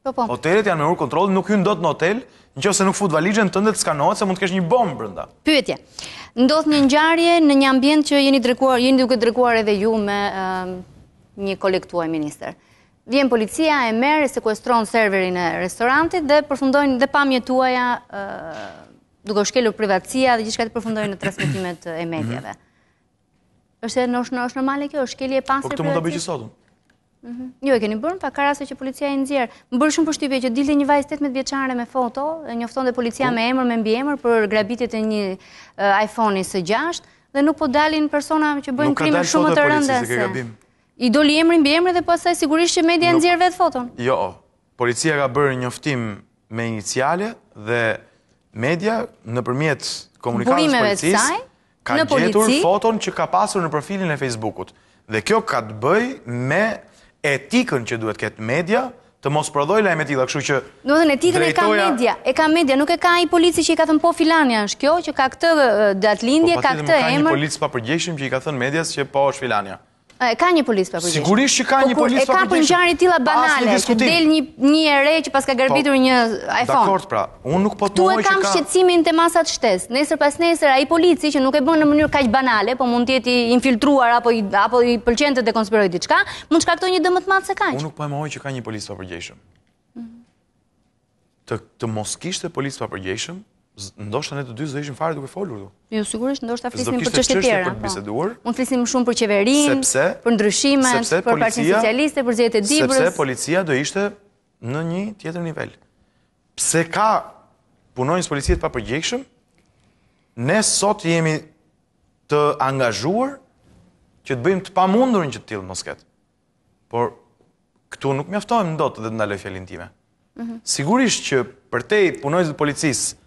Po, po. Hotelet janë me urë kontrol, nuk ju ndot në hotel, në qëse nuk fut valigje në të s'kanohet se mund të kesh një bombë brënda. Pyetje, ndodh një njarje në një ambjent që jeni jeni duke drekuar edhe ju me ehm, një kolektuaj minister. Vjen policia e merë e sekuestronë serverin e restorantit dhe përfundojnë dhe pamjetuaja mjetuaja ehm, duke shkelur privatsia dhe gjithka të përfundojnë në transmitimet e medjave. Mhm. është normal e kjo, është kjellje e pasër e të... Po këtë mund të bëjë që sotën. Jo, e keni bërën, pa ka rase që policia e nëzjerë. Më bërë shumë për shtypje që dilde një vajzë 18 vjeqare me foto, njofton dhe policia po. me emër, me mbi emër, për grabitit e një iPhone i së gjasht, dhe nuk po dalin persona që bëjnë krimë shumë të rëndese. I do li emër, mbi emër, dhe po asaj sigurisht që media nëzjerë vetë foton. Jo, policia ka bërë njoftim me iniciale dhe media në përmjet komunikatës policisë, ka gjetur foton që ka pasur në profilin e Facebookut. Dhe kjo ka të bëj me etikën që duhet këtë media të mos prodhoj lajmet tilla, kështu që Do etikën e ka media, e ka media, nuk e ka ai polici që i ka thënë po filani është kjo që ka këtë datë lindje, ka këtë emër. Po ka një polic pa përgjeshim që i ka thënë medias që po është filania. Ka një polis pa përgjigje. Sigurisht që ka po një polis pa përgjigje. E ka i tilla banale, që del një një erë që paska gërbitur po, një iPhone. D'akord, pra. Unë nuk po të që ka. Këtu e kam shqetësimin te masat shtesë. Nesër pas nesër ai polici që nuk e bën në mënyrë kaq banale, po mund të jetë i infiltruar apo i apo i pëlqen të dekonspiroj diçka, mund të shkaktojë një dëm të madh se kaq. Unë nuk po që ka një polis pa mhm. Të të mos kishte pa Ndoshta ne të dy do ishim fare duke folur këtu. Jo, sigurisht, ndoshta flisnim për çështje të tjera. Po. Unë flisnim më shumë për qeverinë, sepse për ndryshimet, sepse për Partinë Socialiste, për zgjedhjet e Dibrës. Sepse policia do ishte në një tjetër nivel. Pse ka punojnë policia të papërgjegjshëm? Ne sot jemi të angazhuar që të bëjmë të pamundurin që të tillë mos ketë. Por këtu nuk mjaftohem ndot të ndaloj fjalën time. Mhm. Sigurisht që përtej punojës të policisë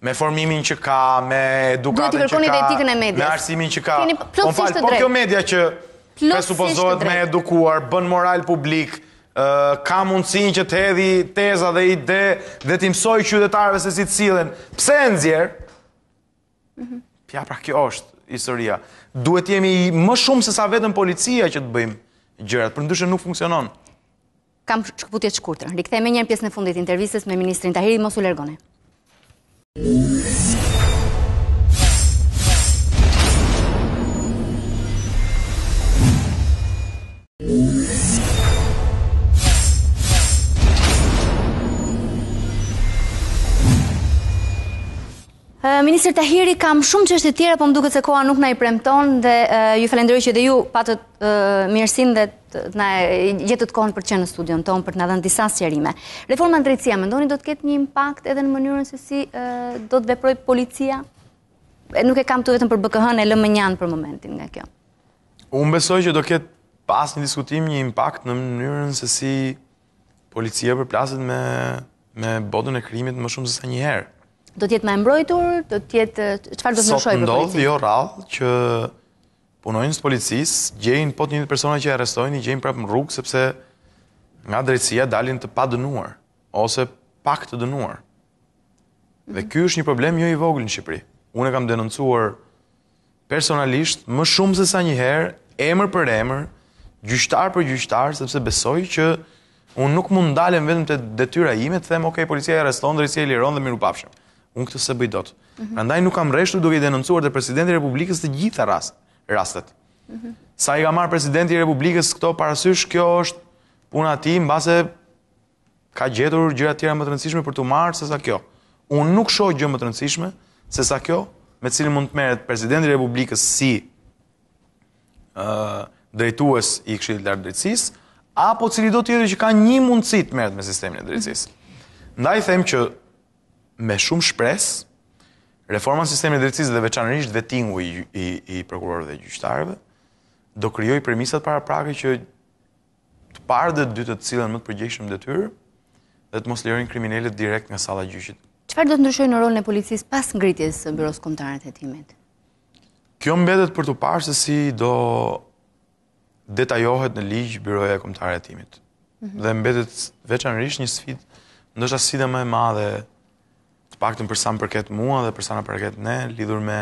me formimin që ka, me edukatën që ka, me arsimin që ka. Po, po kjo media që presupozohet me edukuar, bën moral publik, ka mundësin që të hedhi teza dhe ide dhe timsoj qytetarëve se si të cilën. Pse e nëzjerë? Pja mhm. pra kjo është historia. Duhet jemi më shumë se sa vetën policia që të bëjmë gjërat, për ndushën nuk funksionon. Kam shkëputje të shkurtër. Rikëthej me njërë pjesë në fundit intervises me Ministrin Tahiri Mosu Lergone. Ministrë Tahiri, kam shumë që është të tjera, po më duke se koha nuk në i premton dhe ju falenderoj që dhe ju patët mirësin dhe na gjetët kohën për qenë në studion tonë për të na dhënë disa sjerime. Reforma në drejtësia mendoni do të ketë një impakt edhe në mënyrën se si do të veproj policia? nuk e kam të vetëm për BKH-n e lëmë një për momentin nga kjo. Unë besoj që do ketë pas një diskutim një impakt në mënyrën se si policia përplaset me me botën e krimit më shumë se sa një herë. Do të jetë më mbrojtur, do të jetë çfarë do të ndodhë? jo rradh që punojnë së policisë, gjejnë pot një persona që arrestojnë, i gjejnë prapë në rrugë, sepse nga drejtësia dalin të pa dënuar, ose pak të dënuar. Dhe kjo është një problem jo i voglë në Shqipëri. Unë e kam denoncuar personalisht më shumë se sa njëherë, emër për emër, gjyqtar për gjyqtar, sepse besoj që unë nuk mund ndalem vetëm të detyra ime të them, okej, policia e arreston, drejtësia e liron dhe miru pafshem. Unë këtë së bëjdo të. Mhm. Prandaj nuk kam reshtu duke i denoncuar dhe presidenti Republikës të gjitha rastë rastet. Sa i ka marë presidenti i Republikës këto parasysh, kjo është puna ti në base ka gjetur gjëra tjera më të rëndësishme për të marë se sa kjo. Unë nuk shohë gjë më të rëndësishme se sa kjo me cilë mund të meret presidenti i Republikës si drejtues i të lartë drejtsis, apo cili do tjetër që ka një mundësit meret me sistemin e drejtsis. Ndaj them që me shumë shpresë, Reforma në sistemi drejtësisë dhe veçanërisht vetingu i, i, i prokurorëve dhe gjyqtarëve do krijojë premisat para prake që të parë dhe dy të cilën më të përgjeshëm detyrë dhe të mos lirin kriminelit direkt nga sala gjyqit. Qëfar do të ndryshojë në rol e policisë pas ngritjes së byros kombëtarët e timit? Kjo mbetet për të parë se si do detajohet në ligj byroja e kombëtarëve të timit. Mm -hmm. Dhe mbetet veçanërisht një sfidë, ndoshta sfida më e madhe paktën përsa më përket mua dhe përsa në përket ne, lidhur me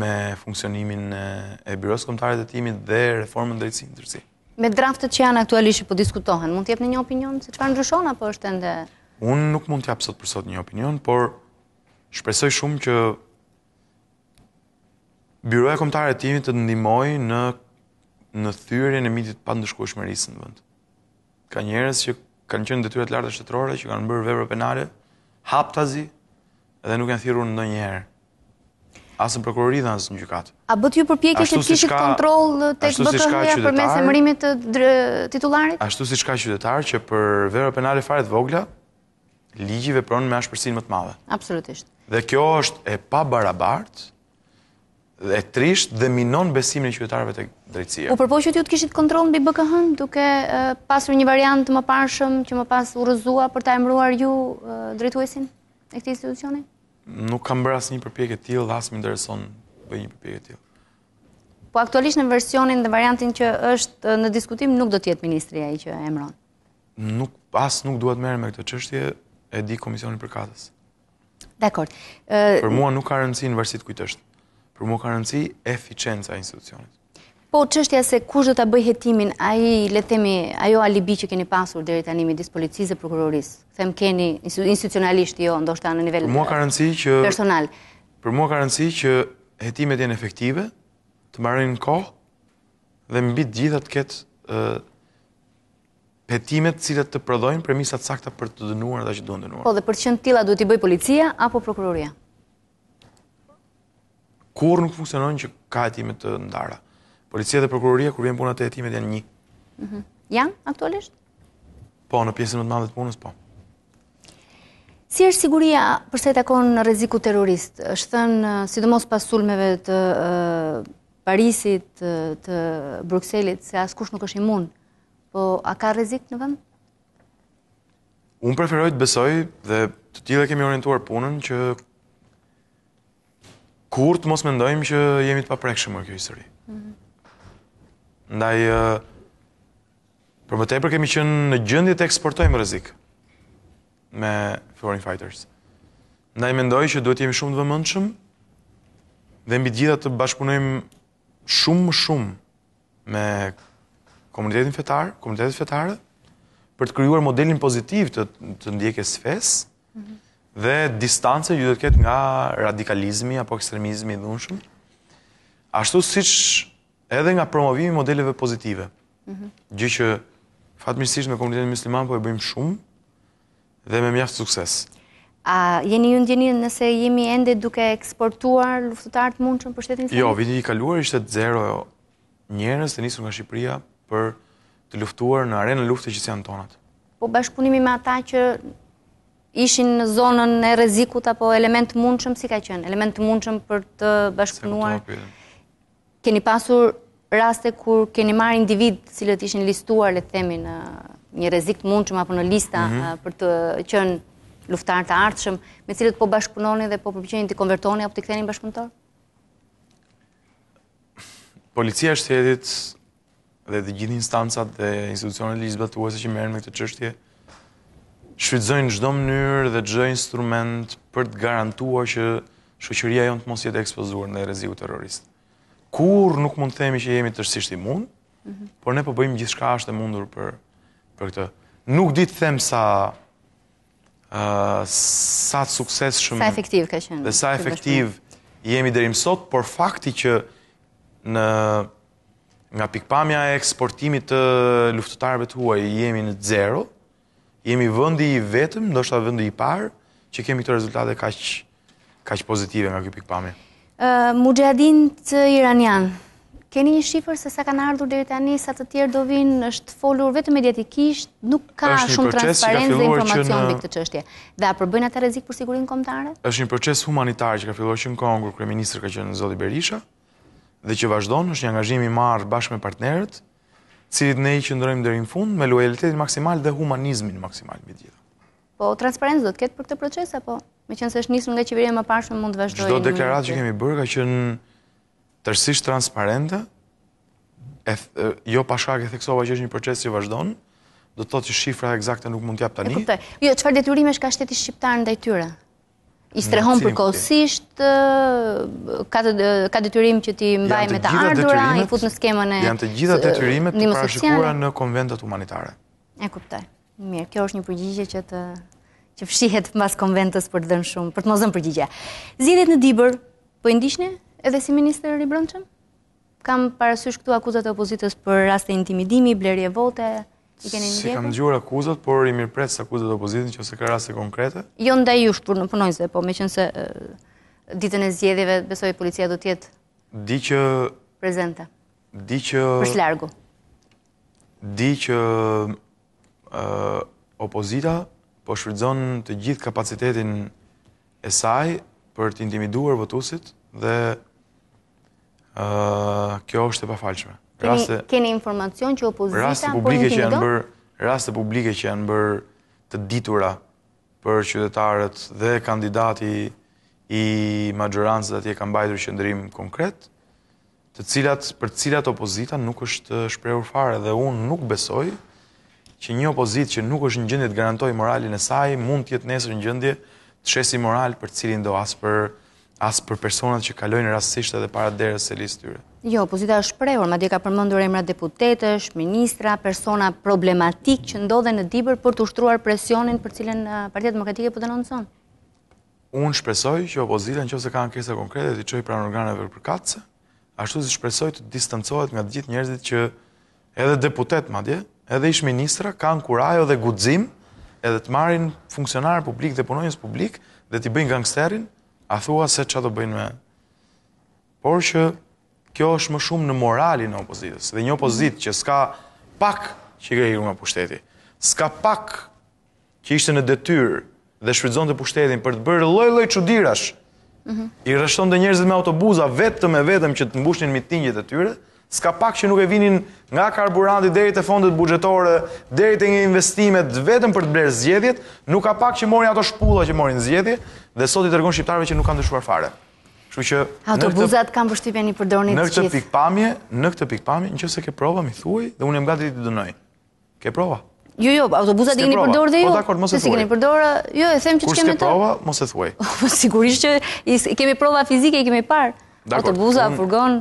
me funksionimin e, e biros komtarit e timit dhe reformën drejtësi Me draftet që janë aktualisht që po diskutohen, mund t'jep në një opinion se në ndryshon apo është ende? Unë nuk mund t'jep sot për sot një opinion, por shpresoj shumë që biroja komtarit e timit të ndimoj në në thyrjen e mitit pa shmerisë në vend. Ka njerëz që kanë qenë detyrat larta shtetërore që kanë bërë vepra penale, hap dhe edhe nuk e thirur në njëherë. Asë në prokurori dhe asë në gjykatë. A bëtë ju përpjekje që të kishit kontrol të këtë bëtë një për mes e mërimit të titularit? A shtu si shka qytetarë që për vero penale fare të vogla, ligjive pronë me ashpërsin më të madhe. Absolutisht. Dhe kjo është e pa barabartë e trisht dhe minon besimin e qytetarëve të drejtësia. U përpoqë ju të kishit kontrol mbi bkh duke pasur një variant më parshëm që më pas u rëzua për ta emëruar ju drejtuesin e këti institucioni? Nuk kam bërë asnjë përpjekje të tillë, as më intereson bëj një përpjek e tillë. Po aktualisht në versionin dhe variantin që është në diskutim nuk do të jetë ministri ai që emron. Nuk as nuk duhet merrem me këtë çështje, e di komisionin përkatës. Dakor. Për mua nuk ka rëndësi në varësi të kujt është për ka rëndësi eficienca e institucionit. Po, qështja se kush do të bëj jetimin, a le lethemi, a alibi që keni pasur dhe rritë animi disë policisë dhe prokurorisë? Them keni institucionalisht jo, ndoshta në nivel personal. Për mua rëndësi që jetimet jenë efektive, të marrin në kohë, dhe mbi të gjithë atë ketë petimet cilët të prodhojnë për misat sakta për të dënuar dhe që duen dënuar. Po, dhe për që në tila duhet i bëj policia apo prokuroria? kur nuk funksionon që ka hetimet të ndara. Policia dhe prokuroria, kur vjen punat e hetimet, janë një. Mhm. Janë, aktualisht? Po, në pjesën më të madhe të punës, po. Si është siguria përse të takon në reziku terrorist? është thënë, sidomos pas sulmeve të Parisit, të Bruxellit, se askush nuk është imun, po a ka rezik në vend? Unë preferoj të besoj dhe të tjile kemi orientuar punën që kur të mos mendojmë që jemi të paprekshëm në kjo histori. Mhm. Ndaj, për më tepër kemi qënë në gjëndje të eksportojmë rëzikë me foreign fighters. Ndaj, mendoj që duhet jemi shumë të vëmëndshëm dhe mbi gjitha të bashkëpunojmë shumë shumë me komunitetin fetar, komunitetin fetarë, për të kryuar modelin pozitiv të, të ndjekës fesë, mhm dhe distancë ju dhe të ketë nga radikalizmi apo ekstremizmi i dhunshëm. Ashtu siç edhe nga promovimi modeleve pozitive. Mhm. Gjë që fatmirësisht me komunitetin musliman po e bëjmë shumë dhe me mjaft sukses. A jeni ju ndjeni nëse jemi ende duke eksportuar luftëtar të mundshëm për shtetin jo, Islamik? Jo, vini i kaluar ishte 0 njerëz të nisur nga Shqipëria për të luftuar në arenën e luftës që janë tonat. Po bashkëpunimi me ata që ishin në zonën e rezikut apo element të mundshëm, si ka qënë, element të mundshëm për të bashkëpunuar. Po. Keni pasur raste kur keni marrë individ cilët ishin listuar, le të themi, në një rezik të mundshëm apo në lista mhm. për të qenë luftar të ardhshëm, me cilët po bashkëpunoni dhe po përpiqeni të konvertoni apo të në bashkëpunëtor? Policia e shtetit dhe të gjithë instancat dhe institucionet legjislatuese që merren me këtë çështje, në çdo mënyrë dhe çdo instrument për të garantuar që shoqëria jonë të mos jetë ekspozuar ndaj rreziku terrorist. Kur nuk mund të themi që jemi tërësisht imun, mund, por ne po bëjmë gjithçka është e mundur për për këtë. Nuk di të them sa sa sukses shumë sa efektiv ka qenë. Dhe sa efektiv jemi deri më sot, por fakti që në nga pikpamja e eksportimit të luftëtarëve të huaj jemi në zero, jemi vëndi i vetëm, ndoshta vëndi i parë, që kemi këto rezultate kaq kaq pozitive nga ky pikpamje. Ë uh, Iranian. Keni një shifër se sa kanë ardhur deri tani, sa të tjerë do vinë, është folur vetëm mediatikisht, nuk ka shumë transparencë dhe informacion në... mbi këtë çështje. Dhe a përbëjnë atë rrezik për sigurinë kombëtare? Është një proces humanitar që ka filluar që në Kongu, kryeministri ka qenë Zoti Berisha dhe që vazhdon, është një angazhim i marrë bashkë me partnerët, cilit ne i qëndrojmë dërin fund me lojalitetin maksimal dhe humanizmin maksimal me gjitha. Po, transparentës do të ketë për këtë proces, apo? Me qënë se është njësëm nga qeveria më pashme mund të vazhdojnë. Gjdo deklaratë që kemi bërë ka qënë tërsisht transparente, jo pashka ke theksova që është një proces që vazhdojnë, do të të që shifra e exakte nuk mund t'jap tani. E kuptoj, jo, qëfar detyrimesh është ka shteti shqiptarë ndaj tyre? i strehon përkohësisht, ka detyrim që ti mbaj me të ardura, i fut në skemën e... Janë të gjitha detyrimet të parashikura në konventet humanitare. E kuptaj. Mirë, kjo është një përgjigje që të që fshihet mas konventës për të dhënë shumë, për të mos dhënë përgjigje. Zgjedhjet në Dibër, po i ndiqni edhe si minister i brendshëm? Kam parasysh këtu akuzat e opozitës për raste intimidimi, blerje vote, Si kam gjurë akuzat, por i mirë pretës akuzat opozitin që se ka rase konkrete. Jo nda i ushtë për në punojnëse, po me qënë se ditën e zjedhjeve besoj e policia do tjetë prezenta. Di që... Për shlargu. Di që opozita po shvrëdzon të gjithë kapacitetin e saj për të intimiduar votusit dhe kjo është e pa falqme raste, keni informacion që opozita raste publike që janë bërë raste publike që janë bërë të ditura për qytetarët dhe kandidati i majorancës atje ka mbajtur qëndrim konkret të cilat për cilat opozita nuk është shprehur fare dhe unë nuk besoj që një opozitë që nuk është në gjendje të garantojë moralin e saj mund të jetë nesër në gjendje të shesi moral për cilin do as për as për personat që kalojnë rastisht edhe para derës se listë tyre. Jo, opozita është prejur, ma dje ka përmëndur emra deputetës, ministra, persona problematik që ndodhe në dibër për të ushtruar presionin për cilën eh, partijet demokratike për po të nënëson. Unë shpresoj që opozita në që se ka ankesa konkrete të qoj pra në organeve për katëse, ashtu si shpresoj të distancohet nga gjithë njerëzit që edhe deputet, ma dje, edhe ish ministra, ka në kurajo dhe gudzim edhe të marin funksionarë publik dhe punojnës publik dhe t'i bëjnë gangsterin a thua se që do bëjnë me, por që kjo është më shumë në moralin në opozitës, dhe një opozitë që s'ka pak që i grehiru nga pushteti, s'ka pak që ishte në detyrë dhe shfridzon të pushtetin për të bërë loj loj qudirash, mhm. i rështon të njerëzit me autobuza vetëm e vetëm që të mbushnin mitingjet e tyre, s'ka pak që nuk e vinin nga karburanti deri te fondet buxhetore, deri te investimet vetëm për të bler zgjedhjet, nuk ka pak që morin ato shpulla që morin zgjedhje dhe sot i tregon shqiptarëve që nuk kanë dëshuar fare. Kështu që autobuzat kanë përshtypjen i përdorni të gjithë. Në këtë pikpamje, në këtë pikpamje, nëse ke prova mi thuaj dhe unë jam gati ti dënoj. Ke prova? Jo, jo, autobuzat dini përdor dhe jo. Po dakord, mos e thuaj. Si keni përdor? Jo, e them që kemi të. Kush ke prova, mos e thuaj. Po, sigurisht që kemi prova fizike, kemi parë. Autobuza furgon.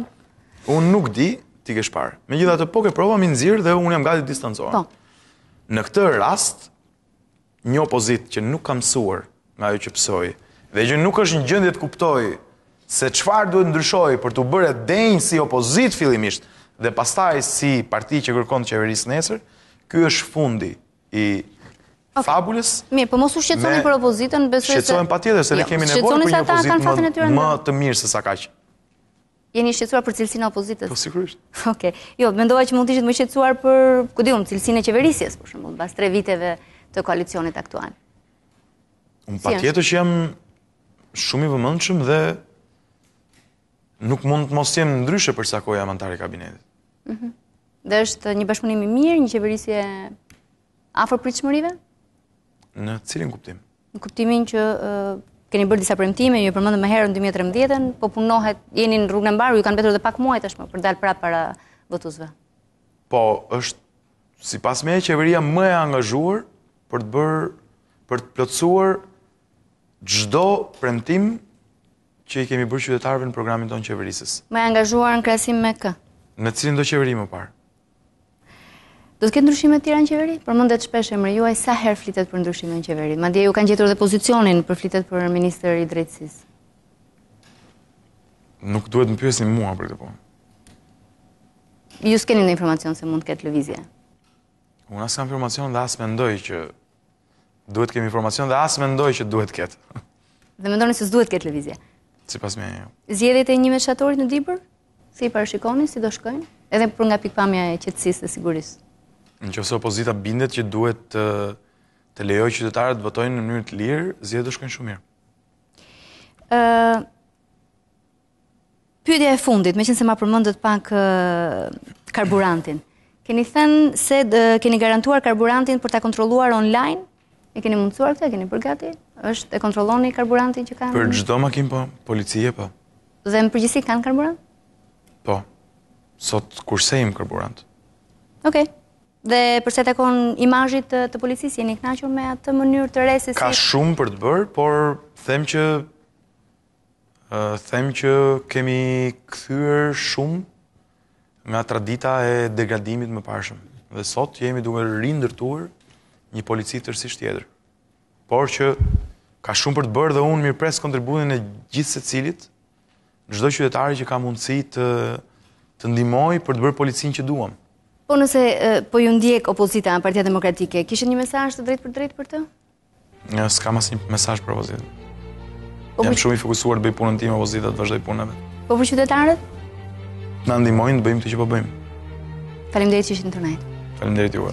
Unë nuk di ti kesh shparë. Me gjitha të poke prova, mi nëzirë dhe unë jam gati të distancojë. Po. Në këtë rast, një opozit që nuk kam suar nga ju që pësoj, dhe që nuk është një gjëndje të kuptoj se qëfar duhet ndryshoj për të bërë e denjë si opozit fillimisht dhe pastaj si parti që kërkon të qeverisë nesër, ky është fundi i Fabulës. Mi, po mos u shqetësoni për opozitën, besoj se shqetësohen patjetër se ne jo, kemi nevojë për më të mirë se sa kaq jeni shqetsuar për cilësinë e opozitës? Po sigurisht. Okej. Jo, mendova që mund të ishit më shqetsuar për, ku di cilësinë e qeverisjes, për shembull, pas 3 viteve të koalicionit aktual. Unë patjetër që jam shumë i vëmendshëm dhe nuk mund të mos jem ndryshe për sakaojë amëntar i kabinetit. Mhm. Dhe është një bashkëpunim i mirë, një qeverisje afër pritshmërive? Në cilin kuptim? Në kuptimin që keni bërë disa premtime, ju përmendëm më herën 2013-ën, po punohet, jeni në rrugën e mbarë, ju kanë mbetur edhe pak muaj tashmë për dal prapë para votuesve. Po, është sipas meje qeveria më e angazhuar për të bërë për të plotësuar çdo premtim që i kemi bërë qytetarëve në programin tonë qeverisës. Më e angazhuar në krahasim me kë? Në cilin do qeveri më parë? Do të ketë ndryshime të tjera në qeveri? Përmëndet shpesh e mërë juaj, sa herë flitet për ndryshime në qeveri? Ma dje ju kanë gjetur dhe pozicionin për flitet për Minister i Drejtsis. Nuk duhet në pjesin mua për të po. Ju s'keni në informacion se mund të ketë lëvizje? Unë asë kam informacion dhe asë mendoj që duhet kemi informacion dhe asë mendoj që duhet ketë. Dhe mendojnë se s'duhet ketë lëvizje? Si pas me jo. Zjedit e një me shatorit në dibër? Si i parashikoni, si do shkojnë? Edhe për nga pikpamja e qëtësis dhe sigurisë? në qëse opozita bindet që duhet të, të lejoj qytetarët votojnë në mënyrë të lirë, zjedë shkojnë shumë mirë? Uh, Pyetja e fundit, me qënë se ma përmëndët pak karburantin. Keni thënë se keni garantuar karburantin për ta kontroluar online? E keni mundësuar këtë, e keni përgati? është e kontroloni karburantin që kanë? Për gjdo makinë po, policie po. Dhe në përgjësi kanë karburant? Po, sot kursejmë karburant. Okej. Dhe përse të konë imajit të policisë, jeni knaqur me atë mënyrë të resisit. Ka shumë për të bërë, por them që them që kemi këthyër shumë nga tradita e degradimit më pashëm. Dhe sot jemi duke rinë dërtuar një polici të rësisht tjeder. Por që ka shumë për të bërë dhe unë mirë presë kontributin e gjithë se cilit, në gjithë qytetari që ka mundësi të ndimoj për të bërë policin që duham. Po nëse po ju ndjek opozita në partia demokratike, kishën një mesaj të drejt për drejt për të? Në, s'ka mas një mesaj për opozita. Po Jam shumë i fokusuar të bëj punën ti me opozita të vazhdoj punëve. Po për qytetarët? Në ndimojnë të bëjmë të që po bëjmë. Falim dhe që ishtë në tonight. Falim dhe që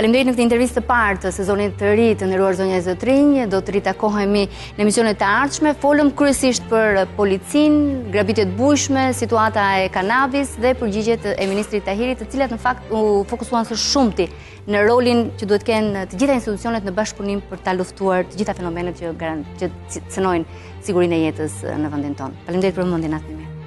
Falemderit në këtë intervistë të partë të sezonit të rritë të nëruar zonja e zëtërinjë, do të rritakohemi në emisionet të ardhshme, folëm kryesisht për policin, grabitet bushme, situata e kanavis dhe përgjigjet e Ministrit Tahiri, të cilat në fakt u fokusuan së shumëti në rolin që duhet kënë të gjitha institucionet në bashkëpunim për ta luftuar të gjitha fenomenet që cënojnë sigurin e jetës në vëndin tonë. Falemderit për mundin atë në mirë.